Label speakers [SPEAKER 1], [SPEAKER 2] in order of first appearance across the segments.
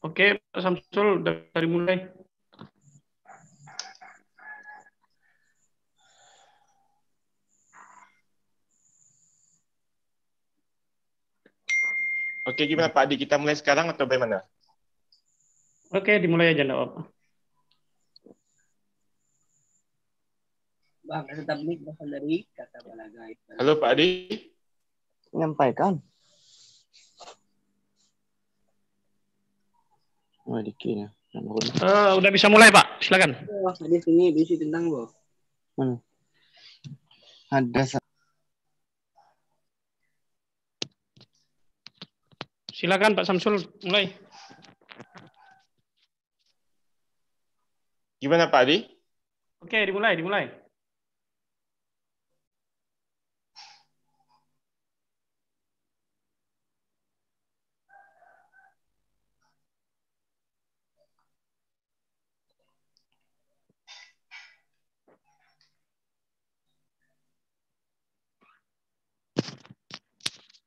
[SPEAKER 1] Oke, Pak Samsul dari mulai.
[SPEAKER 2] Oke, gimana Pak Adi? Kita mulai sekarang atau bagaimana? Oke, dimulai aja, Pak. apa-apa. Bang, tetap dari kata Balagai. Halo Pak Adi. Menyampaikan. Wah, dikit
[SPEAKER 1] ya. Uh, udah bisa mulai Pak, silakan.
[SPEAKER 2] Oh, di sini diisi tentang loh.
[SPEAKER 1] Mana? Ada Silakan Pak Samsul mulai.
[SPEAKER 2] Gimana Pak Adi?
[SPEAKER 1] Oke, dimulai, dimulai.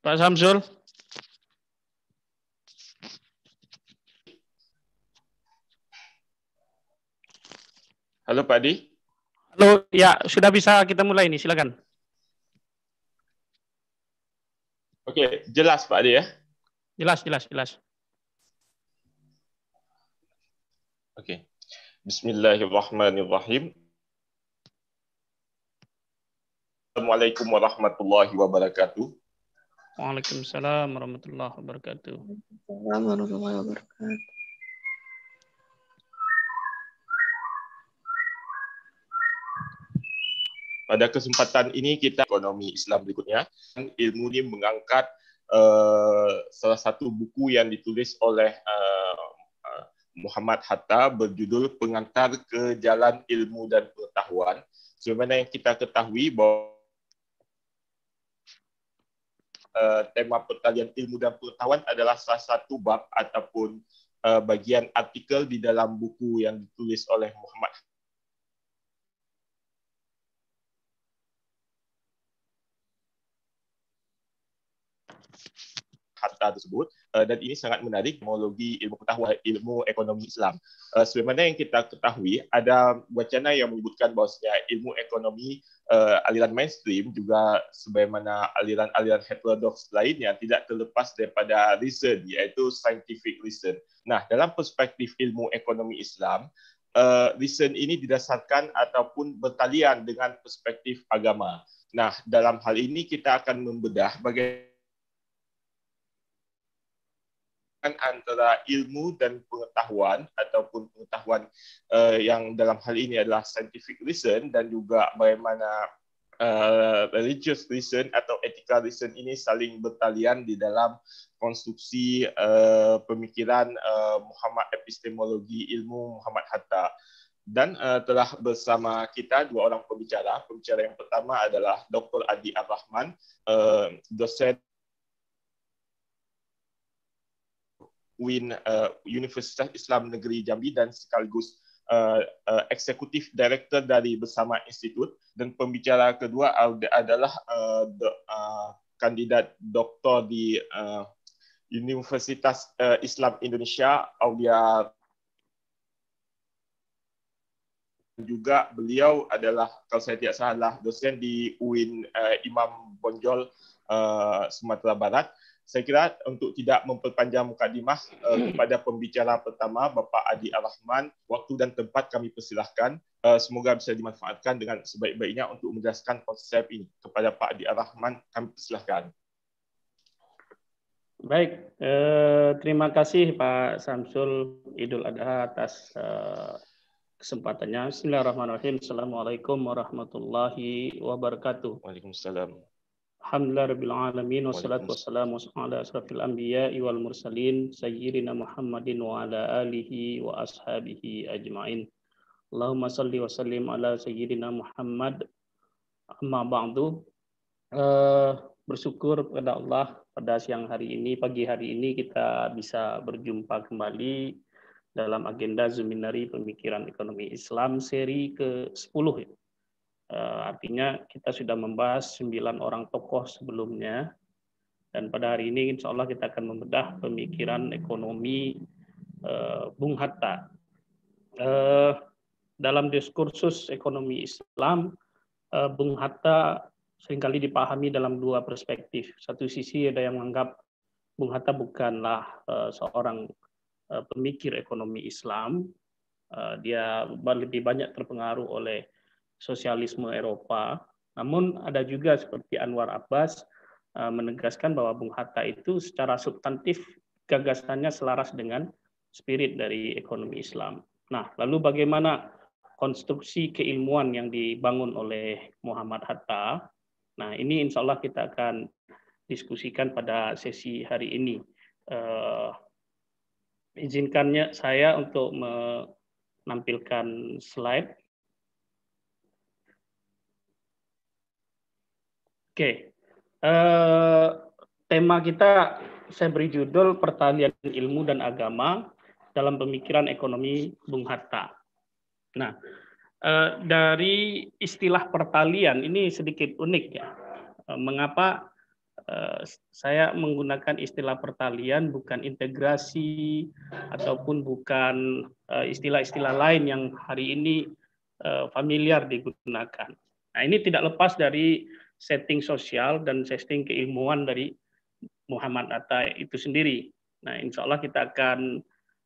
[SPEAKER 2] Pak Samsul. Halo Pak Adi. Halo, ya
[SPEAKER 1] sudah bisa kita mulai ini silakan.
[SPEAKER 2] Oke, jelas Pak Adi ya? Jelas, jelas, jelas. Oke. Bismillahirrahmanirrahim. Assalamualaikum warahmatullahi wabarakatuh.
[SPEAKER 1] Waalaikumsalam warahmatullahi wabarakatuh. Waalaikumsalam warahmatullahi wabarakatuh.
[SPEAKER 2] Pada kesempatan ini kita ekonomi Islam berikutnya. Ilmu ini mengangkat uh, salah satu buku yang ditulis oleh uh, Muhammad Hatta berjudul Pengantar ke Jalan Ilmu dan Pengetahuan. Sebenarnya yang kita ketahui bahwa uh, tema pertalian ilmu dan pengetahuan adalah salah satu bab ataupun uh, bagian artikel di dalam buku yang ditulis oleh Muhammad. harta tersebut uh, dan ini sangat menarik teknologi ilmu pengetahuan ilmu ekonomi Islam. Uh, sebagaimana yang kita ketahui ada wacana yang menyebutkan bahwasanya ilmu ekonomi uh, aliran mainstream juga sebagaimana aliran-aliran heterodox lainnya tidak terlepas daripada reason yaitu scientific reason. Nah, dalam perspektif ilmu ekonomi Islam, uh, reason ini didasarkan ataupun bertalian dengan perspektif agama. Nah, dalam hal ini kita akan membedah bagaimana menggabungkan antara ilmu dan pengetahuan ataupun pengetahuan uh, yang dalam hal ini adalah scientific reason dan juga bagaimana uh, religious reason atau ethical reason ini saling bertalian di dalam konstruksi uh, pemikiran uh, Muhammad epistemologi ilmu Muhammad Hatta dan uh, telah bersama kita dua orang pembicara. Pembicara yang pertama adalah Dr. Adi Ar-Rahman, uh, dosen UIN uh, Universitas Islam Negeri Jambi dan sekaligus uh, uh, eksekutif director dari Bersama Institute dan pembicara kedua adalah uh, the, uh, kandidat doktor di uh, Universitas uh, Islam Indonesia Aulia juga beliau adalah kalau saya tidak salah dosen di UIN uh, Imam Bonjol uh, Sumatera Barat saya kira untuk tidak memperpanjang mukadimah uh, eh, hmm. kepada pembicara pertama Bapak Adi Ar-Rahman, waktu dan tempat kami persilahkan. Uh, semoga bisa dimanfaatkan dengan sebaik-baiknya untuk menjelaskan konsep ini. Kepada Pak Adi Ar-Rahman, kami persilahkan.
[SPEAKER 1] Baik, uh, terima kasih Pak Samsul Idul Adha atas uh, kesempatannya. Bismillahirrahmanirrahim. Assalamualaikum warahmatullahi wabarakatuh. Waalaikumsalam. Alhamdulillah rabbil alamin wassalatu wassalamu ala asrafil anbiya'i wal mursalin sayyidina Muhammadin wa ala alihi wa ashabihi ajmain. Allahumma salli wa sallim ala sayyidina Muhammad. Amma ba'du. Uh, bersyukur kepada Allah pada siang hari ini, pagi hari ini kita bisa berjumpa kembali dalam agenda Zuminari Pemikiran Ekonomi Islam seri ke-10 ya Eh, artinya kita sudah membahas sembilan orang tokoh sebelumnya dan pada hari ini insya Allah kita akan membedah pemikiran ekonomi eh, Bung Hatta. Eh, dalam diskursus ekonomi Islam, Bung Hatta seringkali dipahami dalam dua perspektif. Satu sisi ada yang menganggap Bung Hatta bukanlah seorang pemikir ekonomi Islam. Dia lebih banyak terpengaruh oleh sosialisme Eropa. Namun ada juga seperti Anwar Abbas eh, menegaskan bahwa Bung Hatta itu secara substantif gagasannya selaras dengan spirit dari ekonomi Islam. Nah, lalu bagaimana konstruksi keilmuan yang dibangun oleh Muhammad Hatta? Nah, ini insya Allah kita akan diskusikan pada sesi hari ini. Uh, izinkannya saya untuk menampilkan slide. Oke, uh, tema kita saya beri judul Pertalian Ilmu dan Agama dalam Pemikiran Ekonomi Bung Hatta. Nah, uh, dari istilah pertalian ini sedikit unik ya. Uh, mengapa saya menggunakan istilah pertalian bukan integrasi ataupun bukan istilah-istilah lain yang hari ini familiar digunakan. Nah, ini tidak lepas dari setting sosial dan setting keilmuan dari Muhammad Atta itu sendiri. Nah, insya Allah kita akan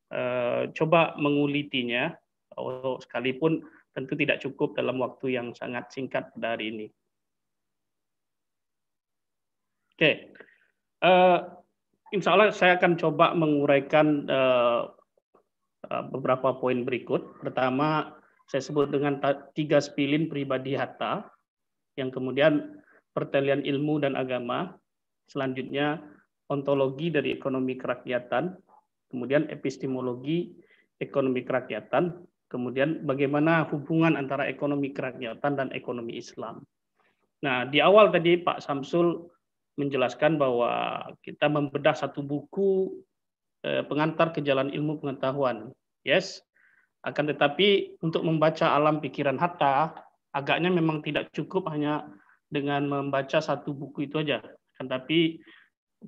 [SPEAKER 1] uh, coba mengulitinya, oh, sekalipun tentu tidak cukup dalam waktu yang sangat singkat pada hari ini. Oke, okay. uh, eh, insya Allah saya akan coba menguraikan uh, beberapa poin berikut. Pertama, saya sebut dengan tiga spilin pribadi Hatta, yang kemudian pertalian ilmu dan agama, selanjutnya ontologi dari ekonomi kerakyatan, kemudian epistemologi ekonomi kerakyatan, kemudian bagaimana hubungan antara ekonomi kerakyatan dan ekonomi Islam. Nah, di awal tadi Pak Samsul menjelaskan bahwa kita membedah satu buku eh, pengantar ke jalan ilmu pengetahuan. Yes. Akan tetapi untuk membaca alam pikiran Hatta agaknya memang tidak cukup hanya dengan membaca satu buku itu aja. kan Tapi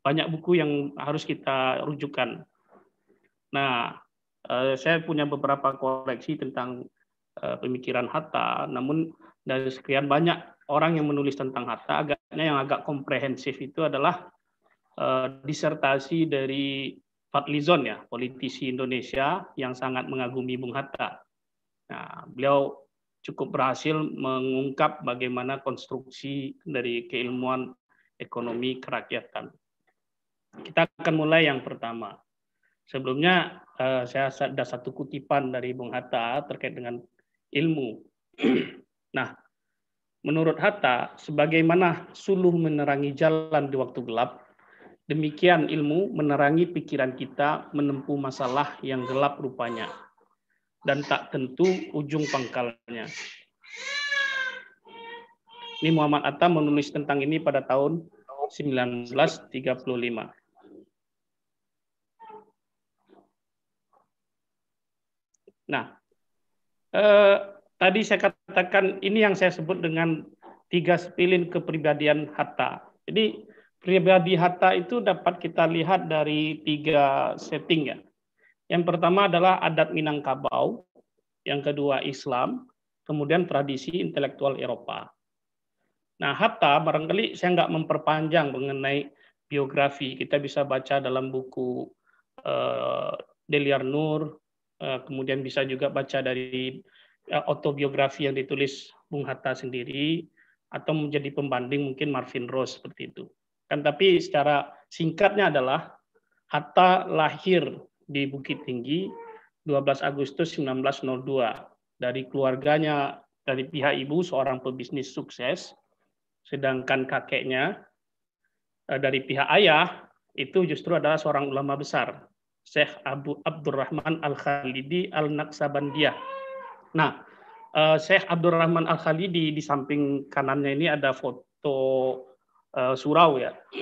[SPEAKER 1] banyak buku yang harus kita rujukan. Nah, eh, saya punya beberapa koleksi tentang eh, pemikiran Hatta, namun dari sekian banyak orang yang menulis tentang Hatta, agaknya yang agak komprehensif itu adalah eh, disertasi dari Fadlizon ya, politisi Indonesia yang sangat mengagumi Bung Hatta. Nah, beliau cukup berhasil mengungkap bagaimana konstruksi dari keilmuan ekonomi kerakyatan. Kita akan mulai yang pertama. Sebelumnya eh, saya ada satu kutipan dari Bung Hatta terkait dengan ilmu. nah, menurut Hatta, sebagaimana suluh menerangi jalan di waktu gelap, demikian ilmu menerangi pikiran kita menempuh masalah yang gelap rupanya dan tak tentu ujung pangkalnya. Ini Muhammad Atta menulis tentang ini pada tahun 1935. Nah, eh, tadi saya katakan ini yang saya sebut dengan tiga spilin kepribadian Hatta. Jadi pribadi Hatta itu dapat kita lihat dari tiga setting ya yang pertama adalah adat Minangkabau, yang kedua Islam, kemudian tradisi intelektual Eropa. Nah, Hatta barangkali saya nggak memperpanjang mengenai biografi. Kita bisa baca dalam buku uh, Deliar Nur, uh, kemudian bisa juga baca dari uh, autobiografi yang ditulis Bung Hatta sendiri, atau menjadi pembanding mungkin Marvin Rose seperti itu. Kan tapi secara singkatnya adalah Hatta lahir di Bukit Tinggi 12 Agustus 1902 dari keluarganya dari pihak ibu seorang pebisnis sukses sedangkan kakeknya eh, dari pihak ayah itu justru adalah seorang ulama besar Syekh Abu Abdurrahman Al-Khalidi Al-Naksabandiyah. Nah, eh, Syekh Abdurrahman Al-Khalidi di samping kanannya ini ada foto eh, surau ya.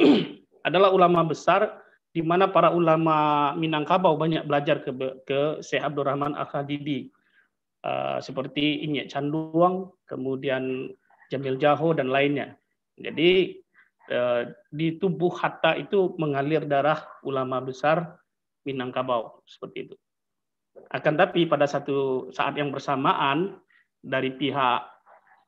[SPEAKER 1] adalah ulama besar di mana para ulama Minangkabau banyak belajar ke, ke Syekh Abdul Rahman Al-Khadidi. Uh, eh, seperti Inyek Canduang, kemudian Jamil Jaho, dan lainnya. Jadi uh, di tubuh Hatta itu mengalir darah ulama besar Minangkabau, seperti itu. Akan tapi pada satu saat yang bersamaan, dari pihak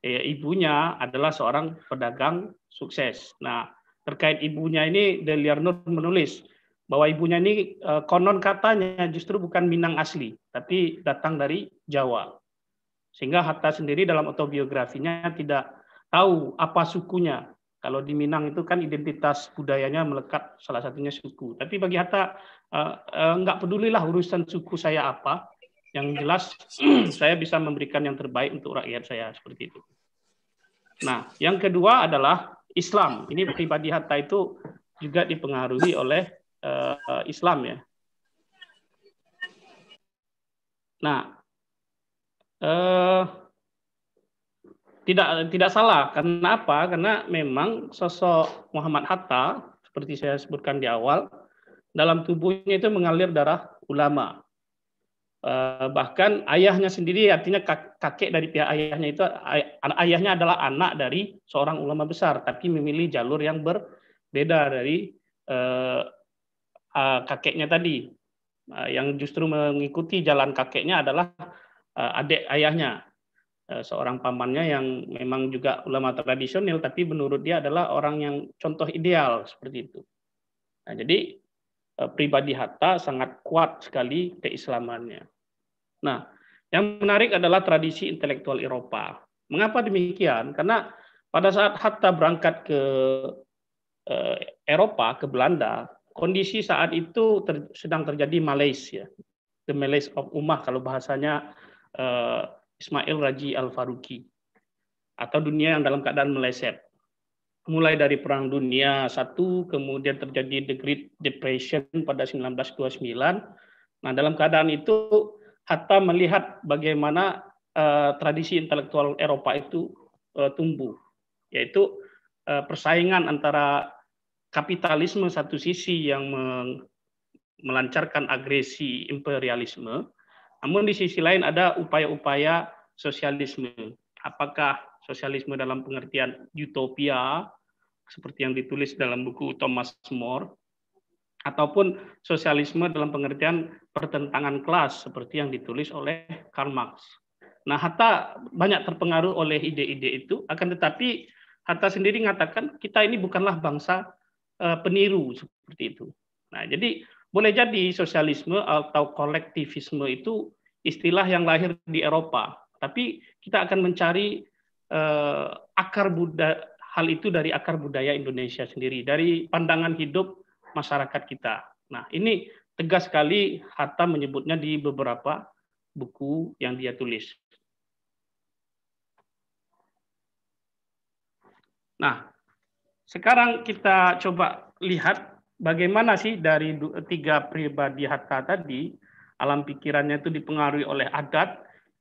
[SPEAKER 1] eh, ibunya adalah seorang pedagang sukses. Nah, terkait ibunya ini Deliar Nur menulis bahwa ibunya ini e, konon katanya justru bukan Minang asli, tapi datang dari Jawa. Sehingga Hatta sendiri dalam autobiografinya tidak tahu apa sukunya. Kalau di Minang itu kan identitas budayanya melekat salah satunya suku. Tapi bagi Hatta e, e, nggak pedulilah urusan suku saya apa, yang jelas saya bisa memberikan yang terbaik untuk rakyat saya seperti itu. Nah, yang kedua adalah Islam. Ini pribadi Hatta itu juga dipengaruhi oleh uh, Islam ya. Nah, uh, tidak tidak salah. Karena apa? Karena memang sosok Muhammad Hatta seperti saya sebutkan di awal dalam tubuhnya itu mengalir darah ulama. Eh, bahkan ayahnya sendiri artinya kakek dari pihak ayahnya itu ayahnya adalah anak dari seorang ulama besar tapi memilih jalur yang berbeda dari eh, eh, kakeknya tadi yang justru mengikuti jalan kakeknya adalah adik ayahnya seorang pamannya yang memang juga ulama tradisional tapi menurut dia adalah orang yang contoh ideal seperti itu. Nah, jadi Eh, pribadi Hatta sangat kuat sekali keislamannya. Nah, yang menarik adalah tradisi intelektual Eropa. Mengapa demikian? Karena pada saat Hatta berangkat ke eh, Eropa, ke Belanda, kondisi saat itu ter, sedang terjadi Malaysia, the Malaysia of Umar, kalau bahasanya uh, Ismail Raji Al Faruqi atau dunia yang dalam keadaan meleset mulai dari Perang Dunia I, kemudian terjadi The Great Depression pada 1929. Nah, dalam keadaan itu Hatta melihat bagaimana uh, tradisi intelektual Eropa itu uh, tumbuh, yaitu uh, persaingan antara kapitalisme satu sisi yang melancarkan agresi imperialisme, namun di sisi lain ada upaya-upaya sosialisme. Apakah sosialisme dalam pengertian utopia seperti yang ditulis dalam buku Thomas More, ataupun sosialisme dalam pengertian pertentangan kelas seperti yang ditulis oleh Karl Marx. Nah, Hatta banyak terpengaruh oleh ide-ide itu, akan tetapi Hatta sendiri mengatakan kita ini bukanlah bangsa eh, peniru seperti itu. Nah, jadi boleh jadi sosialisme atau kolektivisme itu istilah yang lahir di Eropa, tapi kita akan mencari eh, akar Buddha hal itu dari akar budaya Indonesia sendiri, dari pandangan hidup masyarakat kita. Nah, ini tegas sekali Hatta menyebutnya di beberapa buku yang dia tulis. Nah, sekarang kita coba lihat bagaimana sih dari tiga pribadi Hatta tadi, alam pikirannya itu dipengaruhi oleh adat,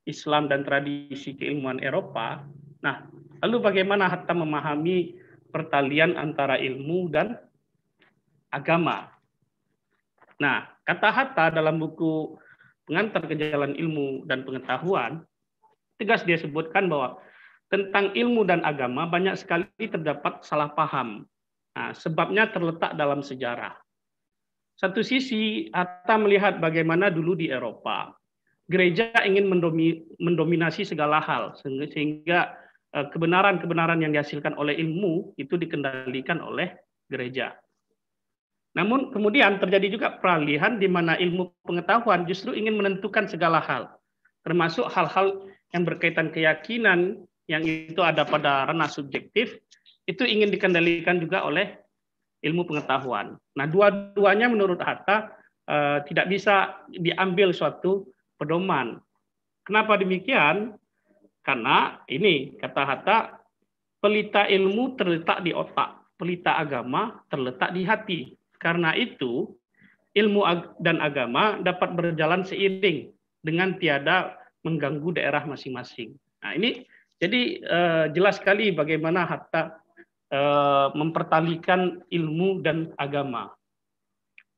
[SPEAKER 1] Islam, dan tradisi keilmuan Eropa. Nah, Lalu bagaimana Hatta memahami pertalian antara ilmu dan agama? Nah, kata Hatta dalam buku Pengantar ke Jalan Ilmu dan Pengetahuan, tegas dia sebutkan bahwa tentang ilmu dan agama banyak sekali terdapat salah paham. Nah, sebabnya terletak dalam sejarah. Satu sisi, Hatta melihat bagaimana dulu di Eropa, gereja ingin mendominasi segala hal, sehingga Eh, kebenaran-kebenaran yang dihasilkan oleh ilmu itu dikendalikan oleh gereja. Namun kemudian terjadi juga peralihan di mana ilmu pengetahuan justru ingin menentukan segala hal, termasuk hal-hal yang berkaitan keyakinan yang itu ada pada ranah subjektif, itu ingin dikendalikan juga oleh ilmu pengetahuan. Nah, dua-duanya menurut Hatta eh, tidak bisa diambil suatu pedoman. Kenapa demikian? Karena ini kata Hatta, pelita ilmu terletak di otak, pelita agama terletak di hati. Karena itu, ilmu dan agama dapat berjalan seiring dengan tiada mengganggu daerah masing-masing. Nah, ini jadi eh, jelas sekali bagaimana Hatta eh, mempertalikan ilmu dan agama.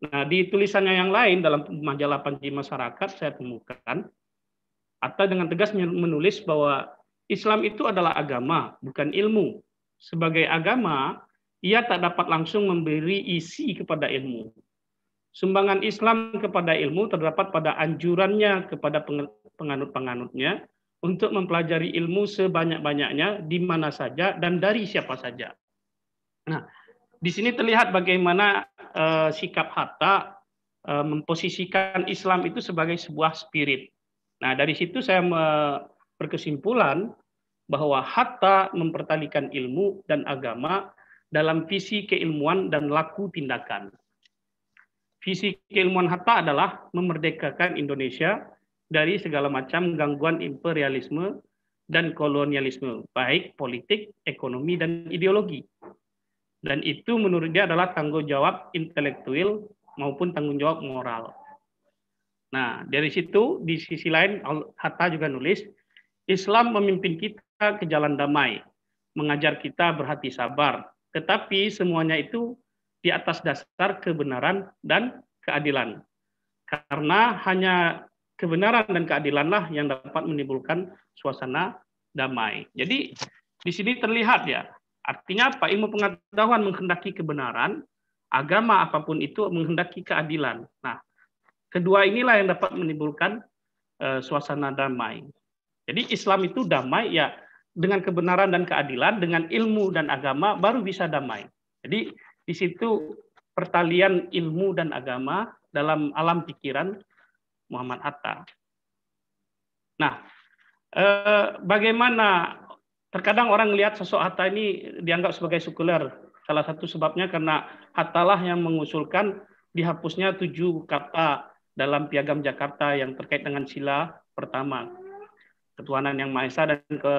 [SPEAKER 1] Nah, di tulisannya yang lain dalam majalah Panji Masyarakat saya temukan atau dengan tegas menulis bahwa Islam itu adalah agama, bukan ilmu. Sebagai agama, ia tak dapat langsung memberi isi kepada ilmu. Sumbangan Islam kepada ilmu terdapat pada anjurannya kepada penganut-penganutnya untuk mempelajari ilmu sebanyak-banyaknya di mana saja dan dari siapa saja. Nah, di sini terlihat bagaimana uh, sikap Hatta uh, memposisikan Islam itu sebagai sebuah spirit Nah, dari situ saya berkesimpulan bahwa hatta mempertalikan ilmu dan agama dalam visi keilmuan dan laku tindakan. Visi keilmuan hatta adalah memerdekakan Indonesia dari segala macam gangguan imperialisme dan kolonialisme, baik politik, ekonomi, dan ideologi. Dan itu menurut dia adalah tanggung jawab intelektual maupun tanggung jawab moral. Nah, dari situ di sisi lain Hatta juga nulis, Islam memimpin kita ke jalan damai, mengajar kita berhati sabar. Tetapi semuanya itu di atas dasar kebenaran dan keadilan. Karena hanya kebenaran dan keadilanlah yang dapat menimbulkan suasana damai. Jadi di sini terlihat ya, artinya apa? Ilmu pengetahuan menghendaki kebenaran, agama apapun itu menghendaki keadilan. Nah, Kedua inilah yang dapat menimbulkan uh, suasana damai. Jadi Islam itu damai ya dengan kebenaran dan keadilan, dengan ilmu dan agama baru bisa damai. Jadi di situ pertalian ilmu dan agama dalam alam pikiran Muhammad Atta. Nah, eh, bagaimana terkadang orang lihat sosok Hatta ini dianggap sebagai sekuler. Salah satu sebabnya karena lah yang mengusulkan dihapusnya tujuh kata dalam Piagam Jakarta yang terkait dengan sila pertama, ketuhanan yang Maha Esa dan ke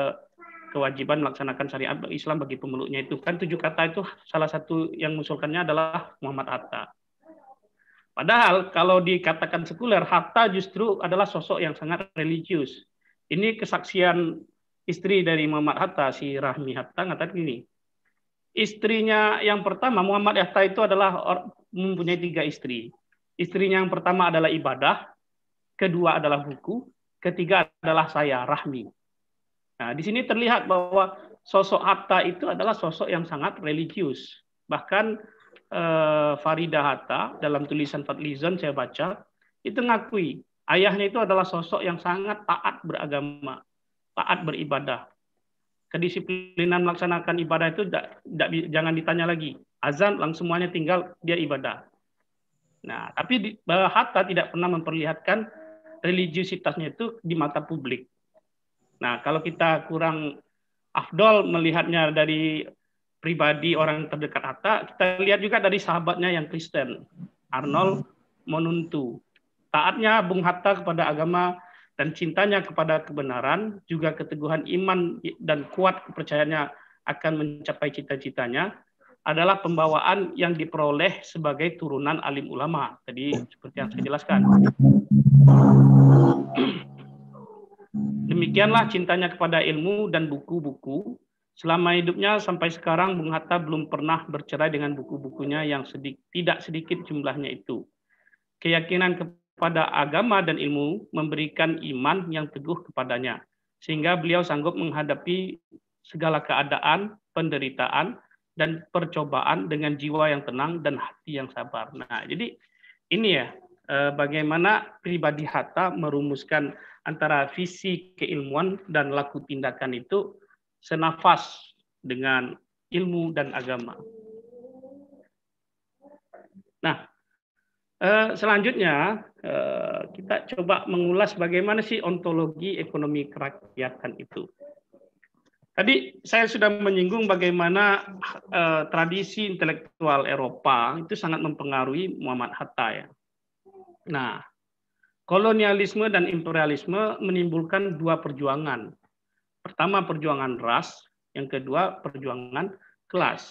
[SPEAKER 1] kewajiban melaksanakan syariat Islam bagi pemeluknya itu kan tujuh kata itu salah satu yang mengusulkannya adalah Muhammad Atta. Padahal kalau dikatakan sekuler, Hatta justru adalah sosok yang sangat religius. Ini kesaksian istri dari Muhammad Hatta, si Rahmi Hatta, ngatakan ini. Istrinya yang pertama, Muhammad Hatta itu adalah mempunyai tiga istri. Istrinya yang pertama adalah ibadah, kedua adalah buku, ketiga adalah saya, Rahmi. Nah, di sini terlihat bahwa sosok Hatta itu adalah sosok yang sangat religius. Bahkan eh, Farida Hatta dalam tulisan Fadlizon saya baca, itu ngakui ayahnya itu adalah sosok yang sangat taat beragama, taat beribadah. Kedisiplinan melaksanakan ibadah itu tidak, tidak, jangan ditanya lagi. Azan langsung semuanya tinggal dia ibadah. Nah, tapi di, eh, Hatta tidak pernah memperlihatkan religiusitasnya itu di mata publik. Nah, kalau kita kurang afdol melihatnya dari pribadi orang terdekat Hatta, kita lihat juga dari sahabatnya yang Kristen, Arnold Monuntu. Taatnya Bung Hatta kepada agama dan cintanya kepada kebenaran, juga keteguhan iman dan kuat kepercayaannya akan mencapai cita-citanya, adalah pembawaan yang diperoleh sebagai turunan alim ulama. Tadi seperti yang saya jelaskan. Demikianlah cintanya kepada ilmu dan buku-buku. Selama hidupnya sampai sekarang Bung Hatta belum pernah bercerai dengan buku-bukunya yang sedik, tidak sedikit jumlahnya itu. Keyakinan kepada agama dan ilmu memberikan iman yang teguh kepadanya. Sehingga beliau sanggup menghadapi segala keadaan, penderitaan, dan percobaan dengan jiwa yang tenang dan hati yang sabar. Nah, jadi ini ya eh, bagaimana pribadi Hatta merumuskan antara visi keilmuan dan laku tindakan itu senafas dengan ilmu dan agama. Nah, eh, selanjutnya eh, kita coba mengulas bagaimana sih ontologi ekonomi kerakyatan itu. Tadi saya sudah menyinggung bagaimana eh, tradisi intelektual Eropa itu sangat mempengaruhi Muhammad Hatta ya. Nah, kolonialisme dan imperialisme menimbulkan dua perjuangan. Pertama perjuangan ras, yang kedua perjuangan kelas.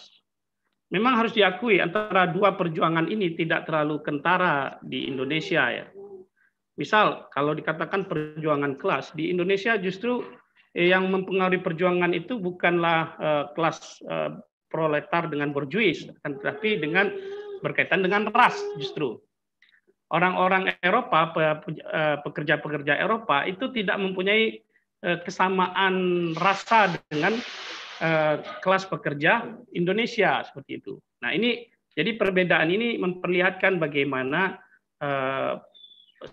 [SPEAKER 1] Memang harus diakui antara dua perjuangan ini tidak terlalu kentara di Indonesia ya. Misal kalau dikatakan perjuangan kelas di Indonesia justru Eh, yang mempengaruhi perjuangan itu bukanlah uh, kelas uh, proletar dengan borjuis, tetapi dengan berkaitan dengan ras justru. Orang-orang Eropa, pekerja-pekerja Eropa itu tidak mempunyai kesamaan rasa dengan kelas pekerja Indonesia seperti itu. Nah ini jadi perbedaan ini memperlihatkan bagaimana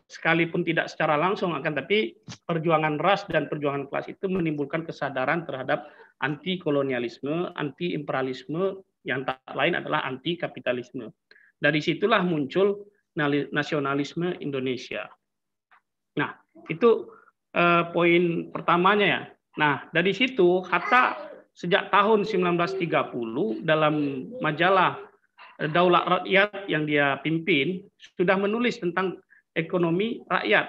[SPEAKER 1] sekalipun tidak secara langsung akan tapi perjuangan ras dan perjuangan kelas itu menimbulkan kesadaran terhadap anti kolonialisme, anti imperialisme yang tak lain adalah anti kapitalisme. Dari situlah muncul nasionalisme Indonesia. Nah, itu eh, poin pertamanya ya. Nah, dari situ kata sejak tahun 1930 dalam majalah eh, Daulat Rakyat yang dia pimpin sudah menulis tentang ekonomi rakyat.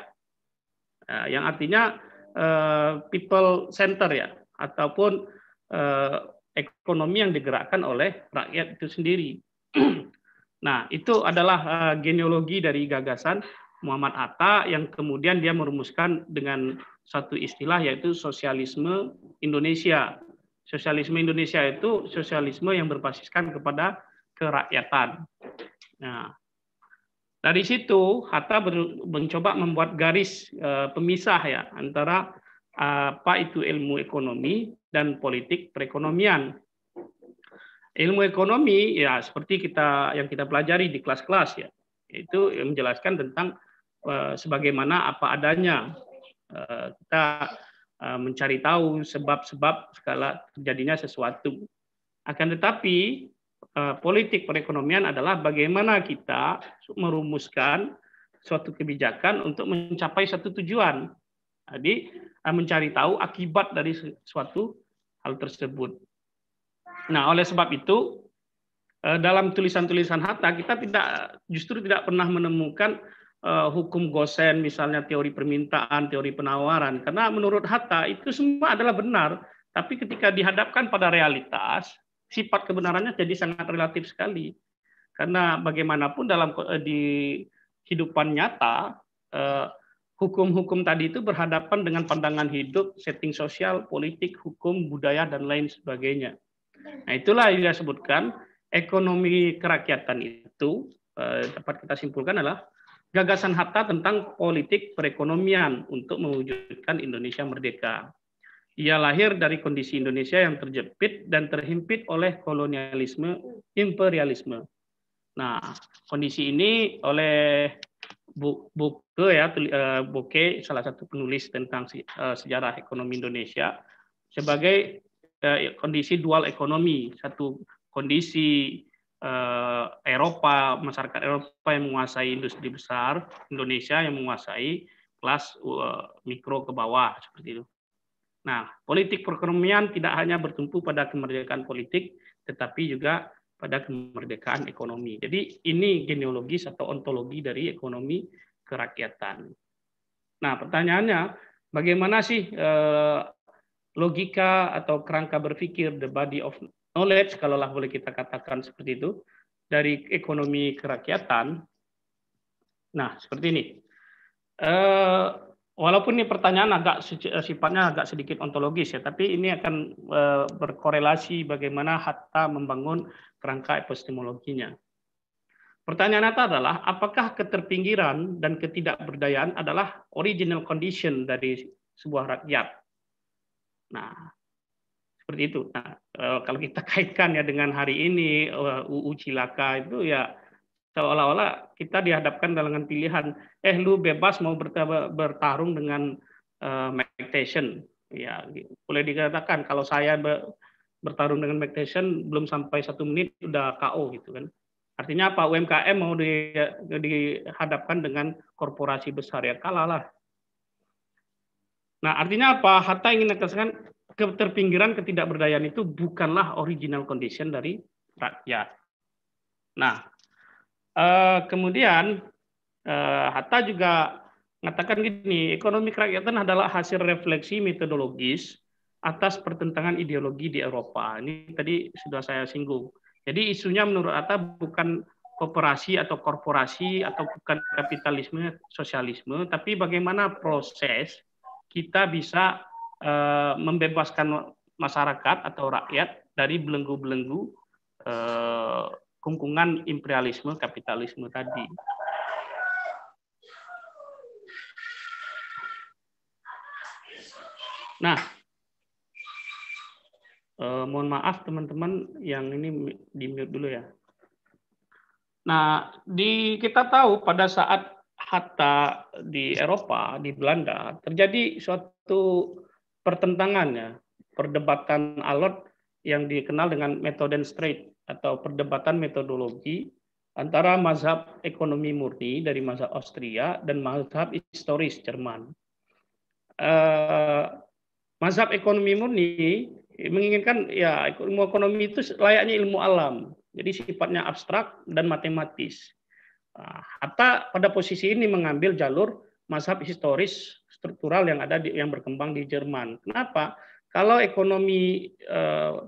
[SPEAKER 1] Nah, yang artinya eh, people center ya ataupun eh, ekonomi yang digerakkan oleh rakyat itu sendiri. Nah, itu adalah eh, genealogi dari gagasan Muhammad Atta yang kemudian dia merumuskan dengan satu istilah yaitu sosialisme Indonesia. Sosialisme Indonesia itu sosialisme yang berbasiskan kepada kerakyatan. Nah, dari situ Hatta mencoba membuat garis uh, pemisah ya antara eh, apa itu ilmu ekonomi dan politik perekonomian. Ilmu ekonomi ya seperti kita yang kita pelajari di kelas-kelas ya itu menjelaskan tentang uh, sebagaimana apa adanya uh, kita uh, mencari tahu sebab-sebab segala terjadinya sesuatu. Akan tetapi Eh, politik perekonomian adalah bagaimana kita merumuskan suatu kebijakan untuk mencapai satu tujuan. Jadi eh, mencari tahu akibat dari suatu hal tersebut. Nah, oleh sebab itu eh, dalam tulisan-tulisan Hatta kita tidak justru tidak pernah menemukan hukum Gosen misalnya teori permintaan, teori penawaran karena menurut Hatta itu semua adalah benar, tapi ketika dihadapkan pada realitas sifat kebenarannya jadi sangat relatif sekali. Karena bagaimanapun dalam eh, di kehidupan nyata eh, hukum-hukum tadi itu berhadapan dengan pandangan hidup, setting sosial, politik, hukum, budaya dan lain sebagainya. Nah, itulah yang saya sebutkan ekonomi kerakyatan itu eh, dapat kita simpulkan adalah gagasan Hatta tentang politik perekonomian untuk mewujudkan Indonesia merdeka. Ia lahir dari kondisi Indonesia yang terjepit dan terhimpit oleh kolonialisme, imperialisme. Nah, kondisi ini oleh Bu, Buke ya, eh, Buke salah satu penulis tentang eh, sejarah ekonomi Indonesia sebagai eh, kondisi dual ekonomi, satu kondisi Eropa, masyarakat Eropa yang menguasai industri besar, Indonesia yang menguasai kelas mikro ke bawah seperti itu. Nah, politik perekonomian tidak hanya bertumpu pada kemerdekaan politik, tetapi juga pada kemerdekaan ekonomi. Jadi ini genealogis atau ontologi dari ekonomi kerakyatan. Nah, pertanyaannya, bagaimana sih eh, logika atau kerangka berpikir the body of knowledge, kalaulah boleh kita katakan seperti itu, dari ekonomi kerakyatan? Nah, seperti ini. Eh, Walaupun ini pertanyaan agak sifatnya agak sedikit ontologis ya, tapi ini akan e, berkorelasi bagaimana Hatta membangun kerangka epistemologinya. Pertanyaan Hatta adalah apakah keterpinggiran dan ketidakberdayaan adalah original condition dari sebuah rakyat? Nah, seperti itu. Nah, e, kalau kita kaitkan ya dengan hari ini UU e, Cilaka itu ya seolah-olah kita dihadapkan dengan pilihan eh lu bebas mau bertarung dengan uh, eh, meditation ya boleh dikatakan kalau saya bertarung dengan meditation belum sampai satu menit udah KO gitu kan artinya apa UMKM mau di, dihadapkan dengan korporasi besar ya kalah lah nah artinya apa Hatta ingin menegaskan keterpinggiran ketidakberdayaan itu bukanlah original condition dari rakyat nah Eh, kemudian uh, Hatta juga mengatakan gini, ekonomi kerakyatan adalah hasil refleksi metodologis atas pertentangan ideologi di Eropa. Ini tadi sudah saya singgung. Jadi isunya menurut Hatta bukan kooperasi atau korporasi atau bukan kapitalisme sosialisme, tapi bagaimana proses kita bisa uh, membebaskan masyarakat atau rakyat dari belenggu-belenggu kungkungan imperialisme kapitalisme tadi. Nah, eh, mohon maaf teman-teman yang ini di mute dulu ya. Nah, di kita tahu pada saat Hatta di Eropa, di Belanda, terjadi suatu pertentangan ya, perdebatan alot yang dikenal dengan metode straight atau perdebatan metodologi antara mazhab ekonomi murni dari mazhab Austria dan mazhab historis Jerman. Uh, mazhab ekonomi murni menginginkan ya ilmu ekonomi itu layaknya ilmu alam, jadi sifatnya abstrak dan matematis. Uh, Hatta pada posisi ini mengambil jalur mazhab historis struktural yang ada di, yang berkembang di Jerman. Kenapa? Kalau ekonomi uh,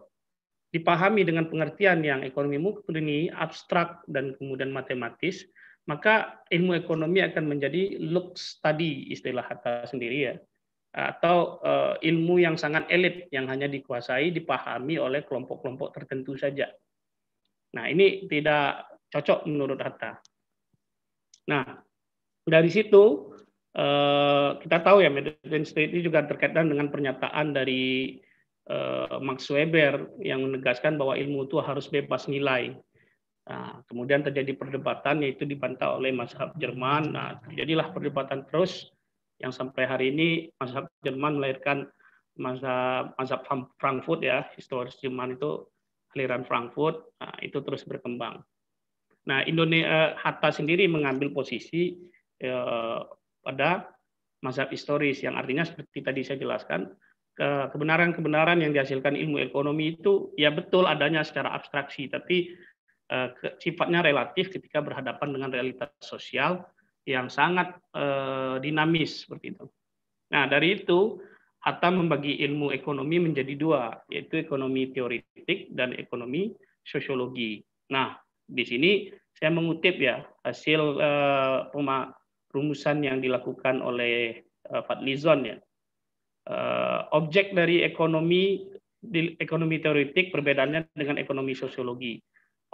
[SPEAKER 1] dipahami dengan pengertian yang ekonomi murni, abstrak, dan kemudian matematis, maka ilmu ekonomi akan menjadi look study istilah Hatta sendiri ya atau uh, ilmu yang sangat elit yang hanya dikuasai dipahami oleh kelompok-kelompok tertentu saja. Nah, ini tidak cocok menurut Hatta. Nah, dari situ uh, kita tahu ya Medellin State ini juga terkaitan dengan pernyataan dari Eh, Max Weber yang menegaskan bahwa ilmu itu harus bebas nilai. Nah, kemudian terjadi perdebatan yaitu dibantah oleh mazhab Jerman. Nah, terjadilah perdebatan terus yang sampai hari ini mazhab Jerman melahirkan mazhab mazhab Frankfurt ya, historis Jerman itu aliran Frankfurt. Nah, itu terus berkembang. Nah, Indonesia eh, Hatta sendiri mengambil posisi eh, pada mazhab historis yang artinya seperti tadi saya jelaskan Eh, kebenaran-kebenaran yang dihasilkan ilmu ekonomi itu ya betul adanya secara abstraksi, tapi eh, sifatnya relatif ketika berhadapan dengan realitas sosial yang sangat eh, dinamis seperti itu. Nah dari itu Hatta membagi ilmu ekonomi menjadi dua, yaitu ekonomi teoretik dan ekonomi sosiologi. Nah, di sini saya mengutip ya hasil rumusan yang dilakukan oleh uh, Fadlizon ya uh, objek dari ekonomi di ekonomi teoretik perbedaannya dengan ekonomi sosiologi.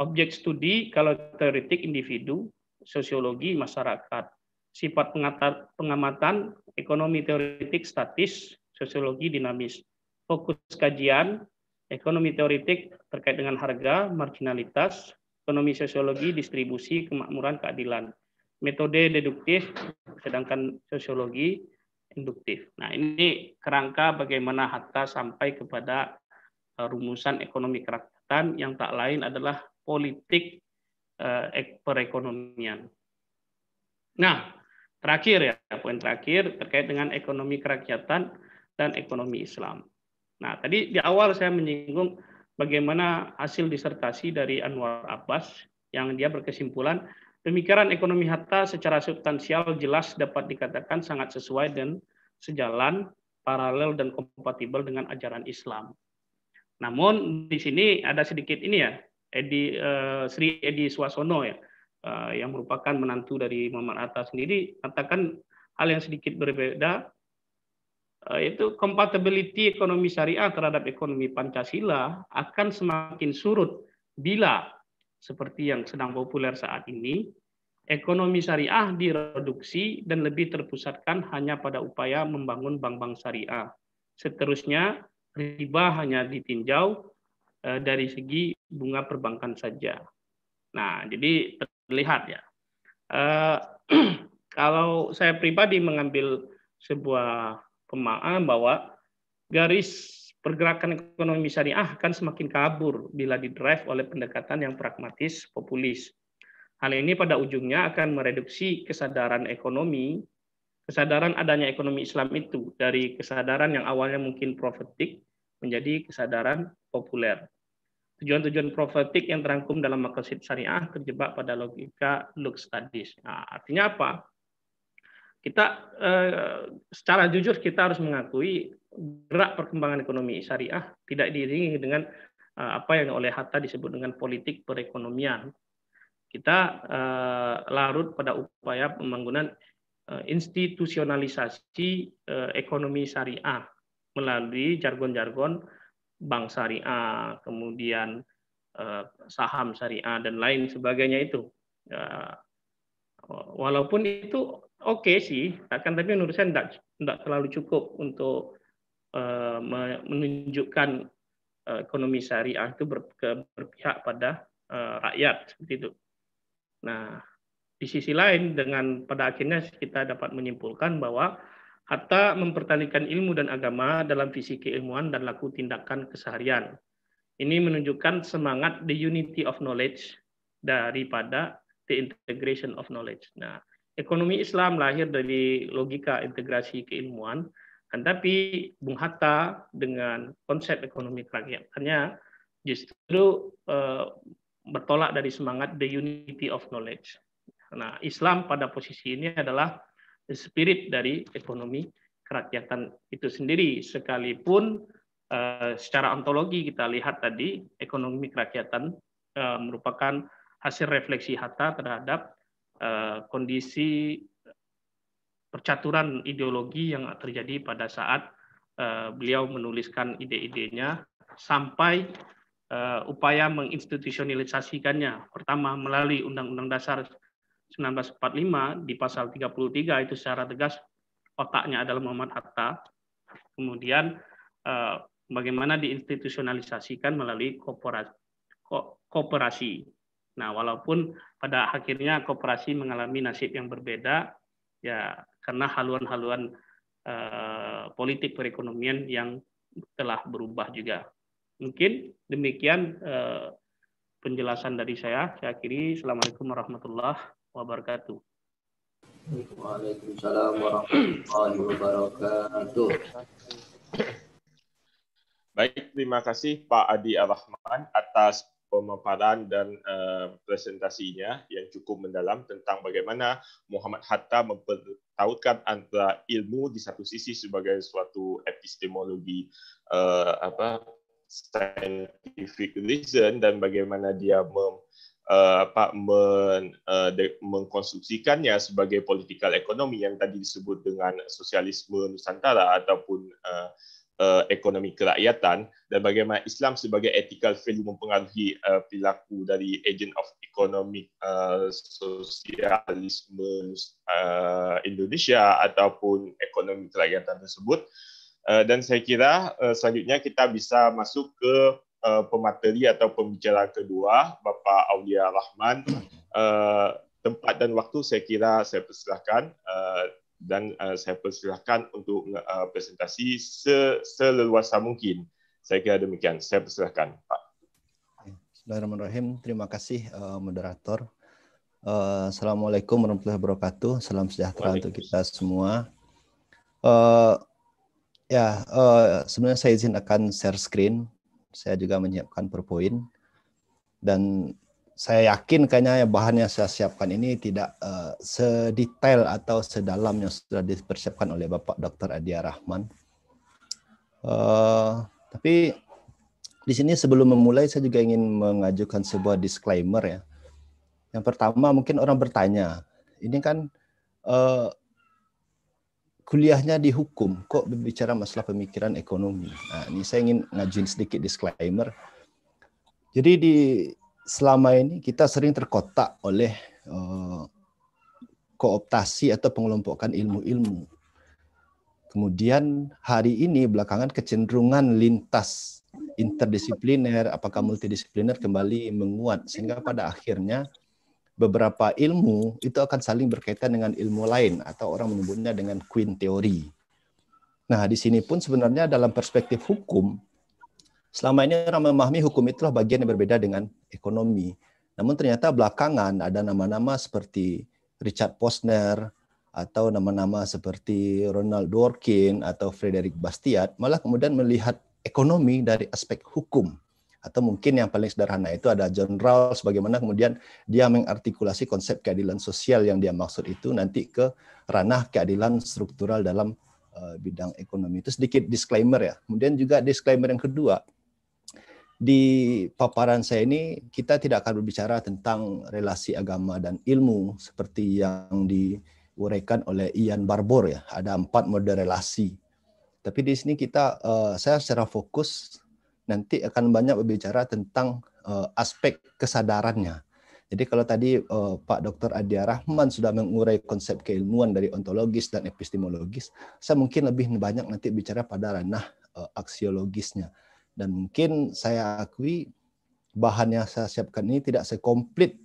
[SPEAKER 1] Objek studi kalau teoretik individu, sosiologi masyarakat. Sifat pengata, pengamatan ekonomi teoretik statis, sosiologi dinamis. Fokus kajian ekonomi teoretik terkait dengan harga, marginalitas, ekonomi sosiologi, distribusi, kemakmuran, keadilan. Metode deduktif sedangkan sosiologi induktif. Nah, ini kerangka bagaimana Hatta sampai kepada e, rumusan ekonomi kerakyatan yang tak lain adalah politik e, perekonomian. Nah, terakhir ya, poin terakhir terkait dengan ekonomi kerakyatan dan ekonomi Islam. Nah, tadi di awal saya menyinggung bagaimana hasil disertasi dari Anwar Abbas yang dia berkesimpulan Pemikiran ekonomi hatta secara substansial jelas dapat dikatakan sangat sesuai dan sejalan, paralel dan kompatibel dengan ajaran Islam. Namun di sini ada sedikit ini ya, Edi uh, Sri Edi Swasono ya, uh, yang merupakan menantu dari Muhammad Hatta sendiri katakan hal yang sedikit berbeda eh, yaitu compatibility ekonomi syariah terhadap ekonomi Pancasila akan semakin surut bila seperti yang sedang populer saat ini, ekonomi syariah direduksi dan lebih terpusatkan hanya pada upaya membangun bank-bank syariah. Seterusnya, riba hanya ditinjau e, dari segi bunga perbankan saja. Nah, jadi terlihat ya. E, kalau saya pribadi mengambil sebuah pemahaman bahwa garis Pergerakan ekonomi syariah akan semakin kabur bila didrive oleh pendekatan yang pragmatis populis. Hal ini pada ujungnya akan mereduksi kesadaran ekonomi, kesadaran adanya ekonomi Islam itu dari kesadaran yang awalnya mungkin profetik menjadi kesadaran populer. Tujuan-tujuan profetik yang terangkum dalam maqasid syariah terjebak pada logika look studies. Nah, artinya apa? Kita eh, secara jujur kita harus mengakui gerak perkembangan ekonomi syariah tidak diiringi dengan eh, apa yang oleh Hatta disebut dengan politik perekonomian. Kita eh, larut pada upaya pembangunan institusionalisasi ekonomi syariah melalui jargon-jargon bank syariah, kemudian saham syariah dan lain sebagainya itu. Ya, walaupun itu oke okay sih, akan tapi menurut saya tidak tidak terlalu cukup untuk uh, menunjukkan uh, ekonomi syariah itu ber, ke, berpihak pada uh, rakyat seperti itu. Nah, di sisi lain dengan pada akhirnya kita dapat menyimpulkan bahwa Hatta mempertalikan ilmu dan agama dalam visi keilmuan dan laku tindakan keseharian. Ini menunjukkan semangat the unity of knowledge daripada the integration of knowledge. Nah, ekonomi Islam lahir dari logika integrasi keilmuan, kan? Tapi Bung Hatta dengan konsep ekonomi kerakyatannya justru uh, bertolak dari semangat the unity of knowledge. Nah, Islam pada posisi ini adalah spirit dari ekonomi kerakyatan itu sendiri, sekalipun uh, secara ontologi kita lihat tadi ekonomi kerakyatan uh, merupakan hasil refleksi Hatta terhadap Eh, kondisi percaturan ideologi yang terjadi pada saat eh, beliau menuliskan ide-idenya sampai eh, upaya menginstitusionalisasikannya pertama melalui Undang-Undang Dasar 1945 di pasal 33 itu secara tegas otaknya adalah Muhammad Hatta kemudian bagaimana diinstitusionalisasikan melalui kooperasi Nah, walaupun pada akhirnya koperasi mengalami nasib yang berbeda, ya karena haluan-haluan uh, politik perekonomian yang telah berubah juga. Mungkin demikian uh, penjelasan dari saya. Saya akhiri. Assalamualaikum warahmatullahi wabarakatuh.
[SPEAKER 2] Waalaikumsalam warahmatullahi wabarakatuh. Baik, terima kasih Pak Adi ar atas pemaparan dan uh, presentasinya yang cukup mendalam tentang bagaimana Muhammad Hatta mempertautkan antara ilmu di satu sisi sebagai suatu epistemologi uh, apa scientific reason dan bagaimana dia mem, uh, apa men, uh, de, mengkonstruksikannya sebagai political economy yang tadi disebut dengan sosialisme Nusantara ataupun uh, uh, ekonomi kerakyatan dan bagaimana Islam sebagai ethical value mempengaruhi uh, perilaku dari agent of economic uh, eh, sosialisme uh, Indonesia ataupun ekonomi kerakyatan tersebut. Uh, dan saya kira uh, selanjutnya kita bisa masuk ke uh, pemateri atau pembicara kedua, Bapak Aulia Rahman. Uh, tempat dan waktu saya kira saya persilahkan. Uh, dan uh, saya persilahkan untuk uh, presentasi se seleluasa mungkin. Saya kira demikian. Saya persilahkan Pak.
[SPEAKER 3] Bismillahirrahmanirrahim. Terima kasih uh, moderator. Uh, Assalamualaikum warahmatullahi wabarakatuh. Salam sejahtera untuk kita semua. Uh, ya, uh, sebenarnya saya izin akan share screen. Saya juga menyiapkan PowerPoint dan saya yakin kayaknya ya, bahan yang saya siapkan ini tidak uh, sedetail atau sedalam yang sudah dipersiapkan oleh Bapak Dr. Adia Rahman. Uh, tapi di sini sebelum memulai saya juga ingin mengajukan sebuah disclaimer ya. Yang pertama mungkin orang bertanya, ini kan uh, kuliahnya di hukum, kok berbicara masalah pemikiran ekonomi. Nah, ini saya ingin ngajuin sedikit disclaimer. Jadi di selama ini kita sering terkotak oleh uh, kooptasi atau pengelompokan ilmu-ilmu. Kemudian hari ini belakangan kecenderungan lintas interdisipliner, apakah multidisipliner kembali menguat sehingga pada akhirnya beberapa ilmu itu akan saling berkaitan dengan ilmu lain atau orang menyebutnya dengan queen theory. Nah, di sini pun sebenarnya dalam perspektif hukum Selama ini orang memahami hukum itulah bagian yang berbeda dengan ekonomi. Namun ternyata belakangan ada nama-nama seperti Richard Posner atau nama-nama seperti Ronald Dworkin atau Frederick Bastiat malah kemudian melihat ekonomi dari aspek hukum atau mungkin yang paling sederhana itu ada John Rawls bagaimana kemudian dia mengartikulasi konsep keadilan sosial yang dia maksud itu nanti ke ranah keadilan struktural dalam eh, bidang ekonomi itu sedikit disclaimer ya kemudian juga disclaimer yang kedua di paparan saya ini kita tidak akan berbicara tentang relasi agama dan ilmu seperti yang diuraikan oleh Ian Barbour ya. Ada empat mode relasi. Tapi di sini kita uh, saya secara fokus nanti akan banyak berbicara tentang uh, aspek kesadarannya. Jadi kalau tadi uh, Pak Dr. Adi Rahman sudah mengurai konsep keilmuan dari ontologis dan epistemologis, saya mungkin lebih banyak nanti bicara pada ranah uh, aksiologisnya dan mungkin saya akui bahan yang saya siapkan ini tidak sekomplit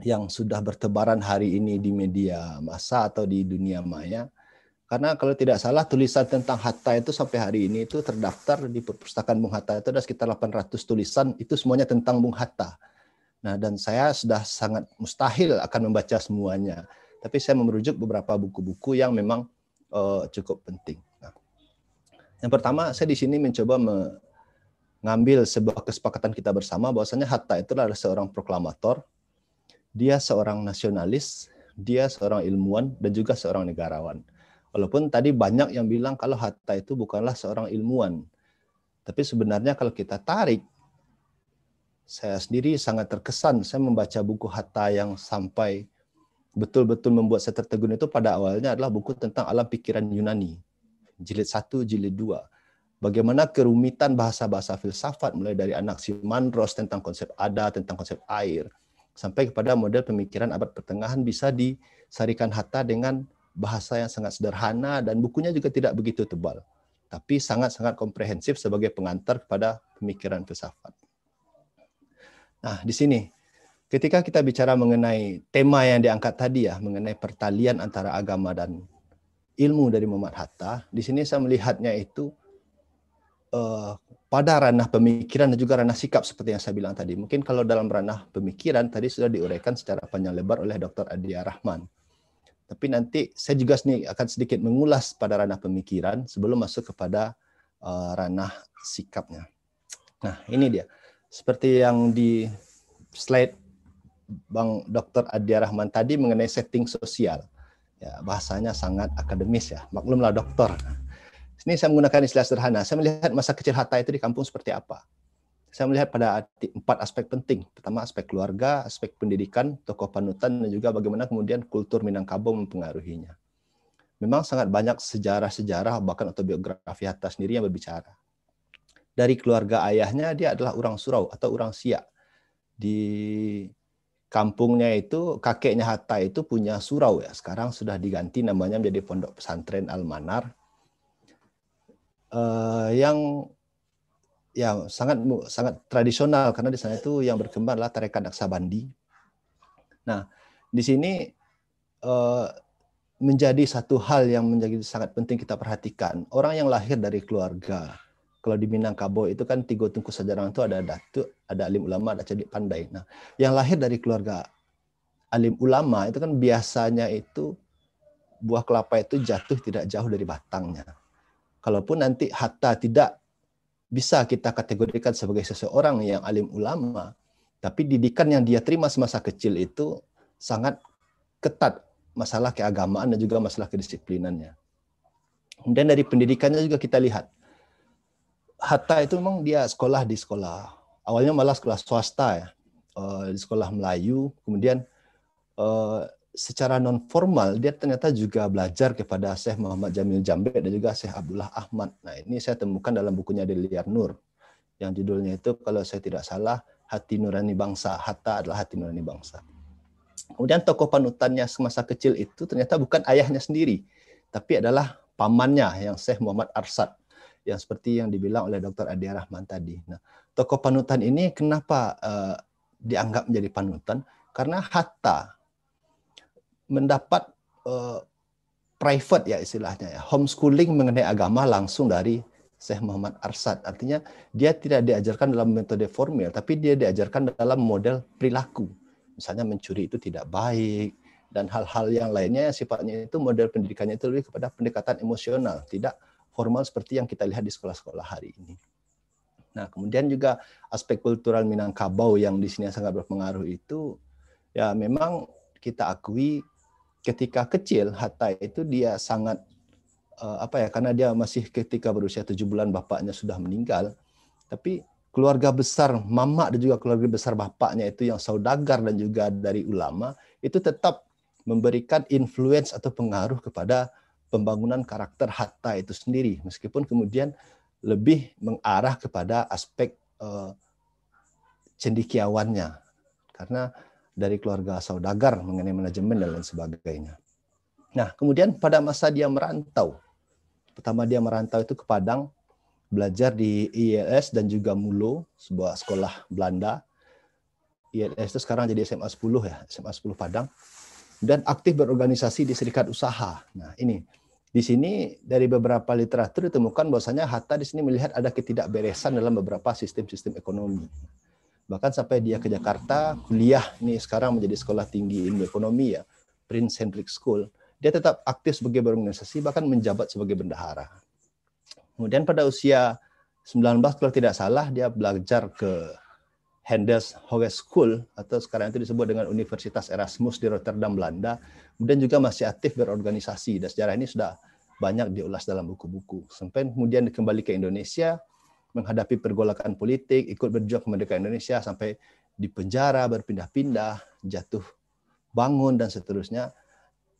[SPEAKER 3] yang sudah bertebaran hari ini di media massa atau di dunia maya. Karena kalau tidak salah tulisan tentang Hatta itu sampai hari ini itu terdaftar di perpustakaan Bung Hatta itu ada sekitar 800 tulisan itu semuanya tentang Bung Hatta. Nah, dan saya sudah sangat mustahil akan membaca semuanya. Tapi saya merujuk beberapa buku-buku yang memang uh, cukup penting. Nah, yang pertama, saya di sini mencoba ngambil sebuah kesepakatan kita bersama bahwasanya Hatta itu adalah seorang proklamator, dia seorang nasionalis, dia seorang ilmuwan dan juga seorang negarawan. Walaupun tadi banyak yang bilang kalau Hatta itu bukanlah seorang ilmuwan. Tapi sebenarnya kalau kita tarik saya sendiri sangat terkesan saya membaca buku Hatta yang sampai betul-betul membuat saya tertegun itu pada awalnya adalah buku tentang alam pikiran Yunani. Jilid 1, jilid 2 bagaimana kerumitan bahasa-bahasa filsafat mulai dari Anaximandros tentang konsep ada, tentang konsep air, sampai kepada model pemikiran abad pertengahan bisa disarikan Hatta dengan bahasa yang sangat sederhana dan bukunya juga tidak begitu tebal, tapi sangat-sangat komprehensif sebagai pengantar kepada pemikiran filsafat. Nah, di sini ketika kita bicara mengenai tema yang diangkat tadi ya, mengenai pertalian antara agama dan ilmu dari Muhammad Hatta, di sini saya melihatnya itu uh, pada ranah pemikiran dan juga ranah sikap seperti yang saya bilang tadi. Mungkin kalau dalam ranah pemikiran tadi sudah diuraikan secara panjang lebar oleh Dr. Adia Rahman. Tapi nanti saya juga akan sedikit mengulas pada ranah pemikiran sebelum masuk kepada uh, ranah sikapnya. Nah, ini dia. Seperti yang di slide Bang Dr. Adia Rahman tadi mengenai setting sosial. Ya, bahasanya sangat akademis ya. Maklumlah dokter. Ini saya menggunakan istilah sederhana. Saya melihat masa kecil Hatta itu di kampung seperti apa. Saya melihat pada empat aspek penting. Pertama aspek keluarga, aspek pendidikan, tokoh panutan, dan juga bagaimana kemudian kultur Minangkabau mempengaruhinya. Memang sangat banyak sejarah-sejarah bahkan autobiografi Hatta sendiri yang berbicara. Dari keluarga ayahnya dia adalah orang Surau atau orang Siak. Di kampungnya itu kakeknya Hatta itu punya surau ya. Sekarang sudah diganti namanya menjadi Pondok Pesantren Almanar uh, yang ya sangat sangat tradisional karena di sana itu yang berkembang adalah tarekat naksabandi. Nah, di sini uh, menjadi satu hal yang menjadi sangat penting kita perhatikan. Orang yang lahir dari keluarga, kalau di Minangkabau itu kan tiga tungku sejarah itu ada datu, ada alim ulama, ada cerdik pandai. Nah, yang lahir dari keluarga alim ulama itu kan biasanya itu buah kelapa itu jatuh tidak jauh dari batangnya. Kalaupun nanti hatta tidak bisa kita kategorikan sebagai seseorang yang alim ulama, tapi didikan yang dia terima semasa kecil itu sangat ketat masalah keagamaan dan juga masalah kedisiplinannya. Kemudian dari pendidikannya juga kita lihat. Hatta itu memang dia sekolah di sekolah. Awalnya malah sekolah swasta ya, eh, di sekolah Melayu. Kemudian eh, secara non formal dia ternyata juga belajar kepada Syekh Muhammad Jamil Jambe dan juga Syekh Abdullah Ahmad. Nah, ini saya temukan dalam bukunya Deliar Nur yang judulnya itu kalau saya tidak salah Hati Nurani Bangsa, Hatta adalah hati nurani bangsa. Kemudian tokoh panutannya semasa kecil itu ternyata bukan ayahnya sendiri, tapi adalah pamannya yang Syekh Muhammad Arsad yang seperti yang dibilang oleh Dr. Adi Rahman tadi. Nah, tokoh panutan ini kenapa uh, dianggap menjadi panutan? Karena Hatta mendapat uh, private ya istilahnya ya, homeschooling mengenai agama langsung dari Syekh Muhammad Arsad. Artinya dia tidak diajarkan dalam metode formal, tapi dia diajarkan dalam model perilaku. Misalnya mencuri itu tidak baik, dan hal-hal yang lainnya yang sifatnya itu model pendidikannya itu lebih kepada pendekatan emosional, tidak formal seperti yang kita lihat di sekolah-sekolah hari ini. Nah, kemudian juga aspek kultural Minangkabau yang di sini sangat berpengaruh itu ya memang kita akui ketika kecil Hatta itu dia sangat uh, apa ya karena dia masih ketika berusia tujuh bulan bapaknya sudah meninggal tapi keluarga besar mama dan juga keluarga besar bapaknya itu yang saudagar dan juga dari ulama itu tetap memberikan influence atau pengaruh kepada pembangunan karakter Hatta itu sendiri meskipun kemudian lebih mengarah kepada aspek uh, cendikiawannya karena dari keluarga saudagar mengenai manajemen dan lain sebagainya. Nah, kemudian pada masa dia merantau, pertama dia merantau itu ke Padang, belajar di ILS dan juga Mulo, sebuah sekolah Belanda. ILS itu sekarang jadi SMA 10 ya, SMA 10 Padang. Dan aktif berorganisasi di serikat usaha. Nah, ini di sini dari beberapa literatur ditemukan bahwasanya Hatta di sini melihat ada ketidakberesan dalam beberapa sistem-sistem ekonomi bahkan sampai dia ke Jakarta kuliah nih sekarang menjadi sekolah tinggi ilmu ekonomi ya Prince Hendrik School dia tetap aktif sebagai berorganisasi bahkan menjabat sebagai bendahara kemudian pada usia 19 kalau tidak salah dia belajar ke Handels Hoge School atau sekarang itu disebut dengan Universitas Erasmus di Rotterdam Belanda kemudian juga masih aktif berorganisasi dan sejarah ini sudah banyak diulas dalam buku-buku sampai kemudian kembali ke Indonesia menghadapi pergolakan politik, ikut berjuang kemerdekaan Indonesia sampai di penjara, berpindah-pindah, jatuh bangun dan seterusnya.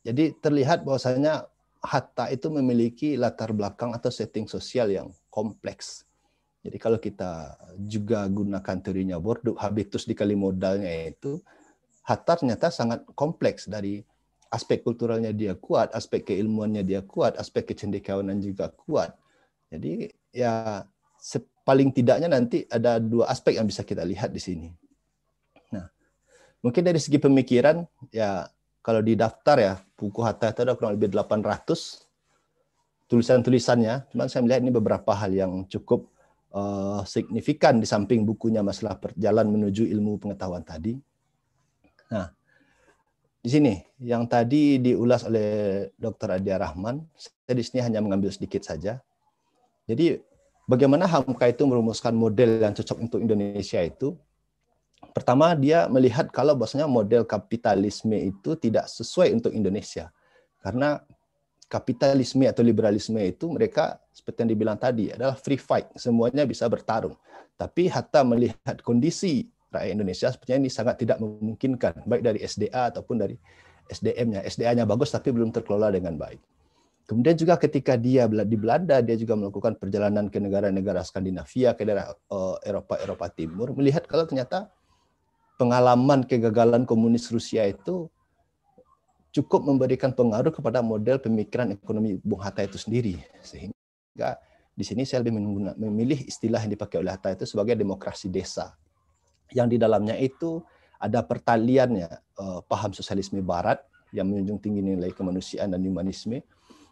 [SPEAKER 3] Jadi terlihat bahwasanya Hatta itu memiliki latar belakang atau setting sosial yang kompleks. Jadi kalau kita juga gunakan teorinya Bordeaux, habitus di kali modalnya itu, Hatta ternyata sangat kompleks dari aspek kulturalnya dia kuat, aspek keilmuannya dia kuat, aspek kecendekiawanan juga kuat. Jadi ya paling tidaknya nanti ada dua aspek yang bisa kita lihat di sini. Nah, mungkin dari segi pemikiran ya kalau di daftar ya buku Hatta itu ada kurang lebih 800 tulisan-tulisannya. Cuman saya melihat ini beberapa hal yang cukup uh, signifikan di samping bukunya masalah perjalanan menuju ilmu pengetahuan tadi. Nah, di sini yang tadi diulas oleh Dr. Adia Rahman, saya di sini hanya mengambil sedikit saja. Jadi Bagaimana Hamka itu merumuskan model yang cocok untuk Indonesia itu? Pertama, dia melihat kalau bahwasanya model kapitalisme itu tidak sesuai untuk Indonesia. Karena kapitalisme atau liberalisme itu mereka seperti yang dibilang tadi adalah free fight, semuanya bisa bertarung. Tapi Hatta melihat kondisi rakyat Indonesia sepertinya ini sangat tidak memungkinkan baik dari SDA ataupun dari SDM-nya. SDA-nya bagus tapi belum terkelola dengan baik. Kemudian juga ketika dia di Belanda, dia juga melakukan perjalanan ke negara-negara Skandinavia, ke daerah Eropa-Eropa eh, Timur, melihat kalau ternyata pengalaman kegagalan komunis Rusia itu cukup memberikan pengaruh kepada model pemikiran ekonomi Bung Hatta itu sendiri. Sehingga di sini saya lebih memilih istilah yang dipakai oleh Hatta itu sebagai demokrasi desa. Yang di dalamnya itu ada pertaliannya eh, paham sosialisme barat yang menjunjung tinggi nilai kemanusiaan dan humanisme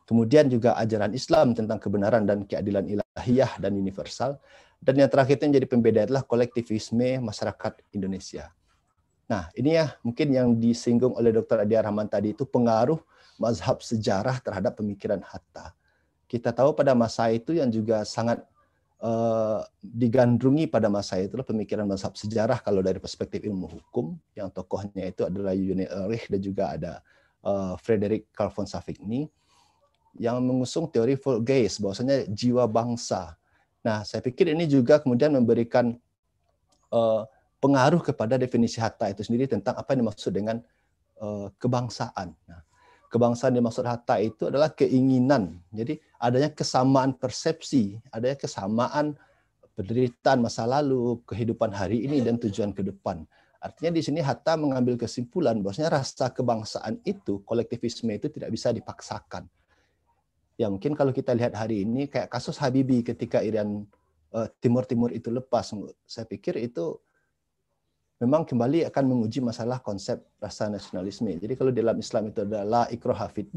[SPEAKER 3] Kemudian juga ajaran Islam tentang kebenaran dan keadilan ilahiyah dan universal. Dan yang terakhir itu menjadi pembeda adalah kolektivisme masyarakat Indonesia. Nah, ini ya mungkin yang disinggung oleh Dr. Adi Rahman tadi itu pengaruh mazhab sejarah terhadap pemikiran Hatta. Kita tahu pada masa itu yang juga sangat eh, digandrungi pada masa itu adalah pemikiran mazhab sejarah kalau dari perspektif ilmu hukum yang tokohnya itu adalah Yuni Ulrich dan juga ada eh, Frederick Carl von Savigny yang mengusung teori full gaze, bahwasanya jiwa bangsa. Nah, saya pikir ini juga kemudian memberikan uh, pengaruh kepada definisi Hatta itu sendiri tentang apa yang dimaksud dengan uh, kebangsaan. Nah, kebangsaan dimaksud Hatta itu adalah keinginan. Jadi adanya kesamaan persepsi, adanya kesamaan penderitaan masa lalu, kehidupan hari ini, dan tujuan ke depan. Artinya di sini Hatta mengambil kesimpulan bahwasanya rasa kebangsaan itu, kolektivisme itu tidak bisa dipaksakan ya mungkin kalau kita lihat hari ini kayak kasus Habibi ketika Iran eh, Timur-Timur itu lepas, saya pikir itu memang kembali akan menguji masalah konsep rasa nasionalisme. Jadi kalau dalam Islam itu adalah ikroha fid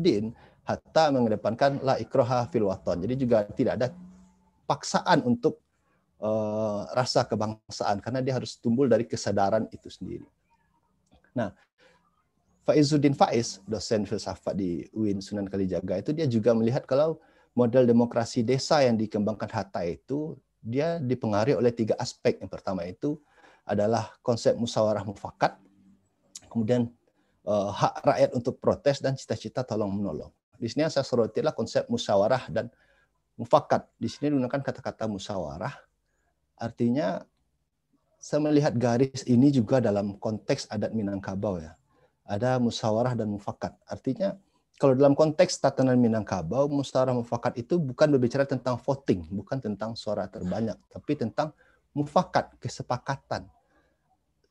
[SPEAKER 3] hatta mengedepankan la ikroha fil waton. Jadi juga tidak ada paksaan untuk uh, rasa kebangsaan karena dia harus tumbuh dari kesadaran itu sendiri. Nah, Faizuddin Faiz, dosen filsafat di UIN Sunan Kalijaga itu dia juga melihat kalau model demokrasi desa yang dikembangkan Hatta itu dia dipengaruhi oleh tiga aspek. Yang pertama itu adalah konsep musyawarah mufakat, kemudian eh, hak rakyat untuk protes dan cita-cita tolong menolong. Di sini saya sorotilah konsep musyawarah dan mufakat. Di sini digunakan kata-kata musyawarah. Artinya saya melihat garis ini juga dalam konteks adat Minangkabau ya ada musyawarah dan mufakat. Artinya kalau dalam konteks tatanan Minangkabau, musyawarah mufakat itu bukan berbicara tentang voting, bukan tentang suara terbanyak, tapi tentang mufakat, kesepakatan.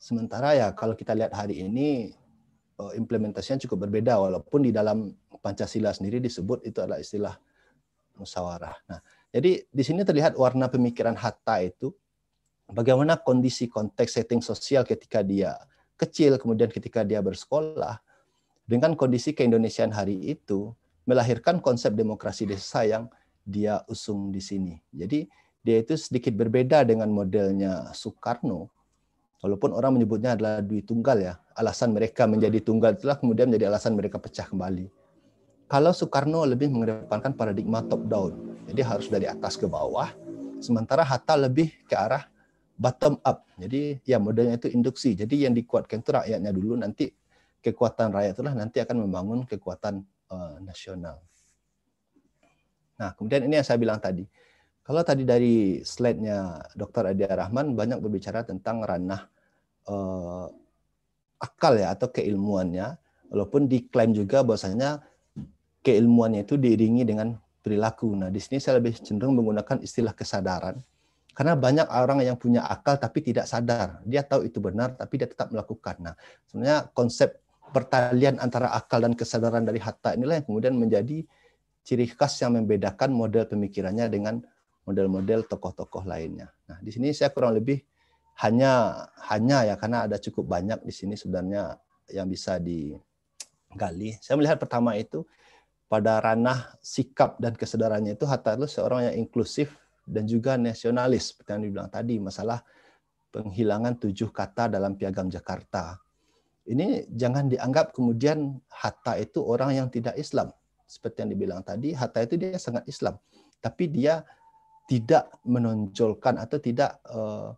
[SPEAKER 3] Sementara ya kalau kita lihat hari ini eh, implementasinya cukup berbeda walaupun di dalam Pancasila sendiri disebut itu adalah istilah musyawarah. Nah, jadi di sini terlihat warna pemikiran Hatta itu bagaimana kondisi konteks setting sosial ketika dia kecil, kemudian ketika dia bersekolah, dengan kondisi keindonesiaan hari itu, melahirkan konsep demokrasi desa yang dia usung di sini. Jadi dia itu sedikit berbeda dengan modelnya Soekarno. Walaupun orang menyebutnya adalah duit tunggal ya. Alasan mereka menjadi tunggal itulah kemudian menjadi alasan mereka pecah kembali. Kalau Soekarno lebih mengedepankan paradigma top down. Jadi harus dari atas ke bawah. Sementara Hatta lebih ke arah bottom up. Jadi ya modelnya itu induksi. Jadi yang dikuatkan itu rakyatnya dulu nanti kekuatan rakyat itulah nanti akan membangun kekuatan uh, nasional. Nah, kemudian ini yang saya bilang tadi. Kalau tadi dari slide-nya Dr. Adia Rahman banyak berbicara tentang ranah uh, akal ya atau keilmuannya, walaupun diklaim juga bahwasanya keilmuannya itu diiringi dengan perilaku. Nah, di sini saya lebih cenderung menggunakan istilah kesadaran karena banyak orang yang punya akal tapi tidak sadar. Dia tahu itu benar tapi dia tetap melakukan. Nah, sebenarnya konsep pertalian antara akal dan kesadaran dari Hatta inilah yang kemudian menjadi ciri khas yang membedakan model pemikirannya dengan model-model tokoh-tokoh lainnya. Nah, di sini saya kurang lebih hanya hanya ya karena ada cukup banyak di sini sebenarnya yang bisa digali. Saya melihat pertama itu pada ranah sikap dan kesadarannya itu Hatta itu seorang yang inklusif dan juga nasionalis seperti yang dibilang tadi masalah penghilangan tujuh kata dalam Piagam Jakarta. Ini jangan dianggap kemudian Hatta itu orang yang tidak Islam. Seperti yang dibilang tadi, Hatta itu dia sangat Islam, tapi dia tidak menonjolkan atau tidak eh,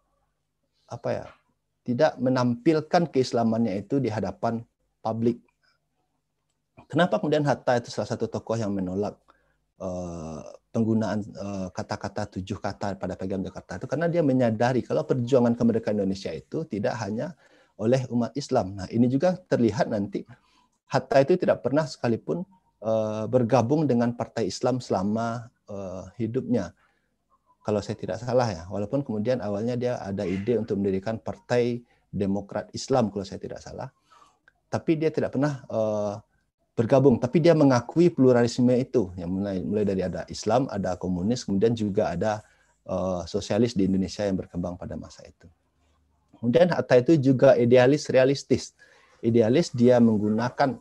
[SPEAKER 3] apa ya? tidak menampilkan keislamannya itu di hadapan publik. Kenapa kemudian Hatta itu salah satu tokoh yang menolak Eh, penggunaan eh, kata-kata tujuh kata pada Piagam Jakarta itu karena dia menyadari kalau perjuangan kemerdekaan Indonesia itu tidak hanya oleh umat Islam. Nah, ini juga terlihat nanti Hatta itu tidak pernah sekalipun eh, bergabung dengan partai Islam selama hidupnya. Kalau saya tidak salah ya, walaupun kemudian awalnya dia ada ide untuk mendirikan Partai Demokrat Islam kalau saya tidak salah. Tapi dia tidak pernah uh, bergabung, tapi dia mengakui pluralisme itu yang mulai mulai dari ada Islam, ada komunis, kemudian juga ada uh, sosialis di Indonesia yang berkembang pada masa itu. Kemudian Hatta itu juga idealis realistis. Idealis dia menggunakan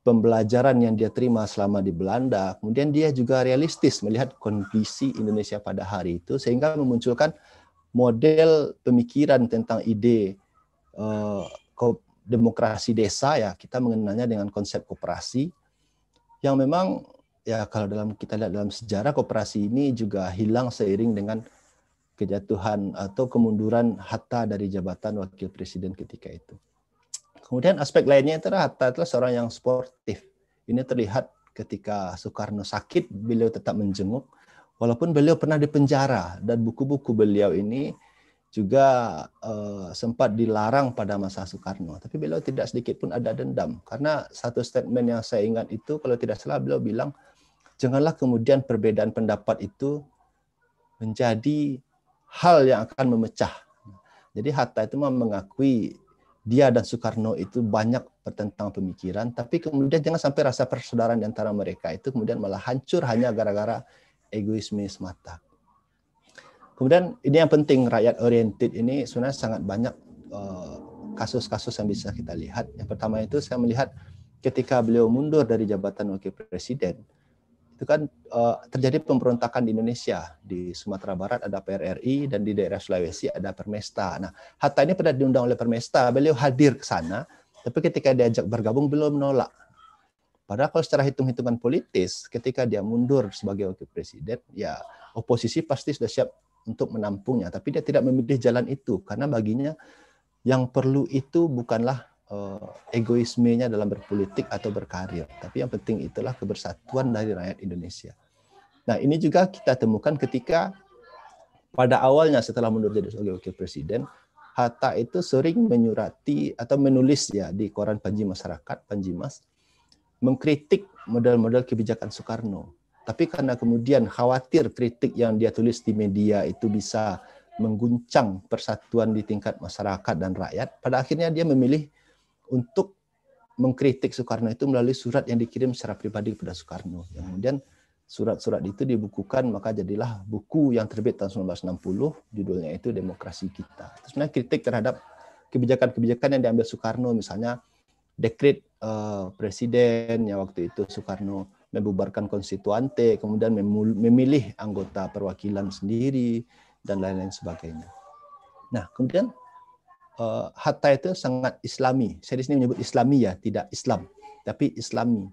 [SPEAKER 3] pembelajaran yang dia terima selama di Belanda, kemudian dia juga realistis melihat kondisi Indonesia pada hari itu sehingga memunculkan model pemikiran tentang ide uh, demokrasi desa ya kita mengenalnya dengan konsep koperasi yang memang ya kalau dalam kita lihat dalam sejarah koperasi ini juga hilang seiring dengan kejatuhan atau kemunduran Hatta dari jabatan wakil presiden ketika itu. Kemudian aspek lainnya itu Hatta adalah seorang yang sportif. Ini terlihat ketika Soekarno sakit, beliau tetap menjenguk. Walaupun beliau pernah dipenjara dan buku-buku beliau ini juga uh, sempat dilarang pada masa Soekarno. Tapi beliau tidak sedikit pun ada dendam. Karena satu statement yang saya ingat itu, kalau tidak salah beliau bilang, janganlah kemudian perbedaan pendapat itu menjadi hal yang akan memecah. Jadi Hatta itu memang mengakui dia dan Soekarno itu banyak bertentang pemikiran, tapi kemudian jangan sampai rasa persaudaraan di antara mereka itu kemudian malah hancur hanya gara-gara egoisme semata. Kemudian ini yang penting rakyat oriented ini sebenarnya sangat banyak eh, kasus-kasus uh, yang bisa kita lihat. Yang pertama itu saya melihat ketika beliau mundur dari jabatan wakil presiden itu kan uh, terjadi pemberontakan di Indonesia di Sumatera Barat ada PRRI dan di daerah Sulawesi ada Permesta. Nah Hatta ini pernah diundang oleh Permesta, beliau hadir ke sana, tapi ketika diajak bergabung beliau menolak. Padahal kalau secara hitung-hitungan politis, ketika dia mundur sebagai wakil presiden, ya oposisi pasti sudah siap untuk menampungnya, tapi dia tidak memilih jalan itu karena baginya yang perlu itu bukanlah eh, egoismenya dalam berpolitik atau berkarir, tapi yang penting itulah kebersatuan dari rakyat Indonesia. Nah, ini juga kita temukan ketika pada awalnya setelah mundur jadi sebagai wakil presiden, Hatta itu sering menyurati atau menulis ya di koran Panji Masyarakat, Panji Mas, mengkritik model-model kebijakan Soekarno tapi karena kemudian khawatir kritik yang dia tulis di media itu bisa mengguncang persatuan di tingkat masyarakat dan rakyat, pada akhirnya dia memilih untuk mengkritik Soekarno itu melalui surat yang dikirim secara pribadi kepada Soekarno. kemudian surat-surat itu dibukukan, maka jadilah buku yang terbit tahun 1960, judulnya itu Demokrasi Kita. Terus sebenarnya kritik terhadap kebijakan-kebijakan yang diambil Soekarno, misalnya dekret uh, presiden yang waktu itu Soekarno membubarkan konstituante, kemudian memilih anggota perwakilan sendiri dan lain-lain sebagainya. Nah, kemudian eh, Hatta itu sangat Islami. Saya di sini menyebut Islami ya, tidak Islam, tapi Islami.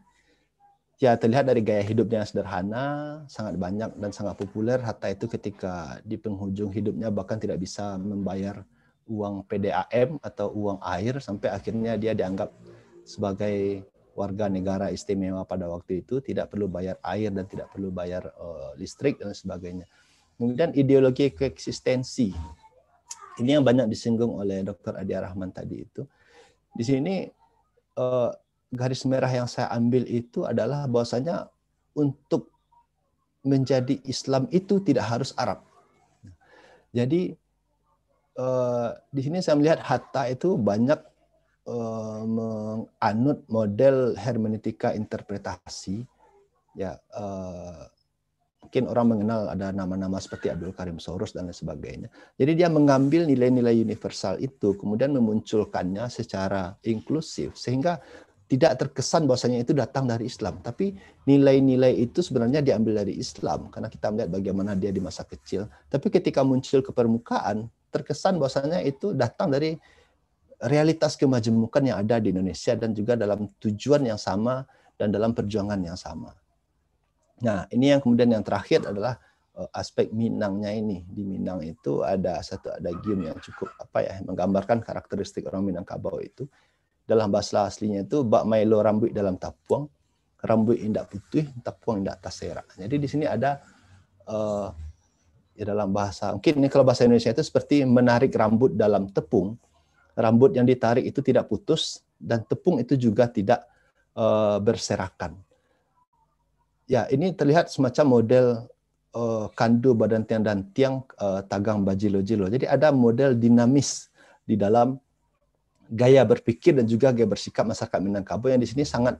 [SPEAKER 3] Ya terlihat dari gaya hidupnya yang sederhana, sangat banyak dan sangat populer. Hatta itu ketika di penghujung hidupnya bahkan tidak bisa membayar uang PDAM atau uang air sampai akhirnya dia dianggap sebagai warga negara istimewa pada waktu itu tidak perlu bayar air dan tidak perlu bayar uh, listrik dan sebagainya. Kemudian ideologi keeksistensi. Ini yang banyak disinggung oleh Dr. Adi Rahman tadi itu. Di sini uh, garis merah yang saya ambil itu adalah bahwasanya untuk menjadi Islam itu tidak harus Arab. Jadi uh, di sini saya melihat hatta itu banyak Eh, menganut model hermeneutika interpretasi ya uh, mungkin orang mengenal ada nama-nama seperti Abdul Karim Soros dan lain sebagainya. Jadi dia mengambil nilai-nilai universal itu kemudian memunculkannya secara inklusif sehingga tidak terkesan bahwasanya itu datang dari Islam, tapi nilai-nilai itu sebenarnya diambil dari Islam karena kita melihat bagaimana dia di masa kecil. Tapi ketika muncul ke permukaan, terkesan bahwasanya itu datang dari realitas kemajemukan yang ada di Indonesia dan juga dalam tujuan yang sama dan dalam perjuangan yang sama. Nah, ini yang kemudian yang terakhir adalah eh, aspek Minangnya ini. Di Minang itu ada satu ada gium yang cukup apa ya menggambarkan karakteristik orang Minangkabau itu. Dalam bahasa aslinya itu bak mailo rambut dalam tapuang, rambut indak putih, tapuang indak tasera. Jadi di sini ada uh, ya dalam bahasa mungkin ini kalau bahasa Indonesia itu seperti menarik rambut dalam tepung, rambut yang ditarik itu tidak putus dan tepung itu juga tidak uh, berserakan. Ya, ini terlihat semacam model uh, kandu badan tiang dan tiang uh, tagang bajilo-jilo. Jadi ada model dinamis di dalam gaya berpikir dan juga gaya bersikap masyarakat Minangkabau yang di sini sangat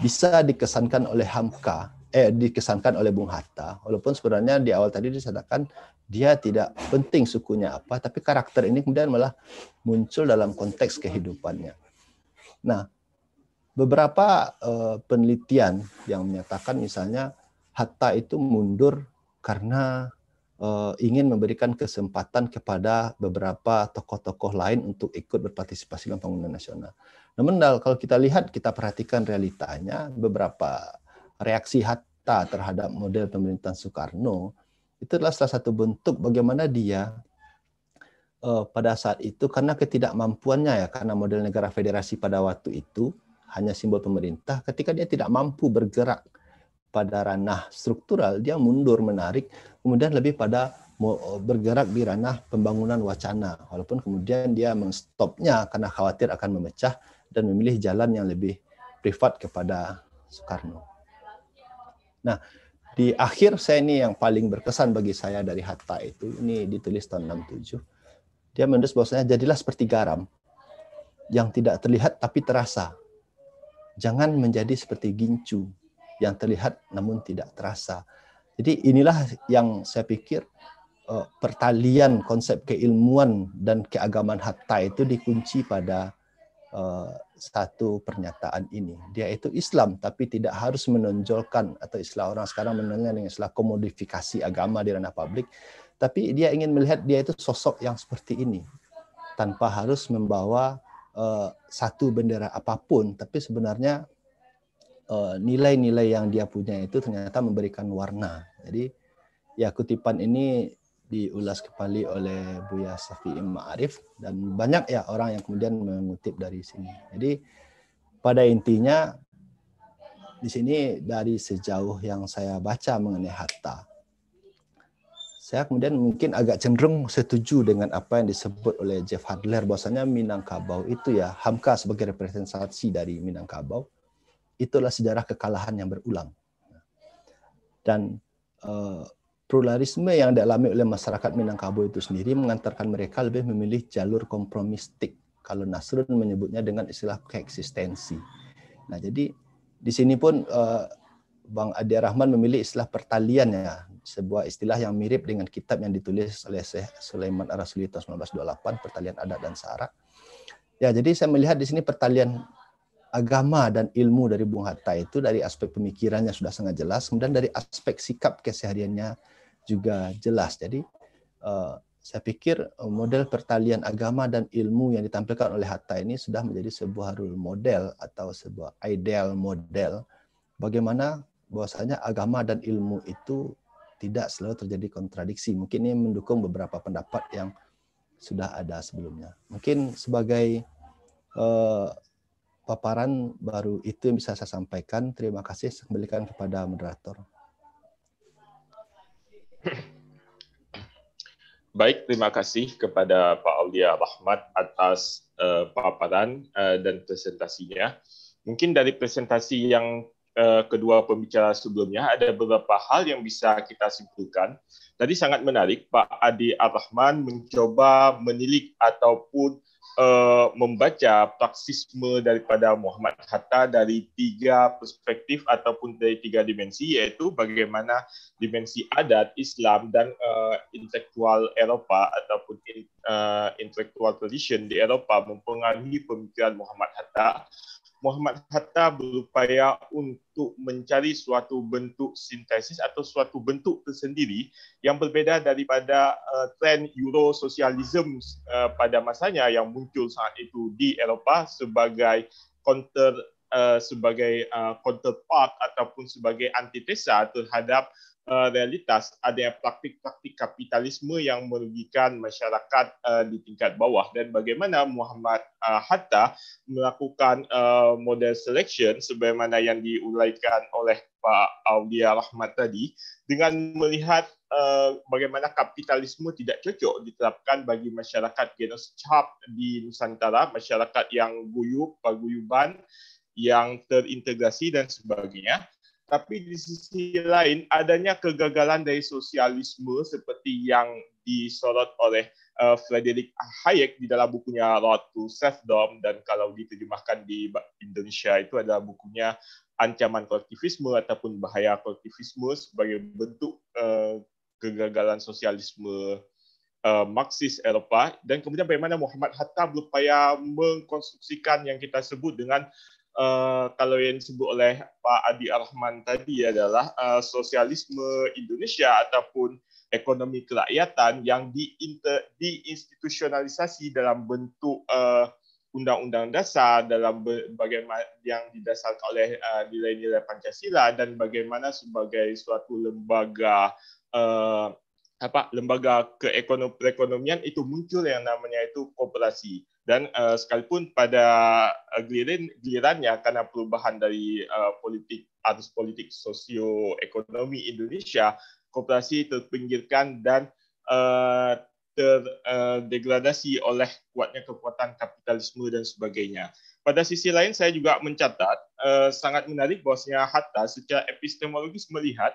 [SPEAKER 3] bisa dikesankan oleh Hamka eh dikesankan oleh Bung Hatta walaupun sebenarnya di awal tadi disatakan dia tidak penting sukunya apa tapi karakter ini kemudian malah muncul dalam konteks kehidupannya. Nah, beberapa eh, penelitian yang menyatakan misalnya Hatta itu mundur karena eh, ingin memberikan kesempatan kepada beberapa tokoh-tokoh lain untuk ikut berpartisipasi dalam pembangunan nasional. Namun kalau kita lihat, kita perhatikan realitanya, beberapa reaksi Hatta terhadap model pemerintahan Soekarno itu adalah salah satu bentuk bagaimana dia uh, pada saat itu karena ketidakmampuannya ya karena model negara federasi pada waktu itu hanya simbol pemerintah ketika dia tidak mampu bergerak pada ranah struktural dia mundur menarik kemudian lebih pada eh, bergerak di ranah pembangunan wacana walaupun kemudian dia mengstopnya karena khawatir akan memecah dan memilih jalan yang lebih privat kepada Soekarno. Nah, di akhir saya ini yang paling berkesan bagi saya dari Hatta itu, ini ditulis tahun 67. Dia menulis bahwasanya jadilah seperti garam yang tidak terlihat tapi terasa. Jangan menjadi seperti gincu yang terlihat namun tidak terasa. Jadi inilah yang saya pikir eh, pertalian konsep keilmuan dan keagamaan Hatta itu dikunci pada Eh, satu pernyataan ini. Dia itu Islam, tapi tidak harus menonjolkan atau istilah orang sekarang menonjolkan dengan istilah komodifikasi agama di ranah publik. Tapi dia ingin melihat dia itu sosok yang seperti ini, tanpa harus membawa uh, satu bendera apapun. Tapi sebenarnya eh, nilai-nilai uh, nilai -nilai yang dia punya itu ternyata memberikan warna. Jadi ya kutipan ini diulas kembali oleh Buya Safi'i Ma'arif dan banyak ya orang yang kemudian mengutip dari sini. Jadi pada intinya di sini dari sejauh yang saya baca mengenai hatta saya kemudian mungkin agak cenderung setuju dengan apa yang disebut oleh Jeff Hadler bahwasanya Minangkabau itu ya Hamka sebagai representasi dari Minangkabau itulah sejarah kekalahan yang berulang dan eh, pluralisme yang dialami oleh masyarakat Minangkabau itu sendiri mengantarkan mereka lebih memilih jalur kompromistik kalau Nasrun menyebutnya dengan istilah keeksistensi. Nah, jadi di sini pun uh, Bang Adi Rahman memilih istilah pertalian ya, sebuah istilah yang mirip dengan kitab yang ditulis oleh Syekh Sulaiman ar tahun 1928, Pertalian Adat dan Sara. Ya, jadi saya melihat di sini pertalian agama dan ilmu dari Bung Hatta itu dari aspek pemikirannya sudah sangat jelas, kemudian dari aspek sikap kesehariannya juga jelas. Jadi eh, saya pikir eh, model pertalian agama dan ilmu yang ditampilkan oleh Hatta ini sudah menjadi sebuah role model atau sebuah ideal model bagaimana bahwasanya agama dan ilmu itu tidak selalu terjadi kontradiksi. Mungkin ini mendukung beberapa pendapat yang sudah ada sebelumnya. Mungkin sebagai eh, paparan baru itu yang bisa saya sampaikan. Terima kasih. Kembalikan kepada moderator.
[SPEAKER 2] Baik, terima kasih kepada Pak Aulia Rahmat atas uh, paparan uh, dan presentasinya. Mungkin dari presentasi yang uh, kedua pembicara sebelumnya ada beberapa hal yang bisa kita simpulkan. Tadi sangat menarik Pak Adi Ar-Rahman mencoba menilik ataupun uh, membaca praksisme daripada Muhammad Hatta dari tiga perspektif ataupun dari tiga dimensi yaitu bagaimana dimensi adat Islam dan uh, intelektual Eropa ataupun in, uh, intelektual tradition di Eropa mempengaruhi pemikiran Muhammad Hatta Muhammad Hatta berupaya untuk mencari suatu bentuk sintesis atau suatu bentuk tersendiri yang berbeza daripada uh, trend Eurosocialism uh, pada masanya yang muncul saat itu di Eropah sebagai counter uh, sebagai uh, counterpart ataupun sebagai antitesa terhadap Eh, realitas adanya praktik-praktik kapitalisme yang merugikan masyarakat uh, di tingkat bawah dan bagaimana Muhammad uh, Hatta melakukan uh, model selection sebagaimana yang diuraikan oleh Pak Aulia Rahmat tadi dengan melihat uh, bagaimana kapitalisme tidak cocok diterapkan bagi masyarakat genus cap di Nusantara, masyarakat yang guyup, paguyuban, yang terintegrasi dan sebagainya tapi di sisi lain adanya kegagalan dari sosialisme seperti yang disorot oleh uh, Frederick Hayek di dalam bukunya Road to Self-Dom* dan kalau diterjemahkan di Indonesia itu adalah bukunya Ancaman Kolektivisme ataupun Bahaya Kolektivisme sebagai bentuk uh, kegagalan sosialisme uh, Marxis Eropa dan kemudian bagaimana Muhammad Hatta berupaya mengkonstruksikan yang kita sebut dengan Eh, kalau yang disebut oleh Pak Adi Arhman tadi adalah uh, sosialisme Indonesia ataupun ekonomi kerakyatan yang diinter, diinstitusionalisasi dalam bentuk uh, undang-undang dasar dalam bagaimana yang didasarkan oleh uh, nilai-nilai Pancasila dan bagaimana sebagai suatu lembaga uh, apa lembaga keekonomian itu muncul yang namanya itu koperasi dan uh, sekalipun pada eh, giliran gilirannya karena perubahan dari uh, politik arus politik ekonomi Indonesia koperasi terpinggirkan dan uh, terdegradasi uh, oleh kuatnya kekuatan kapitalisme dan sebagainya. Pada sisi lain saya juga mencatat uh, sangat menarik bahwasanya Hatta secara epistemologis melihat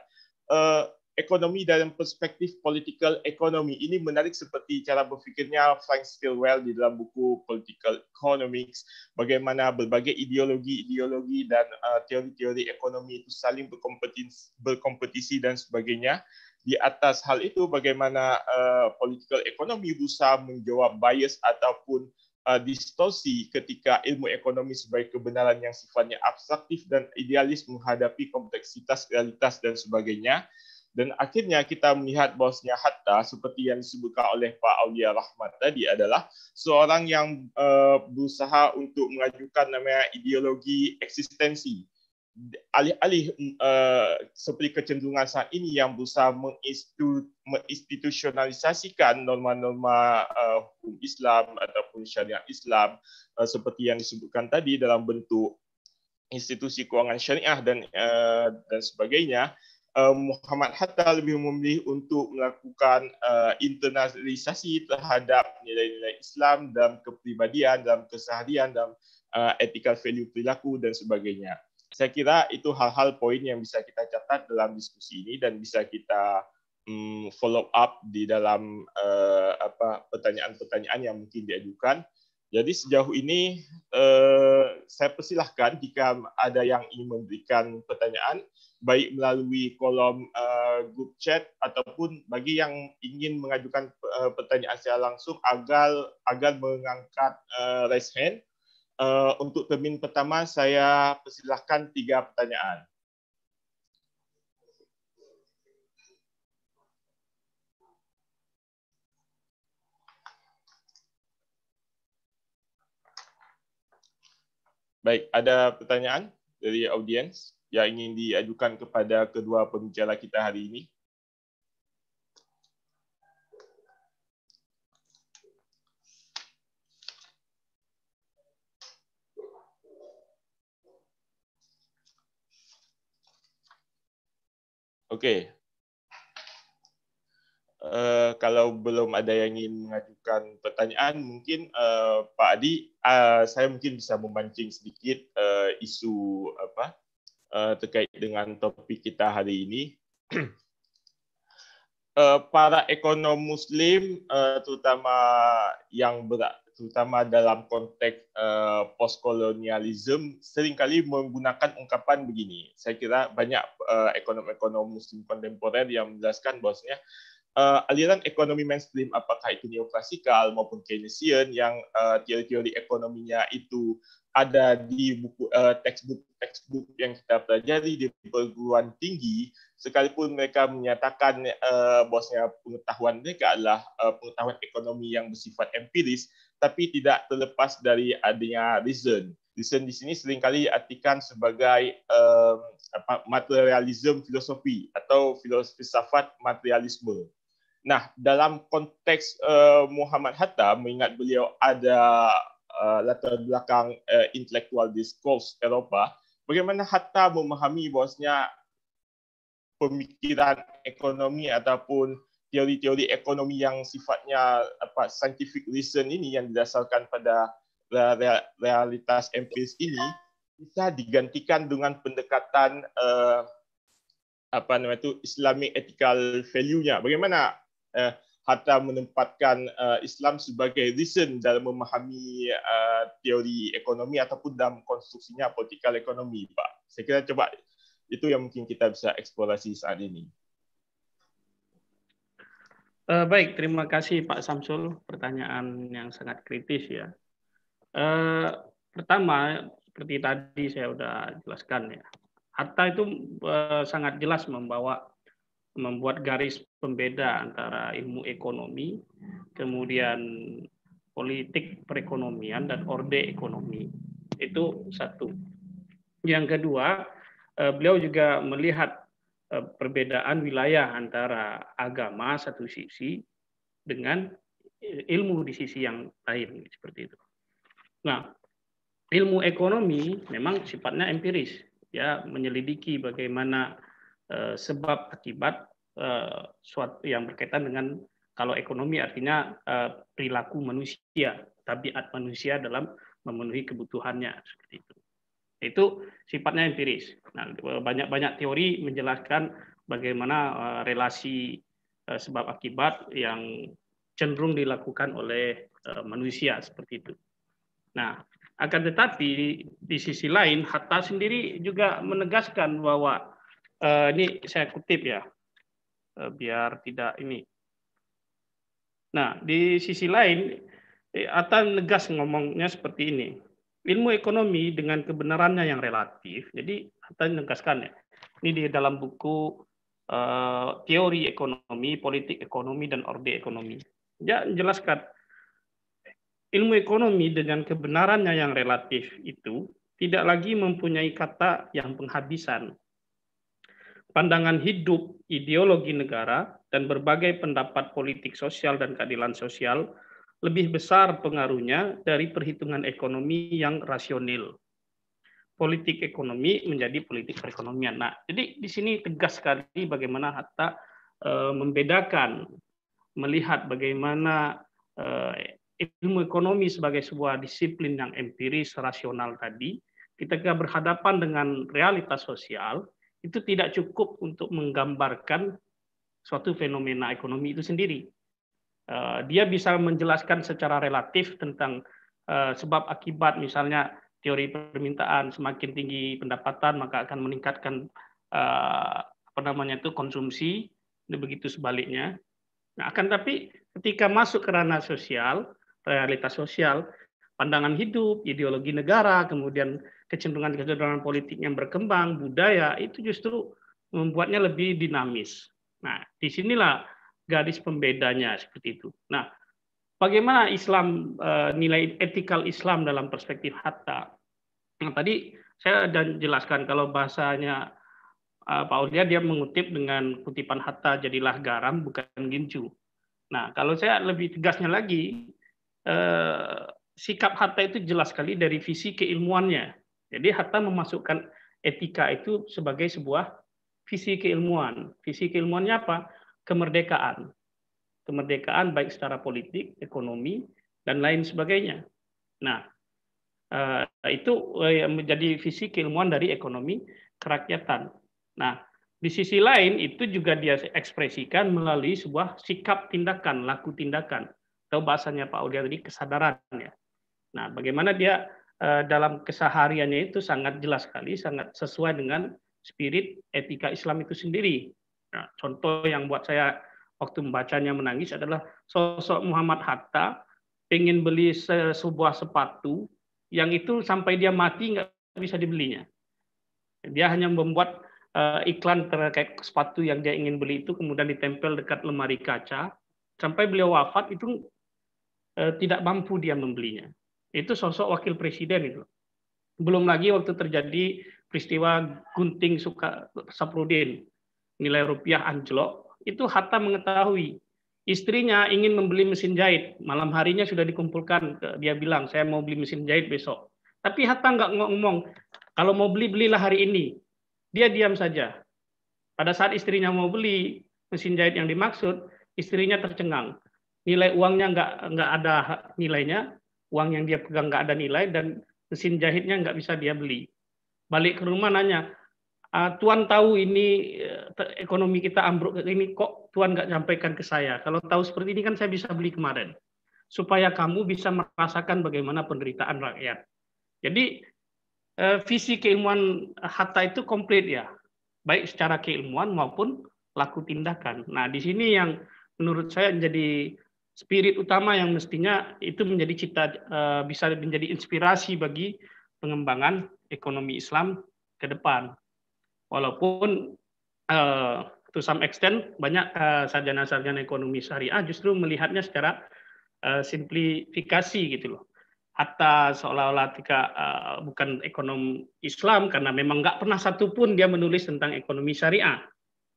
[SPEAKER 2] uh, ekonomi dalam perspektif political economy. Ini menarik seperti cara berfikirnya Frank Stilwell di dalam buku Political Economics, bagaimana berbagai ideologi-ideologi dan uh, teori-teori ekonomi itu saling berkompetisi, berkompetisi dan sebagainya. Di atas hal itu, bagaimana uh, political economy berusaha menjawab bias ataupun uh, distorsi ketika ilmu ekonomi sebagai kebenaran yang sifatnya abstraktif dan idealis menghadapi kompleksitas realitas dan sebagainya dan akhirnya kita melihat bahwasanya Hatta seperti yang disebutkan oleh Pak Aulia Rahmat tadi adalah seorang yang uh, berusaha untuk mengajukan namanya ideologi eksistensi. Alih-alih uh, eh, seperti kecenderungan saat ini yang berusaha mengistu, menginstitusionalisasikan norma-norma uh, hukum Islam ataupun syariat Islam uh, seperti yang disebutkan tadi dalam bentuk institusi keuangan syariah dan uh, dan sebagainya Eh, Muhammad Hatta lebih memilih untuk melakukan uh, internalisasi terhadap nilai-nilai Islam dalam kepribadian, dalam keseharian, dalam uh, ethical value perilaku dan sebagainya. Saya kira itu hal-hal poin yang bisa kita catat dalam diskusi ini dan bisa kita um, follow up di dalam uh, pertanyaan-pertanyaan yang mungkin diajukan jadi sejauh ini eh, saya persilahkan jika ada yang ingin memberikan pertanyaan, baik melalui kolom eh, grup chat ataupun bagi yang ingin mengajukan eh, pertanyaan secara langsung agar agar mengangkat eh, raise hand. Eh, untuk termin pertama saya persilahkan tiga pertanyaan. Baik, ada pertanyaan dari audiens yang ingin diajukan kepada kedua pembicara kita hari ini. Okey, uh, kalau belum ada yang ingin mengajukan pertanyaan, mungkin uh, Pak Adi, uh, saya mungkin bisa memancing sedikit uh, isu apa uh, terkait dengan topik kita hari ini. para ekonom Muslim, terutama yang berat terutama dalam konteks postkolonialisme seringkali menggunakan ungkapan begini. Saya kira banyak ekonom-ekonom muslim kontemporer yang menjelaskan bahwasanya uh, aliran ekonomi mainstream apakah itu neoklasikal maupun Keynesian yang uh, teori-teori ekonominya itu ada di buku uh, textbook textbook yang kita pelajari di perguruan tinggi sekalipun mereka menyatakan uh, bahwasanya pengetahuan mereka adalah uh, pengetahuan ekonomi yang bersifat empiris tapi tidak terlepas dari adanya reason reason di sini seringkali diartikan sebagai uh, materialisme materialism filosofi atau filosofi filsafat materialisme Nah, dalam konteks uh, Muhammad Hatta, mengingat beliau ada uh, latar belakang uh, intelektual discourse Eropa, bagaimana Hatta memahami bahawasanya pemikiran ekonomi ataupun teori-teori ekonomi yang sifatnya apa scientific reason ini yang didasarkan pada realitas empiris ini bisa digantikan dengan pendekatan uh, apa namanya itu Islamic ethical value-nya. Bagaimana uh, hatta menempatkan uh, Islam sebagai reason dalam memahami uh, teori ekonomi ataupun dalam konstruksinya politikal ekonomi Pak. Saya kira coba itu yang mungkin kita bisa eksplorasi saat ini.
[SPEAKER 1] Uh, baik, terima kasih Pak Samsul. Pertanyaan yang sangat kritis ya. Uh, pertama, seperti tadi saya sudah jelaskan ya, Hatta itu uh, sangat jelas membawa membuat garis pembeda antara ilmu ekonomi, kemudian politik perekonomian dan orde ekonomi. Itu satu. Yang kedua, eh, beliau juga melihat eh, perbedaan wilayah antara agama satu sisi dengan ilmu di sisi yang lain seperti itu. Nah, ilmu ekonomi memang sifatnya empiris ya, menyelidiki bagaimana Eh, sebab akibat eh, suatu yang berkaitan dengan kalau ekonomi artinya eh, perilaku manusia, tabiat manusia dalam memenuhi kebutuhannya seperti itu. Itu sifatnya empiris. banyak nah, banyak-banyak teori menjelaskan bagaimana relasi sebab akibat yang cenderung dilakukan oleh manusia seperti itu. Nah, akan tetapi di sisi lain Hatta sendiri juga menegaskan bahwa Uh, ini saya kutip ya, uh, biar tidak ini. Nah, di sisi lain, eh, Atan negas ngomongnya seperti ini. Ilmu ekonomi dengan kebenarannya yang relatif, jadi Atan negaskan ya. Ini di dalam buku uh, Teori Ekonomi, Politik Ekonomi, dan Orde Ekonomi. Ya, jelaskan ilmu ekonomi dengan kebenarannya yang relatif itu tidak lagi mempunyai kata yang penghabisan, pandangan hidup, ideologi negara, dan berbagai pendapat politik sosial dan keadilan sosial lebih besar pengaruhnya dari perhitungan ekonomi yang rasional. Politik ekonomi menjadi politik perekonomian. Nah, jadi di sini tegas sekali bagaimana Hatta e, membedakan, melihat bagaimana e, ilmu ekonomi sebagai sebuah disiplin yang empiris, rasional tadi, kita berhadapan dengan realitas sosial, itu tidak cukup untuk menggambarkan suatu fenomena ekonomi itu sendiri. Eh, dia bisa menjelaskan secara relatif tentang eh, sebab akibat misalnya teori permintaan semakin tinggi pendapatan maka akan meningkatkan eh, apa namanya itu konsumsi begitu sebaliknya. Nah, akan tapi ketika masuk ke ranah sosial, realitas sosial, pandangan hidup, ideologi negara, kemudian kecenderungan-kecenderungan politik yang berkembang, budaya itu justru membuatnya lebih dinamis. Nah, disinilah garis pembedanya seperti itu. Nah, bagaimana Islam eh, nilai etikal Islam dalam perspektif hatta? Nah, tadi saya dan jelaskan kalau bahasanya eh, Pak Ulia, dia mengutip dengan kutipan hatta jadilah garam bukan gincu. Nah, kalau saya lebih tegasnya lagi, eh, sikap Hatta itu jelas sekali dari visi keilmuannya. Jadi Hatta memasukkan etika itu sebagai sebuah visi keilmuan. Visi keilmuannya apa? Kemerdekaan. Kemerdekaan baik secara politik, ekonomi, dan lain sebagainya. Nah, eh, itu eh, menjadi visi keilmuan dari ekonomi kerakyatan. Nah, di sisi lain itu juga dia ekspresikan melalui sebuah sikap tindakan, laku tindakan atau bahasanya Pak Aulia tadi kesadaran ya. Nah, bagaimana dia Eh, dalam kesehariannya itu sangat jelas sekali, sangat sesuai dengan spirit etika Islam itu sendiri. Nah, contoh yang buat saya waktu membacanya menangis adalah sosok Muhammad Hatta ingin beli sebuah sepatu yang itu sampai dia mati nggak bisa dibelinya. Dia hanya membuat uh, iklan terkait sepatu yang dia ingin beli itu kemudian ditempel dekat lemari kaca sampai beliau wafat itu uh, tidak mampu dia membelinya itu sosok wakil presiden itu. Belum lagi waktu terjadi peristiwa gunting suka Saprudin, nilai rupiah anjlok, itu Hatta mengetahui istrinya ingin membeli mesin jahit. Malam harinya sudah dikumpulkan. Dia bilang, saya mau beli mesin jahit besok. Tapi Hatta nggak ngomong, kalau mau beli, belilah hari ini. Dia diam saja. Pada saat istrinya mau beli mesin jahit yang dimaksud, istrinya tercengang. Nilai uangnya nggak nggak ada nilainya uang yang dia pegang nggak ada nilai dan mesin jahitnya nggak bisa dia beli. Balik ke rumah nanya, ah, Tuan tahu ini eh, ekonomi kita ambruk ini kok Tuan nggak sampaikan ke saya. Kalau tahu seperti ini kan saya bisa beli kemarin. Supaya kamu bisa merasakan bagaimana penderitaan rakyat. Jadi eh, visi keilmuan Hatta itu komplit ya. Baik secara keilmuan maupun laku tindakan. Nah di sini yang menurut saya menjadi spirit utama yang mestinya itu menjadi cita eh, bisa menjadi inspirasi bagi pengembangan ekonomi Islam ke depan. Walaupun eh, to some extent banyak eh, sarjana-sarjana ekonomi syariah justru melihatnya secara simplifikasi gitu loh. Hatta seolah-olah ketika bukan ekonom Islam karena memang nggak pernah satupun dia menulis tentang ekonomi syariah.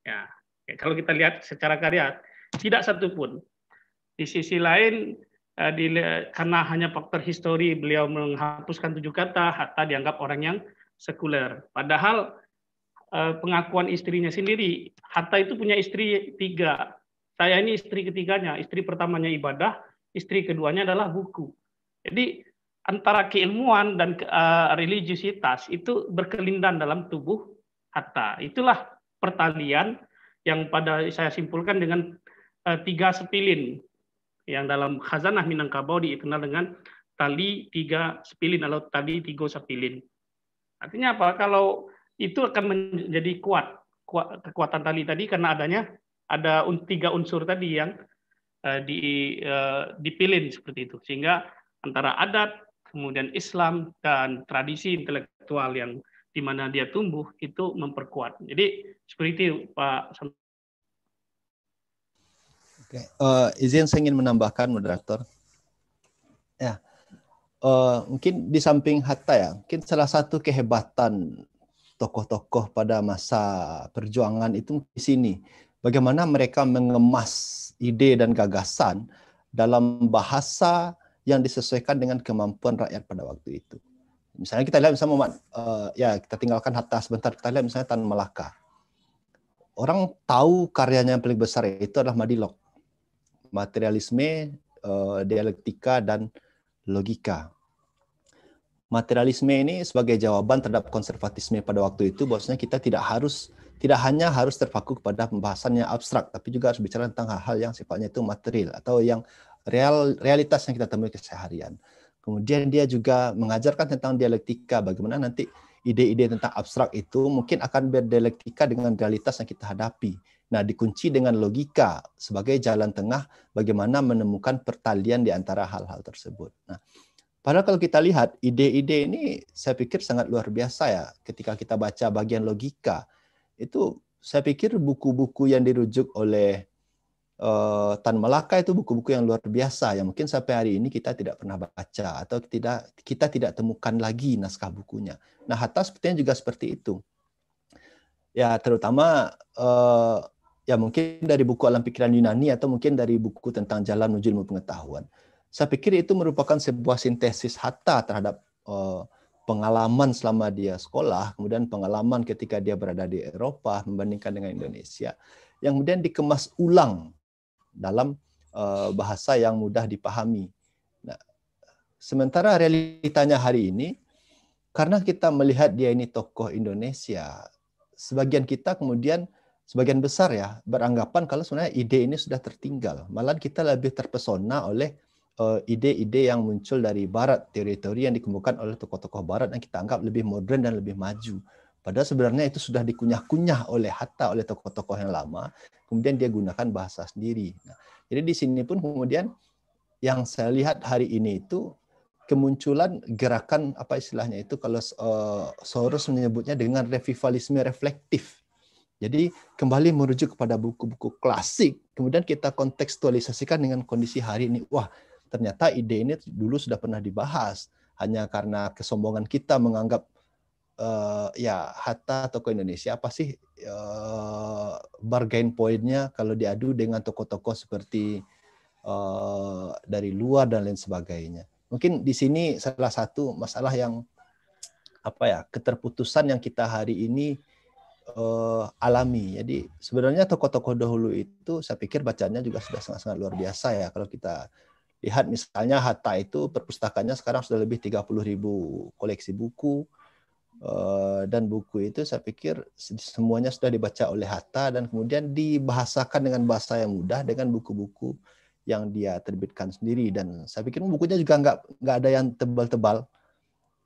[SPEAKER 1] Ya, kalau kita lihat secara karya tidak satupun di sisi lain, eh, karena hanya faktor histori beliau menghapuskan tujuh kata, Hatta dianggap orang yang sekuler. Padahal eh, pengakuan istrinya sendiri, Hatta itu punya istri tiga. Saya ini istri ketiganya, istri pertamanya ibadah, istri keduanya adalah buku. Jadi antara keilmuan dan uh, eh, religiusitas itu berkelindan dalam tubuh Hatta. Itulah pertalian yang pada saya simpulkan dengan uh, tiga sepilin yang dalam khazanah Minangkabau dikenal dengan tali tiga sepilin atau tali tiga sepilin. Artinya apa? Kalau itu akan menjadi kuat kekuatan tali tadi karena adanya ada tiga unsur tadi yang uh, di uh, dipilin seperti itu sehingga antara adat kemudian Islam dan tradisi intelektual yang di mana dia tumbuh itu memperkuat. Jadi seperti itu Pak
[SPEAKER 2] Oke, okay.
[SPEAKER 3] uh, eh, izin saya ingin menambahkan moderator. Ya, uh, mungkin di samping Hatta ya, mungkin salah satu kehebatan tokoh-tokoh pada masa perjuangan itu di sini. Bagaimana mereka mengemas ide dan gagasan dalam bahasa yang disesuaikan dengan kemampuan rakyat pada waktu itu. Misalnya kita lihat misalnya Muhammad, uh, ya kita tinggalkan Hatta sebentar, kita lihat misalnya Tan Malaka. Orang tahu karyanya yang paling besar itu adalah Madilog materialisme, eh, dialektika, dan logika. Materialisme ini sebagai jawaban terhadap konservatisme pada waktu itu, bahwasanya kita tidak harus tidak hanya harus terpaku kepada pembahasan yang abstrak, tapi juga harus bicara tentang hal-hal yang sifatnya itu material atau yang real realitas yang kita temui keseharian. Kemudian dia juga mengajarkan tentang dialektika, bagaimana nanti ide-ide tentang abstrak itu mungkin akan berdialektika dengan realitas yang kita hadapi. Nah, dikunci dengan logika sebagai jalan tengah bagaimana menemukan pertalian di antara hal-hal tersebut. Nah, padahal kalau kita lihat ide-ide ini saya pikir sangat luar biasa ya ketika kita baca bagian logika. Itu saya pikir buku-buku yang dirujuk oleh uh, Tan Malaka itu buku-buku yang luar biasa yang mungkin sampai hari ini kita tidak pernah baca atau tidak kita tidak temukan lagi naskah bukunya. Nah, Hatta sepertinya juga seperti itu ya terutama uh, Ya mungkin dari buku alam pikiran Yunani atau mungkin dari buku tentang jalan menuju ilmu pengetahuan. Saya pikir itu merupakan sebuah sintesis hatta terhadap uh, pengalaman selama dia sekolah, kemudian pengalaman ketika dia berada di Eropa membandingkan dengan Indonesia, yang kemudian dikemas ulang dalam uh, bahasa yang mudah dipahami. Nah, sementara realitanya hari ini, karena kita melihat dia ini tokoh Indonesia, sebagian kita kemudian sebagian besar ya beranggapan kalau sebenarnya ide ini sudah tertinggal. Malah kita lebih terpesona oleh eh, ide-ide yang muncul dari barat, teori-teori yang dikemukakan oleh tokoh-tokoh barat yang kita anggap lebih modern dan lebih maju. Padahal sebenarnya itu sudah dikunyah-kunyah oleh Hatta, oleh tokoh-tokoh yang lama. Kemudian dia gunakan bahasa sendiri. Nah, jadi di sini pun kemudian yang saya lihat hari ini itu kemunculan gerakan apa istilahnya itu kalau uh, Soros menyebutnya dengan revivalisme reflektif jadi kembali merujuk kepada buku-buku klasik, kemudian kita kontekstualisasikan dengan kondisi hari ini. Wah, ternyata ide ini dulu sudah pernah dibahas, hanya karena kesombongan kita menganggap uh, ya Hatta toko Indonesia apa sih uh, bargain pointnya kalau diadu dengan toko-toko seperti uh, dari luar dan lain sebagainya. Mungkin di sini salah satu masalah yang apa ya keterputusan yang kita hari ini uh, alami. Jadi sebenarnya tokoh-tokoh dahulu itu saya pikir bacanya juga sudah sangat-sangat luar biasa ya kalau kita lihat misalnya Hatta itu perpustakanya sekarang sudah lebih 30 ribu koleksi buku uh, dan buku itu saya pikir semuanya sudah dibaca oleh Hatta dan kemudian dibahasakan dengan bahasa yang mudah dengan buku-buku yang dia terbitkan sendiri dan saya pikir bukunya juga nggak nggak ada yang tebal-tebal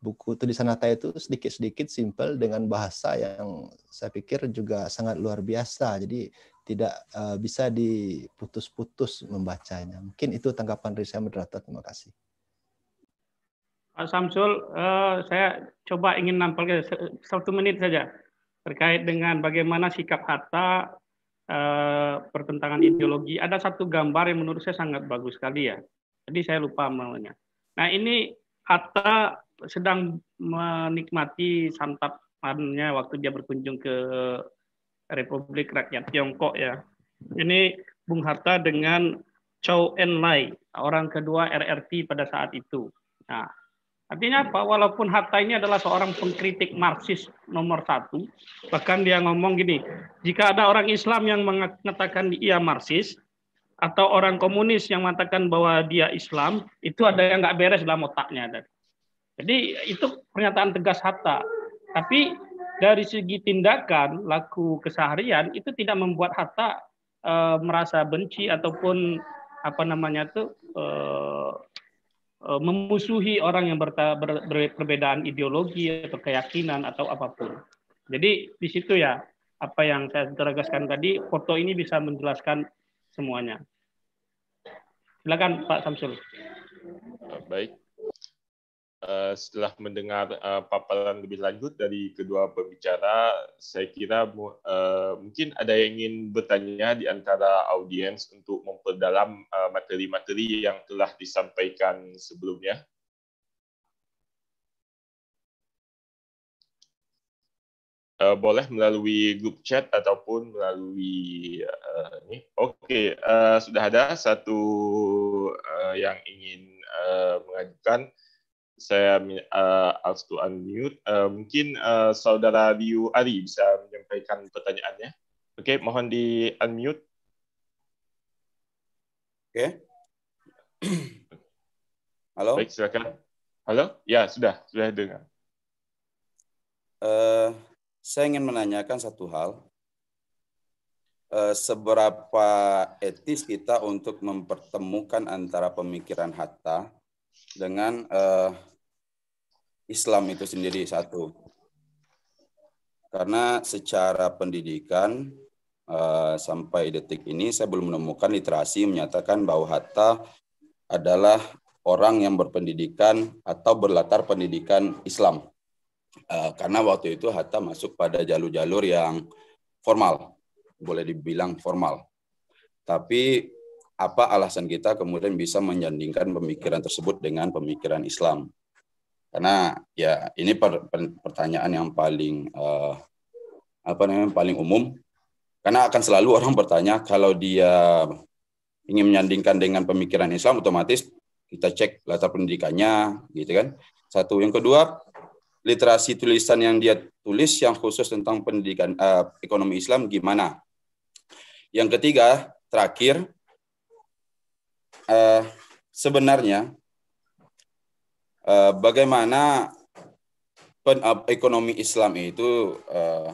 [SPEAKER 3] buku tulisan Hatta itu sedikit-sedikit simple dengan bahasa yang saya pikir juga sangat luar biasa. Jadi tidak eh, bisa diputus-putus membacanya. Mungkin itu tanggapan dari saya moderator. Terima kasih.
[SPEAKER 1] Pak Samsul, eh, saya coba ingin nampilkan satu menit saja terkait dengan bagaimana sikap Hatta eh, pertentangan ideologi. Ada satu gambar yang menurut saya sangat bagus sekali ya. Jadi saya lupa namanya. Nah ini Hatta sedang menikmati santapannya waktu dia berkunjung ke Republik Rakyat Tiongkok ya. Ini Bung Hatta dengan Chow Enlai, orang kedua RRT pada saat itu. Nah, artinya apa? Walaupun Hatta ini adalah seorang pengkritik Marxis nomor satu, bahkan dia ngomong gini, jika ada orang Islam yang mengatakan dia Marxis, atau orang komunis yang mengatakan bahwa dia Islam, itu ada yang nggak beres dalam otaknya. Jadi itu pernyataan tegas Hatta. Tapi dari segi tindakan, laku keseharian itu tidak membuat Hatta e, eh, merasa benci ataupun apa namanya itu e, e, memusuhi orang yang berta, ber, ber, berbedaan ideologi atau keyakinan atau apapun. Jadi di situ ya apa yang saya tergaskan tadi, foto ini bisa menjelaskan semuanya. Silakan Pak Samsul.
[SPEAKER 2] Baik, Eh, setelah mendengar uh, paparan lebih lanjut dari kedua pembicara, saya kira uh, mungkin ada yang ingin bertanya di antara audiens untuk memperdalam materi-materi uh, yang telah disampaikan sebelumnya. Uh, boleh melalui grup chat ataupun melalui uh, ini. Oke, okay, uh, sudah ada satu uh, yang ingin uh, mengajukan saya uh, eh, ask to unmute. Uh, mungkin uh, saudara Liu Ari bisa menyampaikan pertanyaannya. Oke, okay, mohon di unmute. Oke. Okay.
[SPEAKER 4] Halo. Baik, silakan. Halo? Ya, sudah, sudah dengar. Uh, saya ingin menanyakan satu hal. seberapa etis kita untuk mempertemukan antara pemikiran Hatta dengan uh, Islam itu sendiri satu. Karena secara pendidikan uh, sampai detik ini saya belum menemukan literasi menyatakan bahwa Hatta adalah orang yang berpendidikan atau berlatar pendidikan Islam. Uh, karena waktu itu Hatta masuk pada jalur-jalur yang formal, boleh dibilang formal. Tapi apa alasan kita kemudian bisa menyandingkan pemikiran tersebut dengan pemikiran Islam. Karena ya ini per, per, pertanyaan yang paling uh, apa namanya paling umum. Karena akan selalu orang bertanya kalau dia ingin menyandingkan dengan pemikiran Islam otomatis kita cek latar pendidikannya gitu kan. Satu, yang kedua literasi tulisan yang dia tulis yang khusus tentang pendidikan uh, ekonomi Islam gimana. Yang ketiga, terakhir uh, sebenarnya uh, bagaimana pen, uh, ekonomi Islam itu uh,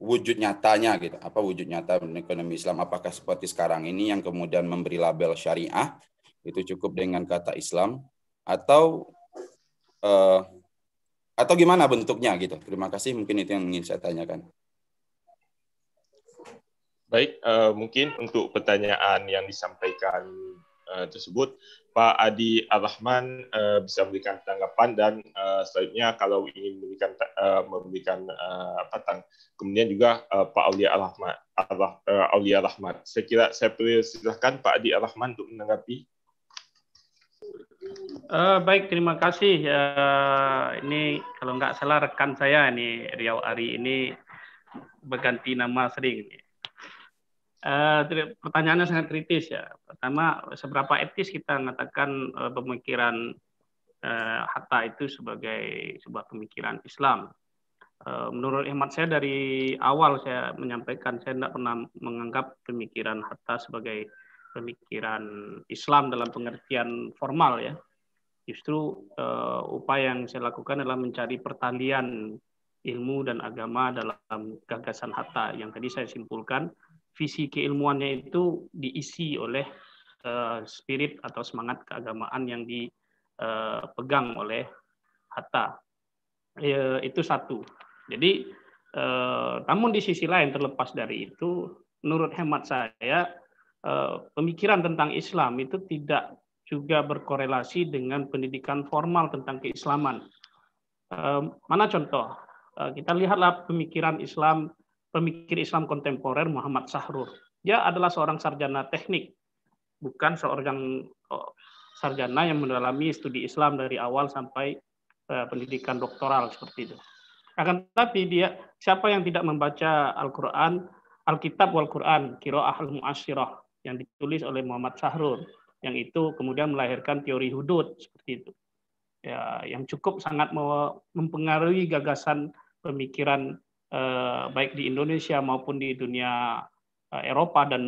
[SPEAKER 4] wujud nyatanya gitu. Apa wujud nyata ekonomi Islam? Apakah seperti sekarang ini yang kemudian memberi label syariah itu cukup dengan kata Islam atau uh, atau gimana bentuknya gitu. Terima kasih mungkin itu yang ingin saya tanyakan.
[SPEAKER 2] Baik, uh, mungkin untuk pertanyaan yang disampaikan uh, tersebut, Pak Adi ar uh, eh, bisa memberikan tanggapan dan uh, selanjutnya kalau ingin memberikan uh, memberikan uh, patang, kemudian juga uh, Pak Aulia Ar-Rahman. uh, Aulia Saya kira saya persilahkan Pak Adi ar untuk menanggapi.
[SPEAKER 1] Uh, baik, terima kasih. Uh, ini kalau nggak salah rekan saya ini Riau Ari ini berganti nama sering. Nih. Uh, pertanyaannya sangat kritis ya. Pertama, seberapa etis kita mengatakan uh, pemikiran uh, eh, Hatta itu sebagai sebuah pemikiran Islam. Uh, menurut hemat saya dari awal saya menyampaikan saya tidak pernah menganggap pemikiran Hatta sebagai pemikiran Islam dalam pengertian formal ya. Justru uh, upaya yang saya lakukan adalah mencari pertalian ilmu dan agama dalam gagasan Hatta yang tadi saya simpulkan visi keilmuannya itu diisi oleh uh, spirit atau semangat keagamaan yang dipegang eh, oleh Hatta. E, ya, itu satu. Jadi, uh, namun di sisi lain terlepas dari itu, menurut hemat saya uh, pemikiran tentang Islam itu tidak juga berkorelasi dengan pendidikan formal tentang keislaman. Uh, mana contoh? Uh, kita lihatlah pemikiran Islam pemikir Islam kontemporer Muhammad Sahrur. Dia adalah seorang sarjana teknik, bukan seorang oh, sarjana yang mendalami studi Islam dari awal sampai eh, pendidikan doktoral seperti itu. Akan tetapi dia siapa yang tidak membaca Al-Qur'an, Alkitab wal Qur'an, Qiraah al-Mu'asyirah yang ditulis oleh Muhammad Sahrur yang itu kemudian melahirkan teori hudud seperti itu. Ya, yang cukup sangat mempengaruhi gagasan pemikiran Eh, baik di Indonesia maupun di dunia eh, Eropa dan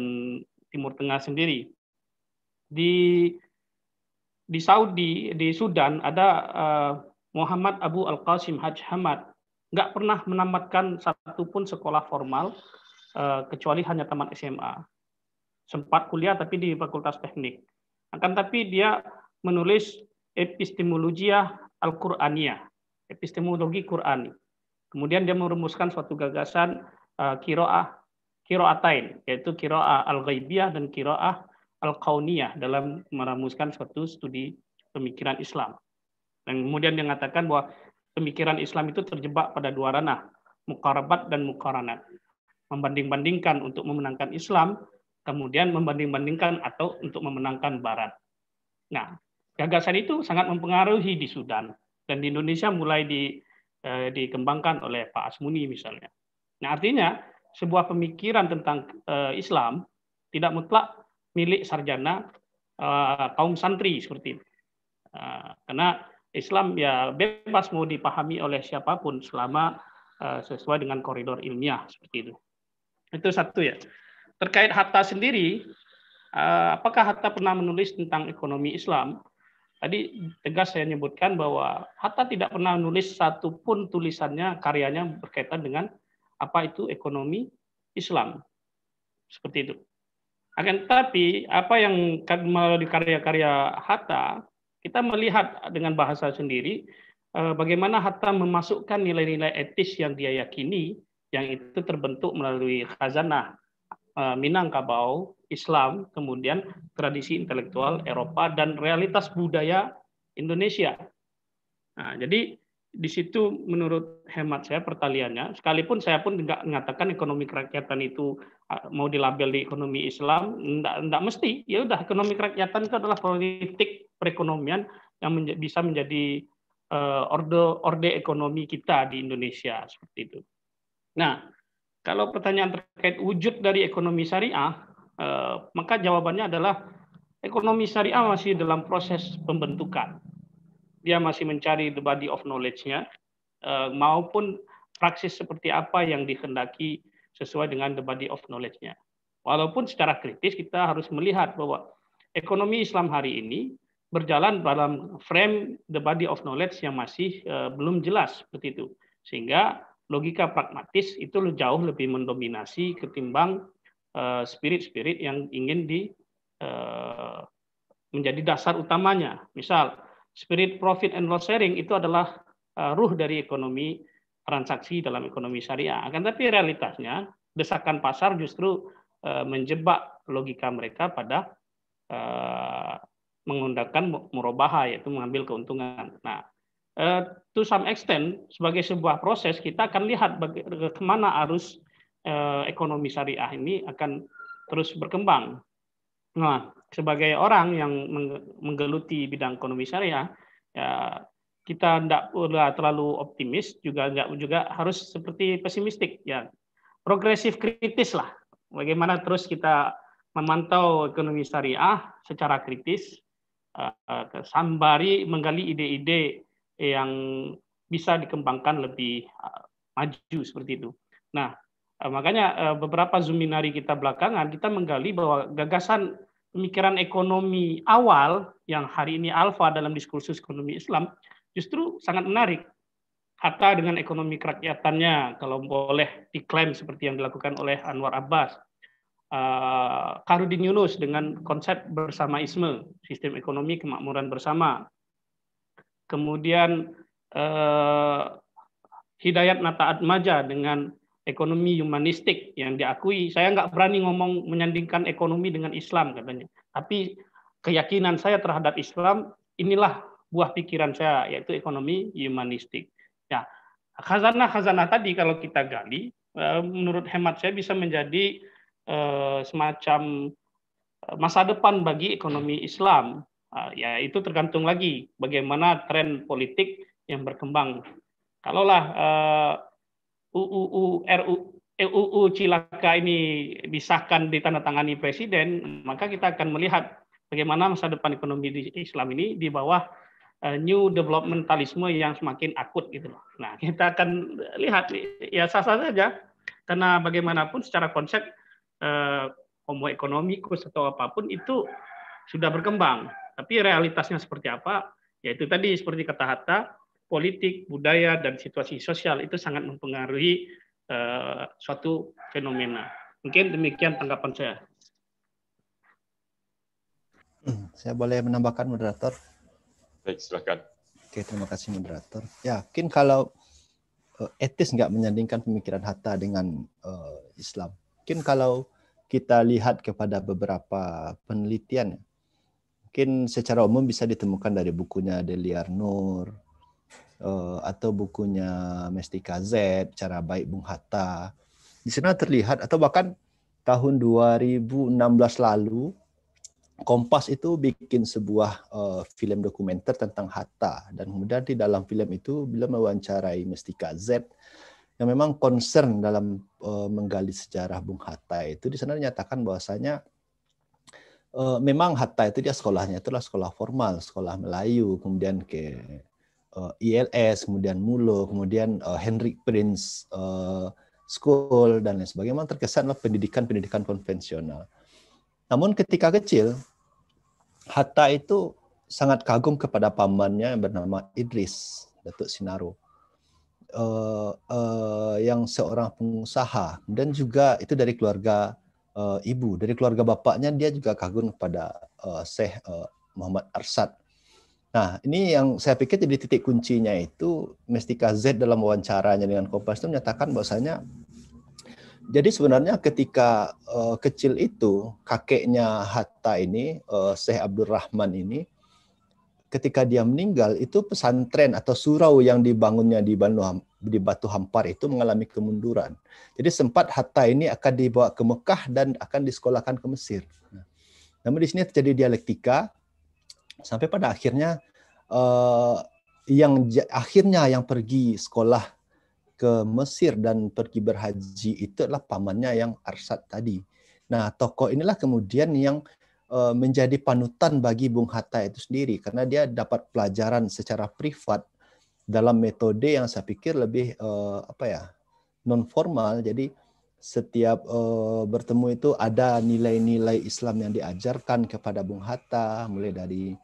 [SPEAKER 1] Timur Tengah sendiri. Di di Saudi, di Sudan ada eh, Muhammad Abu Al Qasim Haj Hamad nggak pernah menamatkan satupun sekolah formal kecuali hanya tamat SMA. Sempat kuliah tapi di Fakultas Teknik. Akan tapi dia menulis epistemologia Al-Qur'aniyah, epistemologi Qur'ani. Kemudian dia merumuskan suatu gagasan uh, kiroah kiroatain, yaitu kiroah al ghaibiyah dan kiroah al kauniyah dalam merumuskan suatu studi pemikiran Islam. Dan kemudian dia mengatakan bahwa pemikiran Islam itu terjebak pada dua ranah, mukarabat dan mukaranat. Membanding-bandingkan untuk memenangkan Islam, kemudian membanding-bandingkan atau untuk memenangkan Barat. Nah, gagasan itu sangat mempengaruhi di Sudan dan di Indonesia mulai di eh, dikembangkan oleh Pak Asmuni misalnya. Nah artinya sebuah pemikiran tentang eh, Islam tidak mutlak milik sarjana eh, kaum santri seperti itu. Eh, karena Islam ya bebas mau dipahami oleh siapapun selama eh, sesuai dengan koridor ilmiah seperti itu. Itu satu ya. Terkait Hatta sendiri, eh, apakah Hatta pernah menulis tentang ekonomi Islam? Tadi tegas saya nyebutkan bahwa Hatta tidak pernah nulis satupun tulisannya, karyanya berkaitan dengan apa itu ekonomi Islam. Seperti itu. Akan tetapi, apa yang melalui karya-karya Hatta, kita melihat dengan bahasa sendiri eh, bagaimana Hatta memasukkan nilai-nilai etis yang dia yakini, yang itu terbentuk melalui khazanah Eh, Minangkabau, Islam, kemudian tradisi intelektual Eropa dan realitas budaya Indonesia. Nah, jadi di situ menurut hemat saya pertaliannya, sekalipun saya pun tidak mengatakan ekonomi kerakyatan itu eh, mau dilabel di ekonomi Islam, enggak, mesti. Ya udah, ekonomi kerakyatan itu adalah politik perekonomian yang menja bisa menjadi uh, orde orde ekonomi kita di Indonesia seperti itu. Nah, kalau pertanyaan terkait wujud dari ekonomi syariah, eh, maka jawabannya adalah ekonomi syariah masih dalam proses pembentukan. Dia masih mencari the body of knowledge-nya, eh, maupun praksis seperti apa yang dikehendaki sesuai dengan the body of knowledge-nya. Walaupun secara kritis kita harus melihat bahwa ekonomi Islam hari ini berjalan dalam frame the body of knowledge yang masih eh, belum jelas seperti itu. Sehingga logika pragmatis itu jauh lebih mendominasi ketimbang eh, spirit-spirit yang ingin di eh, menjadi dasar utamanya. Misal, spirit profit and loss sharing itu adalah eh, ruh dari ekonomi transaksi dalam ekonomi syariah. Akan tapi realitasnya desakan pasar justru menjebak logika mereka pada mengundangkan murabaha yaitu mengambil keuntungan. Nah, Eh, to some extent sebagai sebuah proses kita akan lihat bagaimana kemana arus eh, ekonomi syariah ini akan terus berkembang. Nah, sebagai orang yang menggeluti bidang ekonomi syariah, ya, kita tidak boleh terlalu optimis, juga tidak juga harus seperti pesimistik. Ya, progresif kritis lah. Bagaimana terus kita memantau ekonomi syariah secara kritis, eh, sambari menggali ide-ide yang bisa dikembangkan lebih uh, maju seperti itu. Nah, uh, makanya uh, beberapa zuminari kita belakangan kita menggali bahwa gagasan pemikiran ekonomi awal yang hari ini alfa dalam diskursus ekonomi Islam justru sangat menarik. Hatta dengan ekonomi kerakyatannya, kalau boleh diklaim seperti yang dilakukan oleh Anwar Abbas. Uh, Karudin Yunus dengan konsep bersamaisme, sistem ekonomi kemakmuran bersama kemudian eh, Hidayat Nataat Maja dengan ekonomi humanistik yang diakui. Saya nggak berani ngomong menyandingkan ekonomi dengan Islam katanya. Tapi keyakinan saya terhadap Islam inilah buah pikiran saya yaitu ekonomi humanistik. Ya, khazanah-khazanah tadi kalau kita gali eh, menurut hemat saya bisa menjadi eh, semacam eh, masa depan bagi ekonomi Islam Ah, ya itu tergantung lagi bagaimana tren politik yang berkembang. Kalaulah uh, eh, UU RU e UU Cilaka ini disahkan ditandatangani presiden, maka kita akan melihat bagaimana masa depan ekonomi di Islam ini di bawah eh, new developmentalisme yang semakin akut gitu loh. Nah, kita akan lihat ya sah-sah saja karena bagaimanapun secara konsep eh, uh, homo economicus atau apapun itu sudah berkembang tapi realitasnya seperti apa? Yaitu tadi seperti kata Hatta, politik, budaya, dan situasi sosial itu sangat mempengaruhi uh, suatu fenomena. Mungkin demikian tanggapan saya.
[SPEAKER 3] Hmm, saya boleh menambahkan moderator. Baik, silakan. Oke, terima kasih moderator. Yakin kalau eh, etis nggak menyandingkan pemikiran Hatta dengan uh, Islam. Mungkin kalau kita lihat kepada beberapa penelitian mungkin secara umum bisa ditemukan dari bukunya Deliar Nur eh, atau bukunya Mestika Z, cara baik Bung Hatta. Di sana terlihat atau bahkan tahun 2016 lalu Kompas itu bikin sebuah uh, film dokumenter tentang Hatta dan kemudian di dalam film itu bila mewawancarai Mestika Z yang memang concern dalam uh, menggali sejarah Bung Hatta itu di sana dinyatakan bahwasanya uh, memang Hatta itu dia sekolahnya itulah sekolah formal, sekolah Melayu, kemudian ke uh, eh, ILS, kemudian Mulo, kemudian uh, Henry Prince uh, School dan lain sebagainya. Memang terkesanlah pendidikan-pendidikan konvensional. Namun ketika kecil, Hatta itu sangat kagum kepada pamannya yang bernama Idris Datuk Sinaro. Uh, uh, yang seorang pengusaha dan juga itu dari keluarga uh, ibu, dari keluarga bapaknya dia juga kagum kepada uh, eh, Syekh uh, eh, Muhammad Arsad. Nah, ini yang saya pikir jadi titik kuncinya itu Mestika Z dalam wawancaranya dengan Kompas itu menyatakan bahwasanya jadi sebenarnya ketika uh, kecil itu kakeknya Hatta ini uh, Syekh Rahman ini ketika dia meninggal itu pesantren atau surau yang dibangunnya di Banu di Batu Hampar itu mengalami kemunduran. Jadi sempat Hatta ini akan dibawa ke Mekah dan akan disekolahkan ke Mesir. Nah, namun di sini terjadi dialektika sampai pada akhirnya uh, yang akhirnya yang pergi sekolah ke Mesir dan pergi berhaji itu adalah pamannya yang Arsad tadi. Nah, tokoh inilah kemudian yang Eh, menjadi panutan bagi Bung Hatta itu sendiri karena dia dapat pelajaran secara privat dalam metode yang saya pikir lebih uh, apa ya non formal jadi setiap uh, bertemu itu ada nilai-nilai Islam yang diajarkan kepada Bung Hatta mulai dari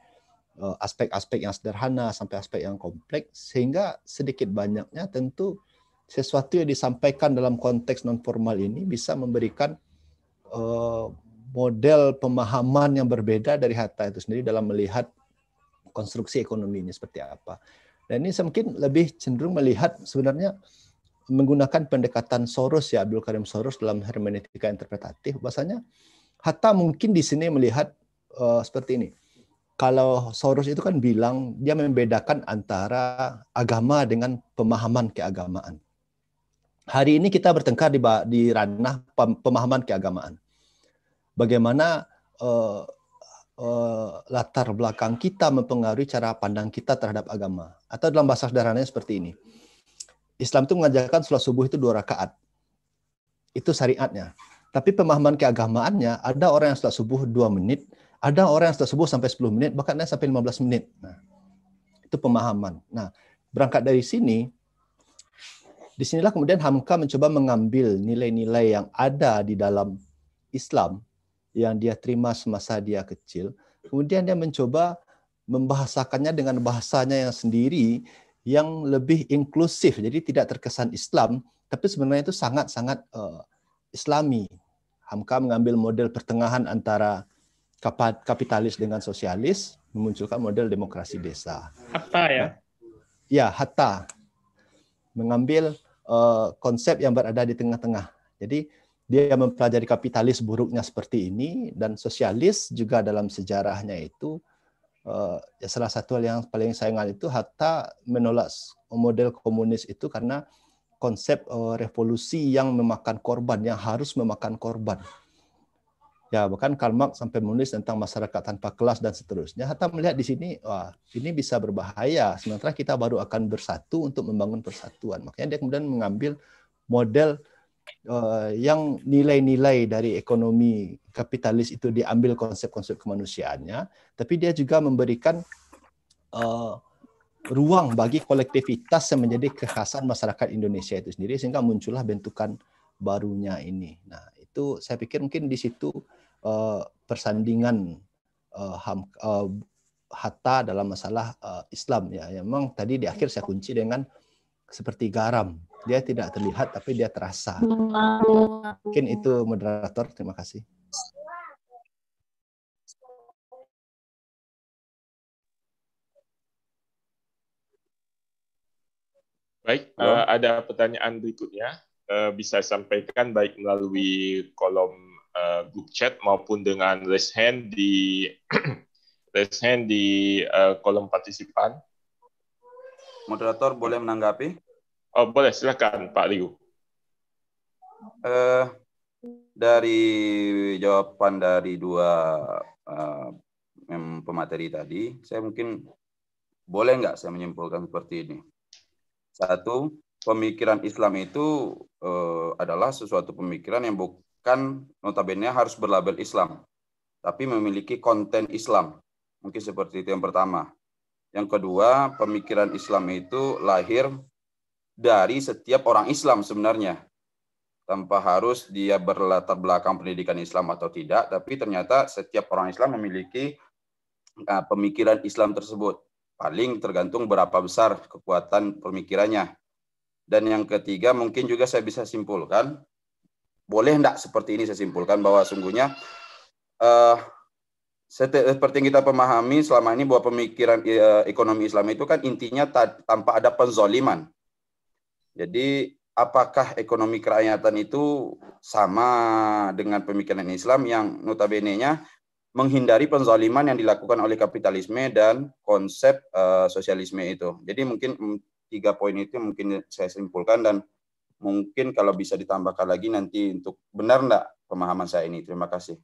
[SPEAKER 3] aspek aspek-aspek yang sederhana sampai aspek yang kompleks sehingga sedikit banyaknya tentu sesuatu yang disampaikan dalam konteks non formal ini bisa memberikan model pemahaman yang berbeda dari Hatta itu sendiri dalam melihat konstruksi ekonomi ini seperti apa. Dan ini semakin lebih cenderung melihat sebenarnya menggunakan pendekatan Soros ya Abdul Karim Soros dalam hermeneutika interpretatif bahasanya Hatta mungkin di sini melihat uh, seperti ini. Kalau Soros itu kan bilang dia membedakan antara agama dengan pemahaman keagamaan. Hari ini kita bertengkar di, di ranah pemahaman keagamaan bagaimana uh, uh, latar belakang kita mempengaruhi cara pandang kita terhadap agama. Atau dalam bahasa sederhananya seperti ini. Islam itu mengajarkan sholat subuh itu dua rakaat. Itu syariatnya. Tapi pemahaman keagamaannya, ada orang yang sholat subuh dua menit, ada orang yang sholat subuh sampai sepuluh menit, bahkan sampai lima belas menit. Nah, itu pemahaman. Nah, berangkat dari sini, disinilah kemudian Hamka mencoba mengambil nilai-nilai yang ada di dalam Islam yang dia terima semasa dia kecil. Kemudian dia mencoba membahasakannya dengan bahasanya yang sendiri yang lebih inklusif. Jadi tidak terkesan Islam, tapi sebenarnya itu sangat-sangat uh, Islami. Hamka mengambil model pertengahan antara kapitalis dengan sosialis, memunculkan model demokrasi desa. Hatta ya? ya, Hatta. Mengambil uh, konsep yang berada di tengah-tengah. Jadi dia mempelajari kapitalis buruknya seperti ini dan sosialis juga dalam sejarahnya itu eh, ya salah satu hal yang paling sayangan itu Hatta menolak model komunis itu karena konsep eh, revolusi yang memakan korban yang harus memakan korban. Ya bahkan Karl Marx sampai menulis tentang masyarakat tanpa kelas dan seterusnya. Hatta melihat di sini wah ini bisa berbahaya sementara kita baru akan bersatu untuk membangun persatuan. Makanya dia kemudian mengambil model uh, yang nilai-nilai dari ekonomi kapitalis itu diambil konsep-konsep kemanusiaannya, tapi dia juga memberikan uh, ruang bagi kolektivitas yang menjadi kekhasan masyarakat Indonesia itu sendiri sehingga muncullah bentukan barunya ini. Nah, itu saya pikir mungkin di situ uh, persandingan uh, ham, uh, Hatta dalam masalah uh, Islam ya. Memang tadi di akhir saya kunci dengan seperti garam dia tidak terlihat tapi dia terasa. Mungkin itu moderator. Terima kasih.
[SPEAKER 2] Baik, uh, ada pertanyaan berikutnya. Uh, bisa sampaikan baik melalui kolom uh, group chat maupun dengan raise hand di raise hand di uh, kolom partisipan.
[SPEAKER 4] Moderator boleh menanggapi? Oh, boleh, silakan Pak Liu. Uh, dari jawaban dari dua uh, pemateri tadi, saya mungkin boleh nggak saya menyimpulkan seperti ini. Satu, pemikiran Islam itu uh, adalah sesuatu pemikiran yang bukan notabene harus berlabel Islam, tapi memiliki konten Islam. Mungkin seperti itu yang pertama. Yang kedua, pemikiran Islam itu lahir dari setiap orang Islam sebenarnya. Tanpa harus dia berlatar belakang pendidikan Islam atau tidak, tapi ternyata setiap orang Islam memiliki uh, pemikiran Islam tersebut. Paling tergantung berapa besar kekuatan pemikirannya. Dan yang ketiga mungkin juga saya bisa simpulkan, boleh enggak seperti ini saya simpulkan bahwa sungguhnya uh, seperti yang kita pemahami selama ini bahwa pemikiran eh, ekonomi Islam itu kan intinya tanpa ada penzoliman. Jadi apakah ekonomi kerakyatan itu sama dengan pemikiran Islam yang notabene-nya menghindari penzaliman yang dilakukan oleh kapitalisme dan konsep uh, sosialisme itu. Jadi mungkin mm, tiga poin itu mungkin saya simpulkan dan mungkin kalau bisa ditambahkan lagi nanti untuk benar enggak pemahaman saya ini. Terima kasih.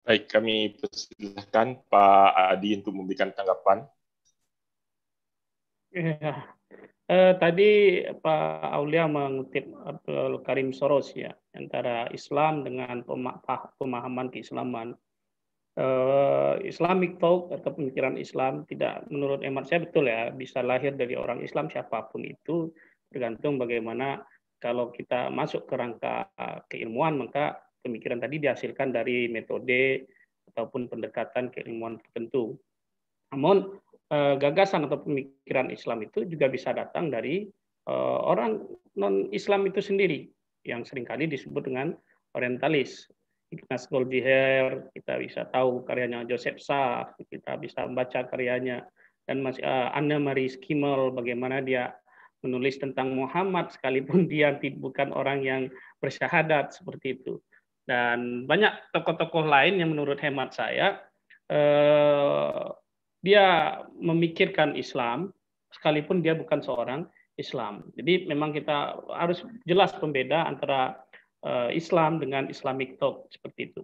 [SPEAKER 2] Baik, kami persilahkan Pak Adi untuk memberikan tanggapan.
[SPEAKER 1] Ya. Eh, tadi Pak Aulia mengutip Abdul Karim Soros ya antara Islam dengan pemahaman keislaman. Uh, Islamic thought atau pemikiran Islam tidak menurut emat saya betul ya bisa lahir dari orang Islam siapapun itu tergantung bagaimana kalau kita masuk ke rangka keilmuan maka pemikiran tadi dihasilkan dari metode ataupun pendekatan keilmuan tertentu. Namun Eh, gagasan atau pemikiran Islam itu juga bisa datang dari eh, orang non-Islam itu sendiri yang seringkali disebut dengan orientalis. Ignaz Goldiher, kita bisa tahu karyanya Joseph Saf, kita bisa membaca karyanya dan masih eh, Anna Marie Skimmel bagaimana dia menulis tentang Muhammad sekalipun dia bukan orang yang bersyahadat seperti itu. Dan banyak tokoh-tokoh lain yang menurut hemat saya dia memikirkan Islam sekalipun dia bukan seorang Islam. Jadi memang kita harus jelas pembeda antara eh, Islam dengan Islamic talk seperti itu.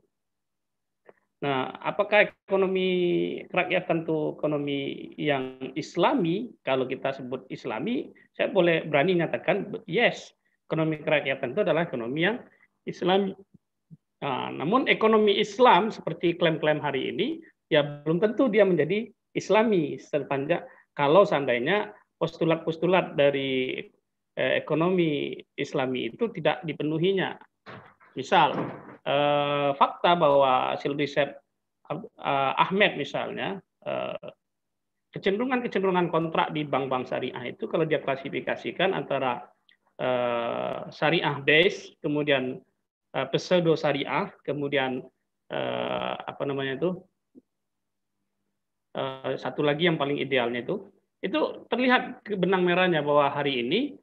[SPEAKER 1] Nah, apakah ekonomi rakyat tentu ekonomi yang Islami? Kalau kita sebut Islami, saya boleh berani nyatakan yes, ekonomi rakyat tentu adalah ekonomi yang Islami. Nah, namun ekonomi Islam seperti klaim-klaim hari ini, ya belum tentu dia menjadi Islami sepanjang kalau seandainya postulat-postulat dari eh, ekonomi Islami itu tidak dipenuhinya. Misal eh, fakta bahwa Silrisep eh, Ahmed misalnya eh, kecenderungan-kecenderungan kontrak di bank-bank syariah itu kalau dia klasifikasikan antara eh, syariah base, kemudian eh, pseudo syariah, kemudian eh, apa namanya itu Eh, satu lagi yang paling idealnya itu itu terlihat ke benang merahnya bahwa hari ini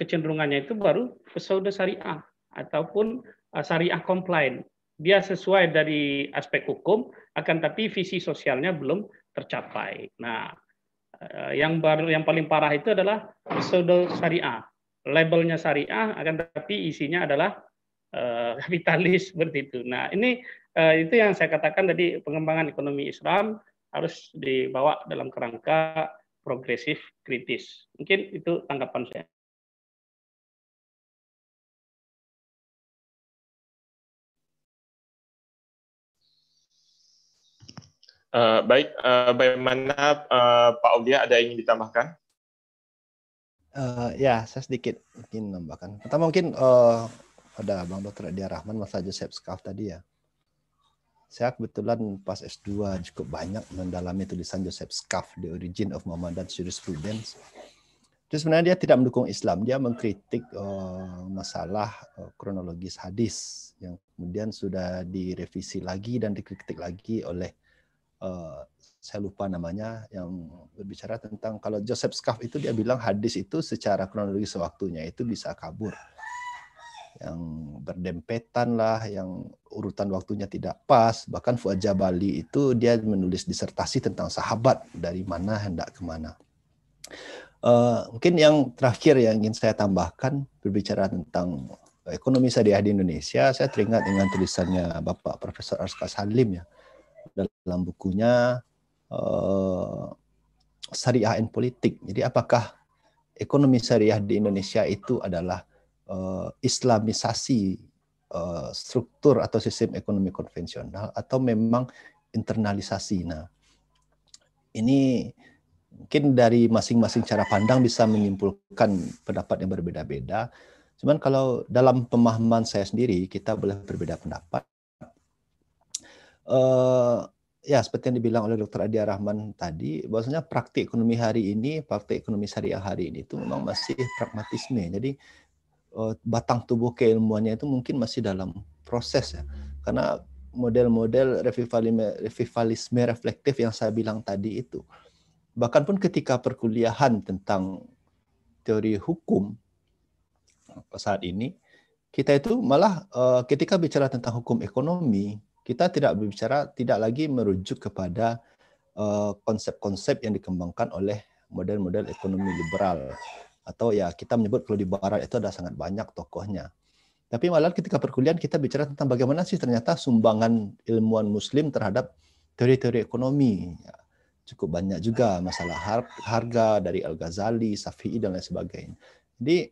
[SPEAKER 1] kecenderungannya itu baru pesoda syariah ataupun eh, syariah compliant. Dia sesuai dari aspek hukum, akan tapi visi sosialnya belum tercapai. Nah, eh, yang baru yang paling parah itu adalah pseudo syariah. Labelnya syariah, akan tapi isinya adalah kapitalis seperti itu. Nah, ini itu yang saya katakan tadi pengembangan ekonomi Islam harus dibawa dalam kerangka
[SPEAKER 2] progresif kritis. Mungkin itu tanggapan saya. Uh, baik, uh, bagaimana uh, Pak Odia ada yang ingin ditambahkan?
[SPEAKER 3] Uh, ya, saya sedikit mungkin menambahkan. Pertama mungkin uh, ada Bang Dr. Adia Rahman, Mas Joseph Skaf tadi ya. Saya kebetulan pas S2 cukup banyak mendalami tulisan Joseph Scaff, The Origin of Muhammadan Jurisprudence. Itu sebenarnya dia tidak mendukung Islam, dia mengkritik uh, masalah uh, kronologis hadis yang kemudian sudah direvisi lagi dan dikritik lagi oleh uh, saya lupa namanya yang berbicara tentang kalau Joseph Scaff itu dia bilang hadis itu secara kronologis waktunya itu bisa kabur yang berdempetan lah, yang urutan waktunya tidak pas. Bahkan Fuad Jabali itu dia menulis disertasi tentang sahabat dari mana hendak kemana. Uh, eh, mungkin yang terakhir yang ingin saya tambahkan berbicara tentang ekonomi syariah di Indonesia, saya teringat dengan tulisannya Bapak Profesor Arska Salim ya dalam bukunya uh, Syariah and Politik. Jadi apakah ekonomi syariah di Indonesia itu adalah uh, Islamisasi uh, struktur atau sistem ekonomi konvensional atau memang internalisasi. Nah, ini mungkin dari masing-masing cara pandang bisa menyimpulkan pendapat yang berbeda-beda. Cuman kalau dalam pemahaman saya sendiri kita boleh berbeda pendapat. Uh, ya seperti yang dibilang oleh Dr. Adia Rahman tadi, bahwasanya praktik ekonomi hari ini, praktik ekonomi syariah hari ini itu memang masih pragmatisme. Jadi Eh, batang tubuh keilmuannya itu mungkin masih dalam proses ya. Karena model-model revivalisme, revivalisme reflektif yang saya bilang tadi itu. Bahkan pun ketika perkuliahan tentang teori hukum saat ini, kita itu malah eh, ketika bicara tentang hukum ekonomi, kita tidak berbicara tidak lagi merujuk kepada eh, konsep -konsep yang dikembangkan oleh model-model ekonomi liberal atau ya kita menyebut kalau di barat itu ada sangat banyak tokohnya. Tapi malah ketika perkuliahan kita bicara tentang bagaimana sih ternyata sumbangan ilmuwan muslim terhadap teori-teori ekonomi. Ya, cukup banyak juga masalah harga dari Al-Ghazali, Safi'i, dan lain sebagainya. Jadi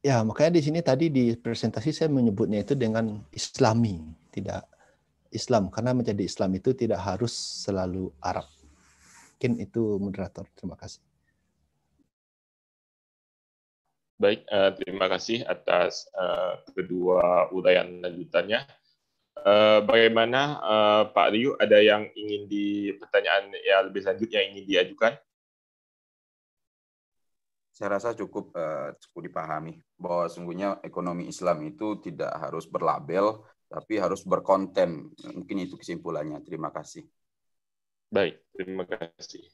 [SPEAKER 3] ya makanya di sini tadi di presentasi saya menyebutnya itu dengan Islami, tidak Islam karena menjadi Islam itu tidak harus selalu Arab. Mungkin itu moderator. Terima kasih.
[SPEAKER 2] Baik, uh, terima kasih atas uh, kedua urayan lanjutannya. Uh, bagaimana uh, Pak Ryu ada yang ingin di pertanyaan ya lebih lanjut yang ingin diajukan?
[SPEAKER 4] Saya rasa cukup uh, cukup dipahami bahwa sungguhnya ekonomi Islam itu tidak harus berlabel tapi harus berkonten. Mungkin itu kesimpulannya. Terima kasih. Baik, terima kasih.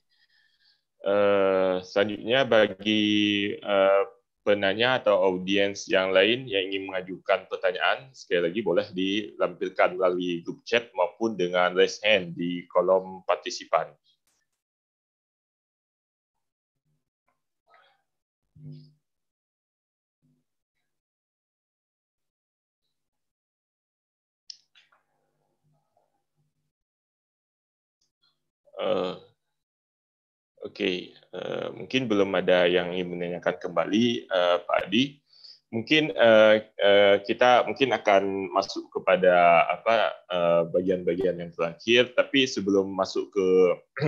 [SPEAKER 2] Uh, selanjutnya bagi uh, penanya atau audiens yang lain yang ingin mengajukan pertanyaan, sekali lagi boleh dilampirkan melalui grup chat maupun dengan raise hand di kolom partisipan. Uh, Oke, Eh, mungkin belum ada yang ingin menanyakan kembali uh, Pak Adi. Mungkin uh, uh, kita mungkin akan masuk kepada apa bagian-bagian uh, yang terakhir. Tapi sebelum masuk ke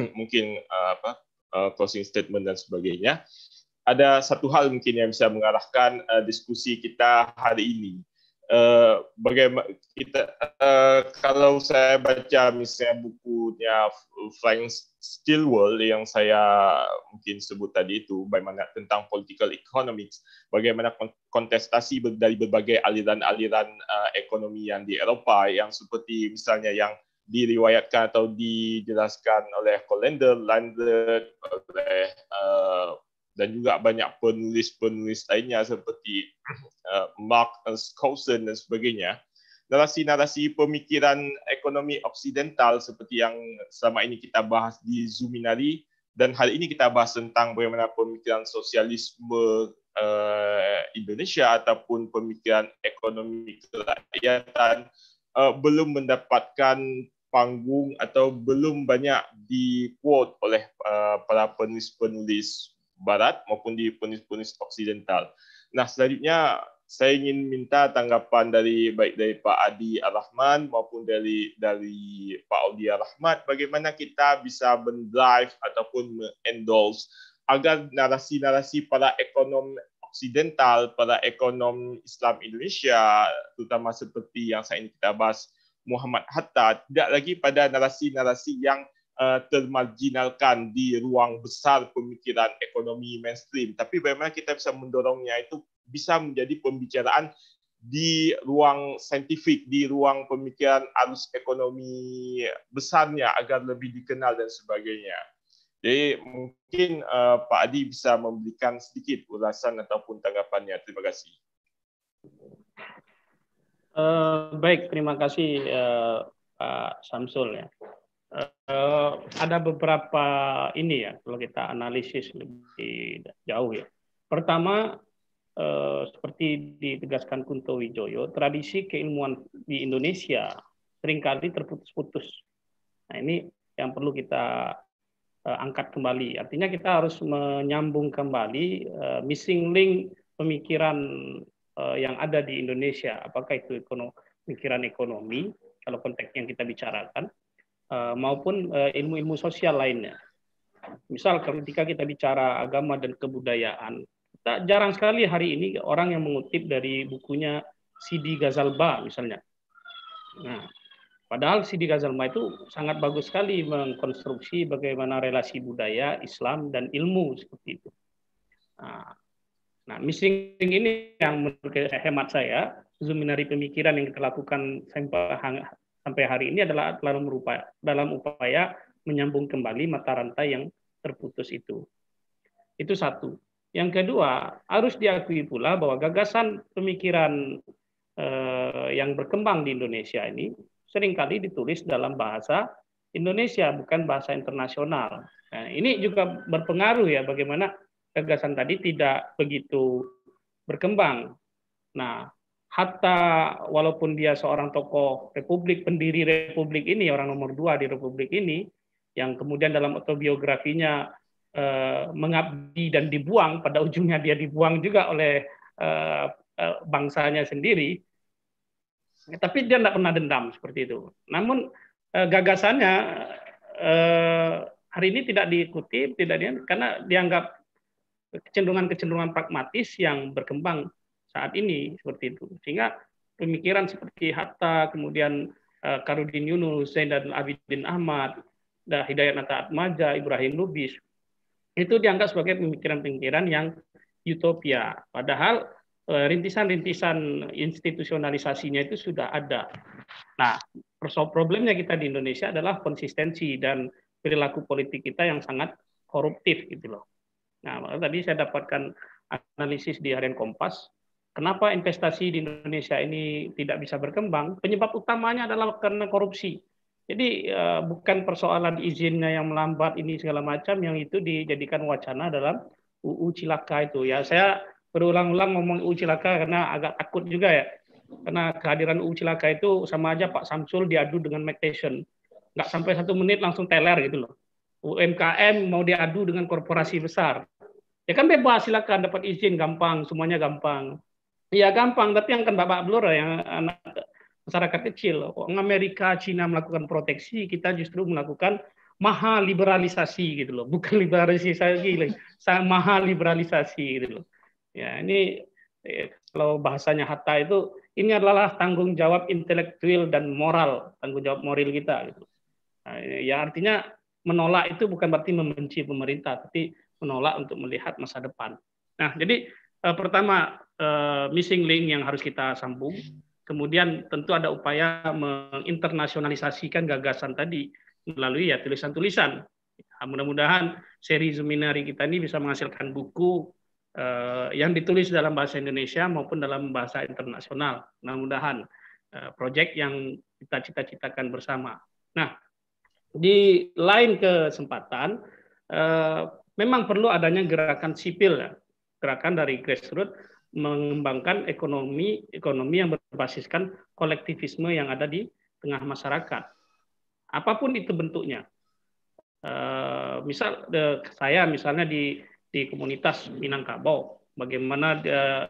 [SPEAKER 2] mungkin uh, apa uh, closing statement dan sebagainya, ada satu hal mungkin yang bisa mengarahkan uh, diskusi kita hari ini. Uh, bagaimana kita uh, kalau saya baca misalnya bukunya Frank still world yang saya mungkin sebut tadi itu bagaimana tentang political economics bagaimana kontestasi dari berbagai aliran-aliran uh, ekonomi yang di Eropah yang seperti misalnya yang diriwayatkan atau dijelaskan oleh Colander, Landred oleh uh, dan juga banyak penulis-penulis lainnya seperti uh, Mark Skousen dan sebagainya. narasi-narasi pemikiran ekonomi Occidental seperti yang selama ini kita bahas di Zuminari dan hari ini kita bahas tentang bagaimana pemikiran sosialisme eh, Indonesia ataupun pemikiran ekonomi kerakyatan eh, belum mendapatkan panggung atau belum banyak di quote oleh eh, para penulis-penulis barat maupun di penulis-penulis occidental. Nah, selanjutnya saya ingin minta tanggapan dari baik dari Pak Adi Ar-Rahman maupun dari dari Pak Audi Ar-Rahmat bagaimana kita bisa mendrive ataupun endorse agar narasi-narasi para ekonom oksidental, para ekonom Islam Indonesia terutama seperti yang saya ini kita bahas Muhammad Hatta tidak lagi pada narasi-narasi yang uh, eh, termarginalkan di ruang besar pemikiran ekonomi mainstream tapi bagaimana kita bisa mendorongnya itu bisa menjadi pembicaraan di ruang saintifik, di ruang pemikiran arus ekonomi besarnya agar lebih dikenal dan sebagainya. Jadi mungkin uh, Pak Adi bisa memberikan sedikit ulasan ataupun tanggapannya. Terima kasih.
[SPEAKER 1] Uh, baik, terima kasih uh, Pak Samsul ya. Uh, ada beberapa ini ya, kalau kita analisis lebih jauh ya. Pertama, Eh, seperti ditegaskan Kunto Wijoyo, tradisi keilmuan di Indonesia seringkali terputus-putus. Nah ini yang perlu kita eh, angkat kembali. Artinya kita harus menyambung kembali eh, missing link pemikiran eh, yang ada di Indonesia. Apakah itu ekonomi, pemikiran ekonomi, kalau konteks yang kita bicarakan, maupun ilmu-ilmu sosial lainnya. Misal ketika kita bicara agama dan kebudayaan, Tak jarang sekali hari ini orang yang mengutip dari bukunya Sidi Ghazalba misalnya. Nah, padahal Sidi Gazalba itu sangat bagus sekali mengkonstruksi bagaimana relasi budaya, Islam dan ilmu seperti itu. Nah, nah missing ini yang menurut saya, hemat saya zuminari pemikiran yang kita lakukan sampai hari ini adalah dalam merupa dalam upaya menyambung kembali mata rantai yang terputus itu. Itu satu. Yang kedua, harus diakui pula bahwa gagasan pemikiran eh, yang berkembang di Indonesia ini seringkali ditulis dalam bahasa Indonesia, bukan bahasa internasional. Nah, ini juga berpengaruh ya bagaimana gagasan tadi tidak begitu berkembang. Nah, Hatta walaupun dia seorang tokoh republik, pendiri republik ini, orang nomor dua di republik ini, yang kemudian dalam autobiografinya Eh, mengabdi dan dibuang pada ujungnya dia dibuang juga oleh eh, eh, bangsanya sendiri tapi dia tidak pernah dendam seperti itu namun gagasannya hari ini tidak diikuti tidak dia karena dianggap kecenderungan-kecenderungan pragmatis yang berkembang saat ini seperti itu sehingga pemikiran seperti Hatta kemudian Karudin Yunus dan Abidin Ahmad Hidayat Nata Atmaja Ibrahim Lubis itu dianggap sebagai pemikiran-pemikiran yang utopia. Padahal eh, rintisan-rintisan institusionalisasinya itu sudah ada. Nah, problemnya kita di Indonesia adalah konsistensi dan perilaku politik kita yang sangat koruptif gitu loh. Nah, tadi saya dapatkan analisis di harian Kompas, kenapa investasi di Indonesia ini tidak bisa berkembang? Penyebab utamanya adalah karena korupsi. Jadi uh, bukan persoalan izinnya yang melambat ini segala macam yang itu dijadikan wacana dalam UU Cilaka itu. Ya saya berulang-ulang ngomong UU Cilaka karena agak takut juga ya. Karena kehadiran UU Cilaka itu sama aja Pak Samsul diadu dengan McTation. Nggak sampai satu menit langsung teler gitu loh. UMKM mau diadu dengan korporasi besar. Ya kan bebas silakan dapat izin gampang, semuanya gampang. Ya gampang, tapi yang kan bapak blur ya, yang anak masyarakat kecil. Amerika, Cina melakukan proteksi, kita justru melakukan maha liberalisasi gitu loh, bukan liberalisasi lagi, maha liberalisasi gitu loh. Ya ini eh, kalau bahasanya Hatta itu ini adalah tanggung jawab intelektual dan moral, tanggung jawab moral kita gitu. Nah, ya artinya menolak itu bukan berarti membenci pemerintah, tapi menolak untuk melihat masa depan. Nah jadi eh, pertama eh, missing link yang harus kita sambung Kemudian tentu ada upaya menginternasionalisasikan gagasan tadi melalui ya tulisan-tulisan. Ya, mudah-mudahan seri seminari kita ini bisa menghasilkan buku eh, yang ditulis dalam bahasa Indonesia maupun dalam bahasa internasional. Mudah-mudahan eh, proyek yang kita cita-citakan bersama. Nah, di lain kesempatan eh, memang perlu adanya gerakan sipil ya, gerakan dari grassroots mengembangkan ekonomi ekonomi yang berbasiskan kolektivisme yang ada di tengah masyarakat. Apapun itu bentuknya. Eh, misal eh, saya misalnya di di komunitas Minangkabau, bagaimana eh,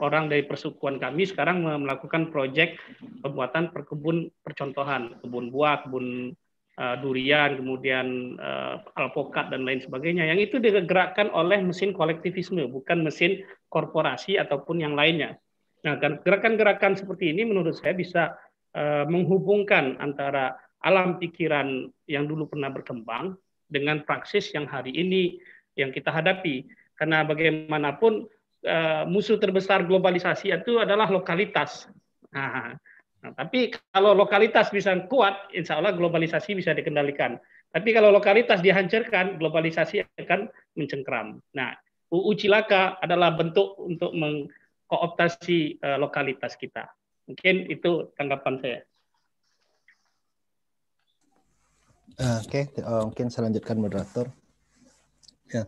[SPEAKER 1] orang dari persukuan kami sekarang melakukan proyek pembuatan perkebun percontohan, kebun buah, kebun uh, durian, kemudian uh, eh, alpokat dan lain sebagainya. Yang itu digerakkan oleh mesin kolektivisme, bukan mesin korporasi ataupun yang lainnya. Nah, kan, gerakan-gerakan seperti ini menurut saya bisa uh, menghubungkan antara alam pikiran yang dulu pernah berkembang dengan praksis yang hari ini yang kita hadapi. Karena bagaimanapun uh, musuh terbesar globalisasi itu adalah lokalitas. Nah, Nah, tapi kalau lokalitas bisa kuat, insya Allah globalisasi bisa dikendalikan. Tapi kalau lokalitas dihancurkan, globalisasi akan mencengkram. Nah, UU Cilaka adalah bentuk untuk mengkooptasi uh, lokalitas kita. Mungkin itu tanggapan saya.
[SPEAKER 3] Eh, oke, okay. uh, eh, mungkin saya lanjutkan moderator. Ya,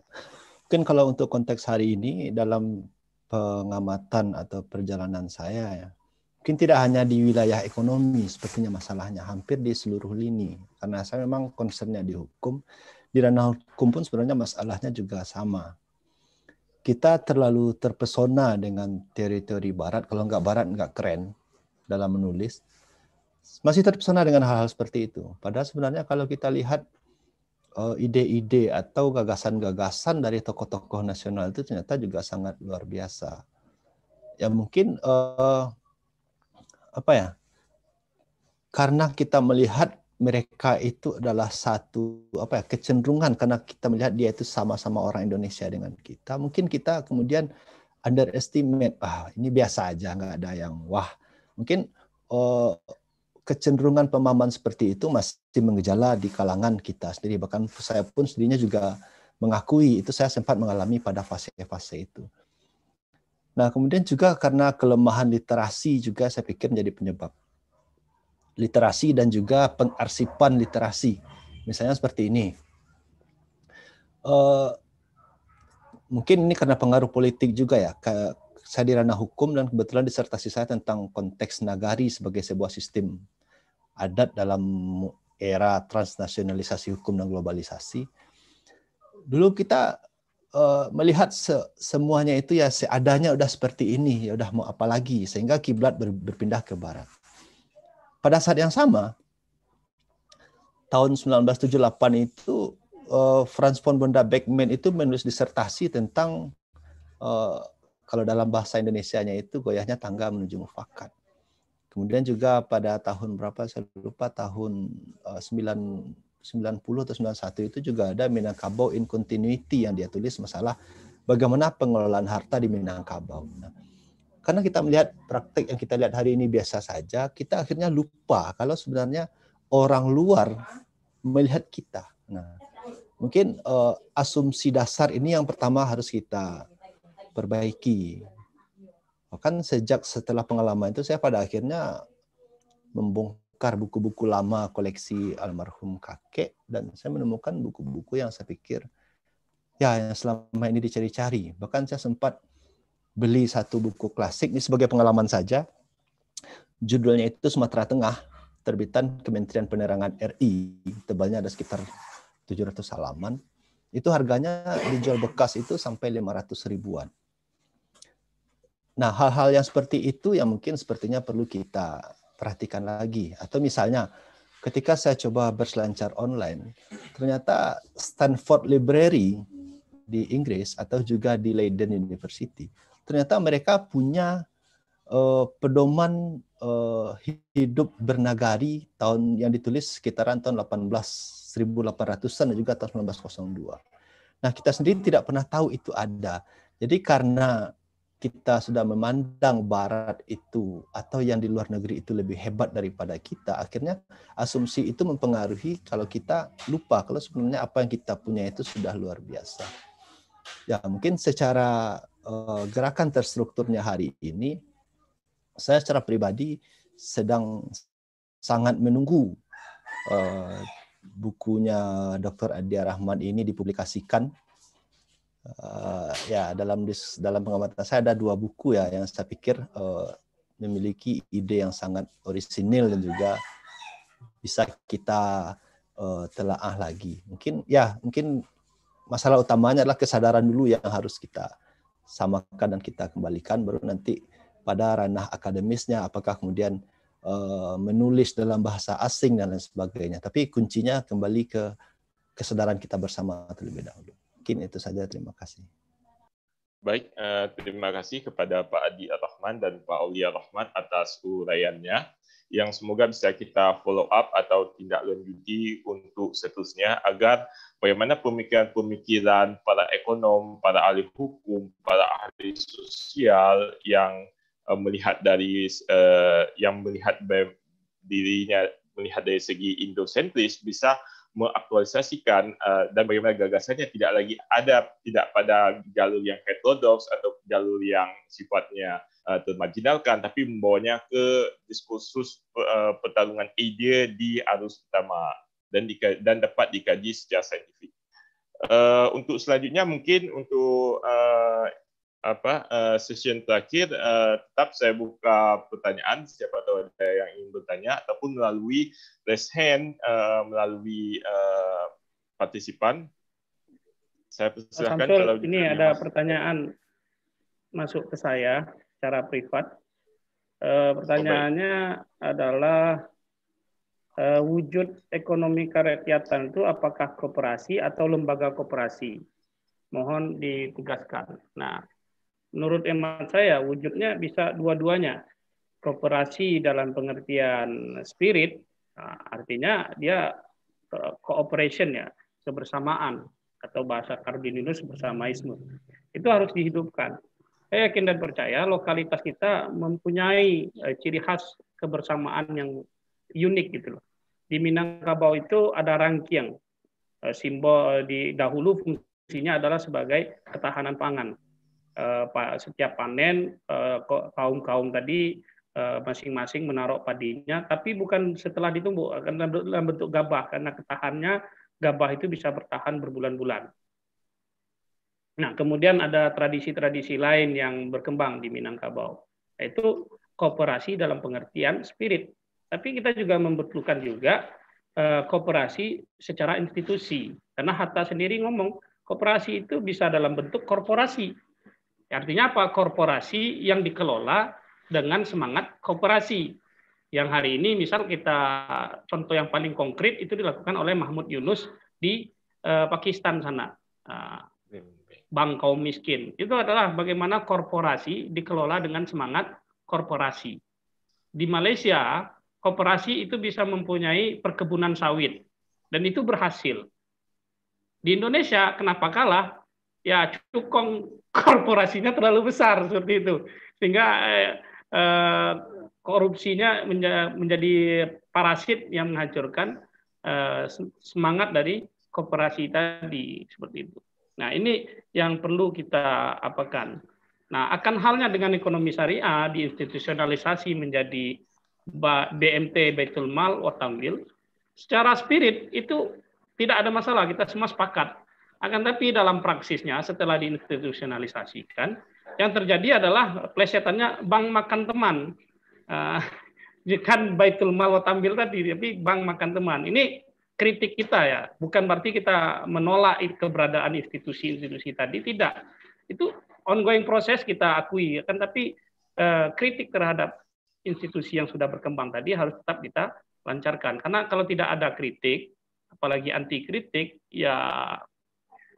[SPEAKER 3] mungkin kalau untuk konteks hari ini dalam pengamatan atau perjalanan saya ya, mungkin tidak hanya di wilayah ekonomi sepertinya masalahnya hampir di seluruh lini karena saya memang concernnya di hukum di ranah hukum pun sebenarnya masalahnya juga sama kita terlalu terpesona dengan teori-teori barat kalau nggak barat nggak keren dalam menulis masih terpesona dengan hal-hal seperti itu padahal sebenarnya kalau kita lihat eh, ide-ide atau gagasan-gagasan dari tokoh-tokoh nasional itu ternyata juga sangat luar biasa ya mungkin uh, apa ya? Karena kita melihat mereka itu adalah satu apa ya kecenderungan karena kita melihat dia itu sama-sama orang Indonesia dengan kita mungkin kita kemudian underestimate ah ini biasa aja nggak ada yang wah mungkin oh, kecenderungan pemahaman seperti itu masih mengejala di kalangan kita sendiri bahkan saya pun sendirinya juga mengakui itu saya sempat mengalami pada fase-fase itu Nah, kemudian juga karena kelemahan literasi juga saya pikir menjadi penyebab. Literasi dan juga pengarsipan literasi. Misalnya seperti ini. Uh, mungkin ini karena pengaruh politik juga ya. Saya di ranah hukum dan kebetulan disertasi saya tentang konteks nagari sebagai sebuah sistem adat dalam era transnasionalisasi hukum dan globalisasi. Dulu kita Eh, melihat se semuanya itu ya seadanya udah seperti ini, ya udah mau apa lagi sehingga kiblat ber berpindah ke barat. Pada saat yang sama tahun 1978 itu uh, Franz von Bonda Beckman itu menulis disertasi tentang uh, kalau dalam bahasa Indonesianya itu goyahnya tangga menuju mufakat. Kemudian juga pada tahun berapa saya lupa tahun uh, 9 90 atau 91 itu juga ada Minangkabau in continuity yang dia tulis masalah bagaimana pengelolaan harta di Minangkabau. Nah, karena kita melihat praktik yang kita lihat hari ini biasa saja, kita akhirnya lupa kalau sebenarnya orang luar melihat kita. Nah, mungkin uh, asumsi dasar ini yang pertama harus kita perbaiki. Kan sejak setelah pengalaman itu saya pada akhirnya membongkar membongkar buku-buku lama koleksi almarhum kakek dan saya menemukan buku-buku yang saya pikir ya yang selama ini dicari-cari. Bahkan saya sempat beli satu buku klasik ini sebagai pengalaman saja. Judulnya itu Sumatera Tengah, terbitan Kementerian Penerangan RI. Tebalnya ada sekitar 700 halaman. Itu harganya dijual bekas itu sampai 500 ribuan. Nah, hal-hal yang seperti itu yang mungkin sepertinya perlu kita perhatikan lagi. Atau misalnya ketika saya coba berselancar online, ternyata Stanford Library di Inggris atau juga di Leiden University, ternyata mereka punya uh, pedoman uh, hidup bernagari tahun yang ditulis sekitaran tahun 18 1800-an dan juga tahun 1902. Nah, kita sendiri tidak pernah tahu itu ada. Jadi karena kita sudah memandang barat itu atau yang di luar negeri itu lebih hebat daripada kita akhirnya asumsi itu mempengaruhi kalau kita lupa kalau sebenarnya apa yang kita punya itu sudah luar biasa ya mungkin secara uh, gerakan terstrukturnya hari ini saya secara pribadi sedang sangat menunggu uh, bukunya Dr. Adia Rahman ini dipublikasikan uh, ya dalam dis, dalam pengamatan saya ada dua buku ya yang saya pikir uh, memiliki ide yang sangat orisinil dan juga bisa kita uh, telaah lagi. Mungkin ya mungkin masalah utamanya adalah kesadaran dulu yang harus kita samakan dan kita kembalikan baru nanti pada ranah akademisnya apakah kemudian menulis dalam bahasa asing dan lain sebagainya. Tapi kuncinya kembali ke kesadaran kita bersama terlebih dahulu. Mungkin itu saja. Terima kasih.
[SPEAKER 2] Baik, eh, terima kasih kepada Pak Adi Rahman dan Pak Aulia Rahman atas uraiannya yang semoga bisa kita follow up atau tindak lanjuti untuk seterusnya agar bagaimana pemikiran-pemikiran para ekonom, para ahli hukum, para ahli sosial yang eh, melihat dari eh, yang melihat dirinya melihat dari segi indosentris bisa mengaktualisasikan uh, dan bagaimana gagasannya tidak lagi ada tidak pada jalur yang heterodox atau jalur yang sifatnya uh, termarginalkan tapi membawanya ke diskursus uh, pertarungan ide di arus utama dan dika- dan dapat dikaji secara saintifik. Uh, untuk selanjutnya mungkin untuk uh, apa uh, session terakhir uh, tetap saya buka pertanyaan siapa tahu ada yang ingin bertanya ataupun melalui raise hand uh, melalui uh, partisipan saya persilahkan Samsul, kalau ini ada masuk.
[SPEAKER 1] pertanyaan masuk ke saya secara privat uh, pertanyaannya oh, adalah uh, wujud ekonomi kerakyatan itu apakah koperasi atau lembaga koperasi mohon ditugaskan. nah menurut emat saya wujudnya bisa dua-duanya. Kooperasi dalam pengertian spirit, nah, artinya dia cooperation ya, kebersamaan atau bahasa kardinalis bersamaisme. Itu harus dihidupkan. Saya yakin dan percaya lokalitas kita mempunyai eh, ciri khas kebersamaan yang unik gitu loh. Di Minangkabau itu ada rangkiang. Eh, simbol di dahulu fungsinya adalah sebagai ketahanan pangan Eh, setiap panen eh, kaum kaum tadi eh, masing-masing menaruh padinya, tapi bukan setelah ditumbuk, akan dalam bentuk gabah karena ketahannya gabah itu bisa bertahan berbulan-bulan. Nah, kemudian ada tradisi-tradisi lain yang berkembang di Minangkabau, yaitu kooperasi dalam pengertian spirit. Tapi kita juga membutuhkan juga kooperasi secara institusi, karena Hatta sendiri ngomong kooperasi itu bisa dalam bentuk korporasi, Artinya apa? Korporasi yang dikelola dengan semangat kooperasi. Yang hari ini misal kita contoh yang paling konkret itu dilakukan oleh Mahmud Yunus di uh, Pakistan sana. Uh, bank kaum miskin. Itu adalah bagaimana korporasi dikelola dengan semangat korporasi. Di Malaysia, korporasi itu bisa mempunyai perkebunan sawit dan itu berhasil. Di Indonesia kenapa kalah? ya cukong korporasinya terlalu besar seperti itu sehingga eh, eh, korupsinya menjadi parasit yang menghancurkan eh, semangat dari korporasi tadi seperti itu. Nah ini yang perlu kita apakan. Nah akan halnya dengan ekonomi syariah diinstitusionalisasi menjadi BMT Baitul Mal Watangil, secara spirit itu tidak ada masalah kita semua sepakat akan tapi dalam praksisnya setelah diinstitusionalisasikan, yang terjadi adalah plesetannya bank makan teman. Uh, baitul mal tampil tadi, tapi bank makan teman. Ini kritik kita ya, bukan berarti kita menolak keberadaan institusi-institusi tadi, tidak. Itu ongoing proses kita akui, kan tapi eh, kritik terhadap institusi yang sudah berkembang tadi harus tetap kita lancarkan. Karena kalau tidak ada kritik, apalagi anti kritik, ya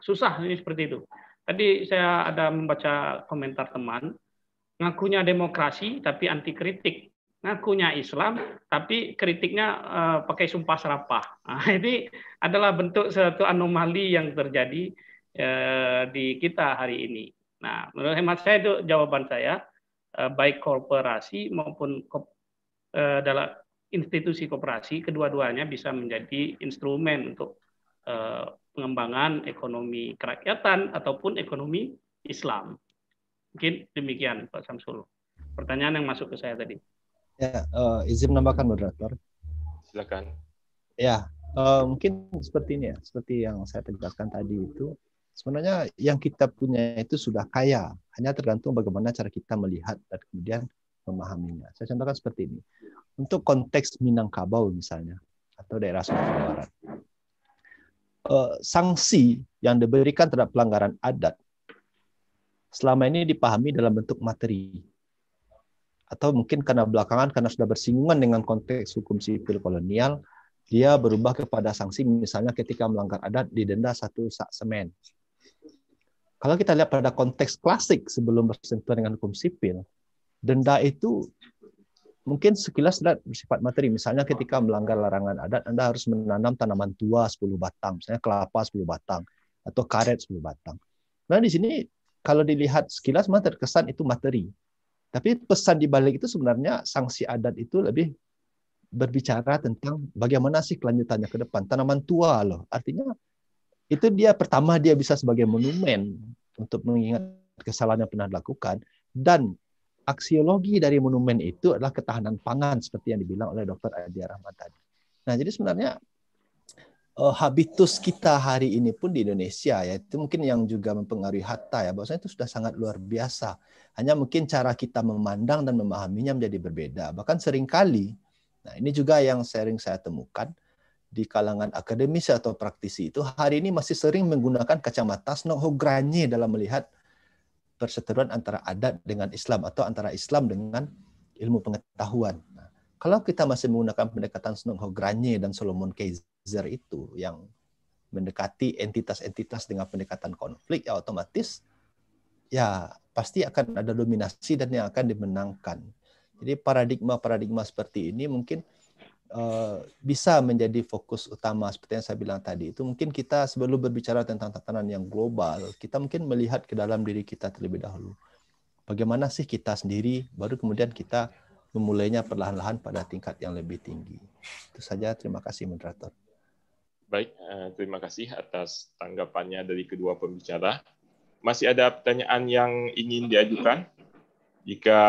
[SPEAKER 1] susah ini seperti itu. Tadi saya ada membaca komentar teman, ngakunya demokrasi tapi anti kritik, ngakunya Islam tapi kritiknya uh, pakai sumpah serapah. Nah, ini adalah bentuk suatu anomali yang terjadi uh, di kita hari ini. Nah, menurut hemat saya itu jawaban saya uh, baik korporasi maupun dalam institusi koperasi kedua-duanya bisa menjadi instrumen untuk pengembangan ekonomi kerakyatan ataupun ekonomi Islam. Mungkin demikian Pak Samsul. Pertanyaan yang masuk ke saya tadi.
[SPEAKER 3] Ya, uh, izin menambahkan moderator. Silakan. Ya, uh, mungkin seperti ini ya, seperti yang saya tegaskan tadi itu sebenarnya yang kita punya itu sudah kaya, hanya tergantung bagaimana cara kita melihat dan kemudian memahaminya. Saya contohkan seperti ini. Untuk konteks Minangkabau misalnya atau daerah Sumatera Barat uh, sanksi yang diberikan terhadap pelanggaran adat selama ini dipahami dalam bentuk materi atau mungkin karena belakangan karena sudah bersinggungan dengan konteks hukum sipil kolonial dia berubah kepada sanksi misalnya ketika melanggar adat didenda satu sak semen kalau kita lihat pada konteks klasik sebelum bersentuhan dengan hukum sipil denda itu mungkin sekilas tidak bersifat materi. Misalnya ketika melanggar larangan adat, Anda harus menanam tanaman tua 10 batang, misalnya kelapa 10 batang, atau karet 10 batang. Nah di sini kalau dilihat sekilas memang terkesan itu materi. Tapi pesan di balik itu sebenarnya sanksi adat itu lebih berbicara tentang bagaimana sih kelanjutannya ke depan. Tanaman tua loh. Artinya itu dia pertama dia bisa sebagai monumen untuk mengingat kesalahan yang pernah dilakukan dan aksiologi dari monumen itu adalah ketahanan pangan seperti yang dibilang oleh Dr. Adia Rahman tadi. Nah, jadi sebenarnya uh, habitus kita hari ini pun di Indonesia ya itu mungkin yang juga mempengaruhi hatta ya bahwasanya itu sudah sangat luar biasa. Hanya mungkin cara kita memandang dan memahaminya menjadi berbeda. Bahkan seringkali nah ini juga yang sering saya temukan di kalangan akademisi atau praktisi itu hari ini masih sering menggunakan kacamata snohogranye dalam melihat perseteruan antara adat dengan Islam atau antara Islam dengan ilmu pengetahuan. Nah, kalau kita masih menggunakan pendekatan Snungho Granye dan Solomon Kaiser itu yang mendekati entitas-entitas dengan pendekatan konflik ya otomatis ya pasti akan ada dominasi dan yang akan dimenangkan. Jadi paradigma-paradigma seperti ini mungkin Eh, bisa menjadi fokus utama seperti yang saya bilang tadi itu mungkin kita sebelum berbicara tentang tatanan yang global kita mungkin melihat ke dalam diri kita terlebih dahulu bagaimana sih kita sendiri baru kemudian kita memulainya perlahan-lahan pada tingkat yang lebih tinggi itu saja terima kasih moderator
[SPEAKER 2] baik eh, terima kasih atas tanggapannya dari kedua pembicara masih ada pertanyaan yang ingin diajukan jika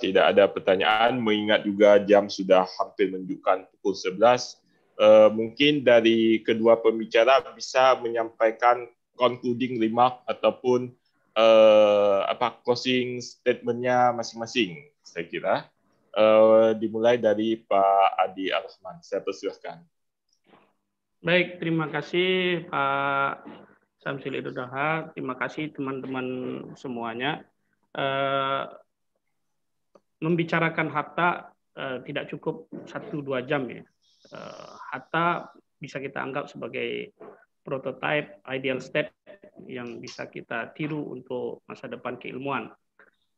[SPEAKER 2] tidak ada pertanyaan, mengingat juga jam sudah hampir menunjukkan pukul 11, eh, mungkin dari kedua pembicara bisa menyampaikan concluding remark ataupun eh, apa closing statementnya masing-masing, saya kira. Eh, dimulai dari Pak Adi al Saya persilahkan.
[SPEAKER 1] Baik, terima kasih Pak Samsul Idodaha. Terima kasih teman-teman semuanya. Eh, membicarakan Hatta uh, eh, tidak cukup satu dua jam ya. Uh, eh, Hatta bisa kita anggap sebagai prototipe ideal step yang bisa kita tiru untuk masa depan keilmuan.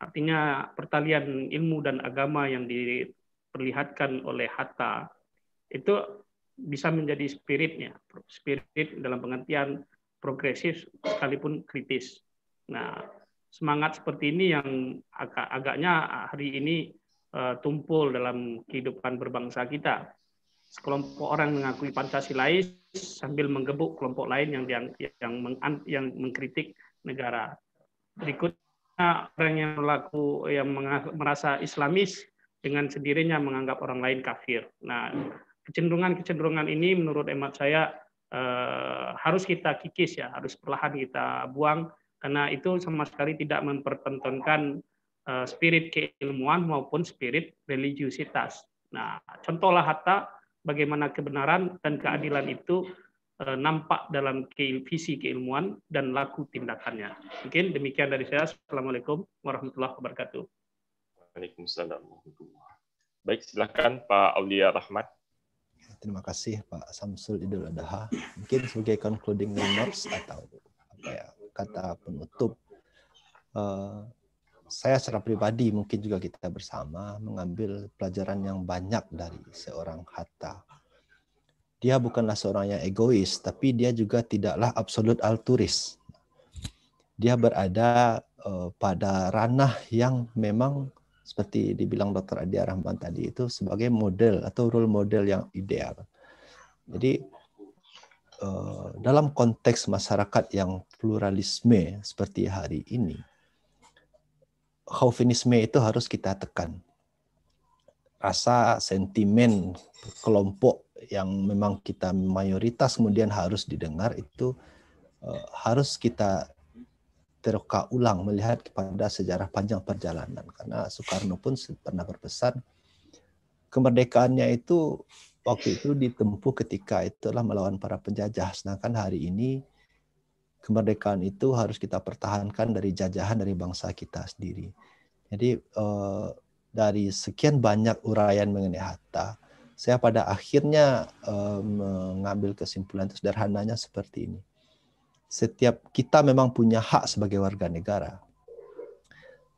[SPEAKER 1] Artinya pertalian ilmu dan agama yang diperlihatkan oleh Hatta itu bisa menjadi spiritnya, spirit dalam pengertian progresif sekalipun kritis. Nah, semangat seperti ini yang agak, agaknya hari ini uh, tumpul dalam kehidupan berbangsa kita. Sekelompok orang mengakui Pancasilais sambil menggebuk kelompok lain yang yang yang, meng, yang mengkritik negara. Berikutnya orang yang berlaku yang merasa Islamis dengan sendirinya menganggap orang lain kafir. Nah, kecenderungan-kecenderungan ini menurut emak saya eh, harus kita kikis ya, harus perlahan kita buang karena itu sama sekali tidak mempertontonkan eh, spirit keilmuan maupun spirit religiusitas. Nah, contohlah hatta bagaimana kebenaran dan keadilan itu eh, nampak dalam visi keilmuan dan laku tindakannya. Mungkin demikian dari saya. Assalamualaikum warahmatullahi wabarakatuh.
[SPEAKER 2] Waalaikumsalam Baik, silakan Pak Aulia Rahmat.
[SPEAKER 3] Terima kasih Pak Samsul Idul Adha. Mungkin sebagai concluding remarks atau apa ya kata penutup, eh, saya secara pribadi mungkin juga kita bersama mengambil pelajaran yang banyak dari seorang Hatta. Dia bukanlah seorang yang egois, tapi dia juga tidaklah absolut alturis. Dia berada eh, pada ranah yang memang seperti dibilang Dr. Adi Rahman tadi itu sebagai model atau role model yang ideal. Jadi Eh, dalam konteks masyarakat yang pluralisme seperti hari ini, chauvinisme itu harus kita tekan. Rasa, sentimen, kelompok yang memang kita mayoritas kemudian harus didengar itu eh, harus kita teroka ulang melihat kepada sejarah panjang perjalanan karena Soekarno pun pernah berpesan kemerdekaannya itu waktu itu ditempuh ketika itulah melawan para penjajah. Sedangkan hari ini kemerdekaan itu harus kita pertahankan dari jajahan dari bangsa kita sendiri. Jadi eh, dari sekian banyak uraian mengenai Hatta, saya pada akhirnya eh, mengambil kesimpulan sederhananya seperti ini. Setiap kita memang punya hak sebagai warga negara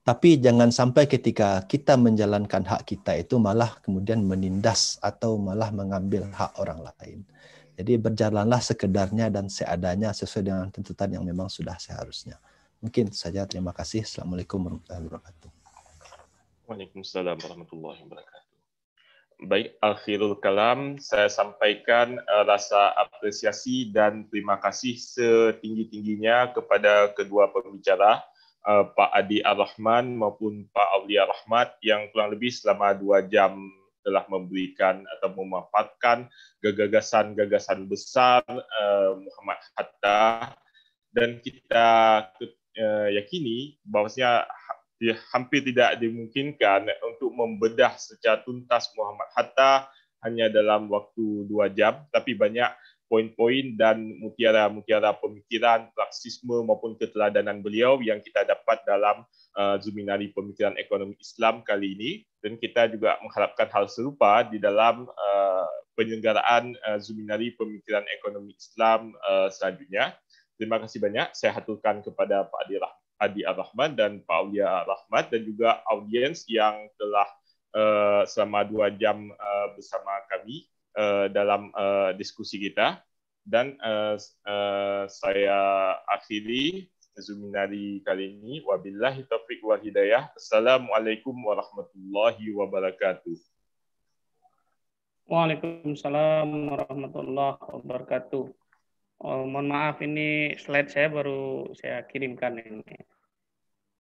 [SPEAKER 3] tapi jangan sampai ketika kita menjalankan hak kita itu malah kemudian menindas atau malah mengambil hak orang lain. Jadi berjalanlah sekedarnya dan seadanya sesuai dengan tuntutan yang memang sudah seharusnya. Mungkin saja. Terima kasih. Assalamualaikum warahmatullahi wabarakatuh.
[SPEAKER 2] Waalaikumsalam warahmatullahi wabarakatuh. Baik, akhirul kalam. Saya sampaikan eh, rasa apresiasi dan terima kasih setinggi-tingginya kepada kedua pembicara uh, Pak Adi Ar-Rahman maupun Pak Aulia Rahmat yang kurang lebih selama dua jam telah memberikan atau memanfaatkan gagasan-gagasan besar uh, Muhammad Hatta dan kita uh, yakini bahwasanya ya, hampir tidak dimungkinkan untuk membedah secara tuntas Muhammad Hatta hanya dalam waktu dua jam, tapi banyak poin-poin dan mutiara-mutiara pemikiran, praksisme maupun keteladanan beliau yang kita dapat dalam uh, Zuminari Pemikiran Ekonomi Islam kali ini dan kita juga mengharapkan hal serupa di dalam uh, penyelenggaraan uh, Zuminari Pemikiran Ekonomi Islam uh, selanjutnya. Terima kasih banyak. Saya haturkan kepada Pak Adi, Rah Adi Ar-Rahman dan Pak Aulia Rahmat dan juga audiens yang telah uh, selama dua jam uh, bersama kami uh, dalam uh, diskusi kita dan uh, uh, saya akhiri Zuminari kali ini. Wabillahi taufiq wal hidayah. Assalamualaikum warahmatullahi wabarakatuh.
[SPEAKER 1] Waalaikumsalam warahmatullahi wabarakatuh. Oh, mohon maaf ini slide saya baru saya kirimkan ini.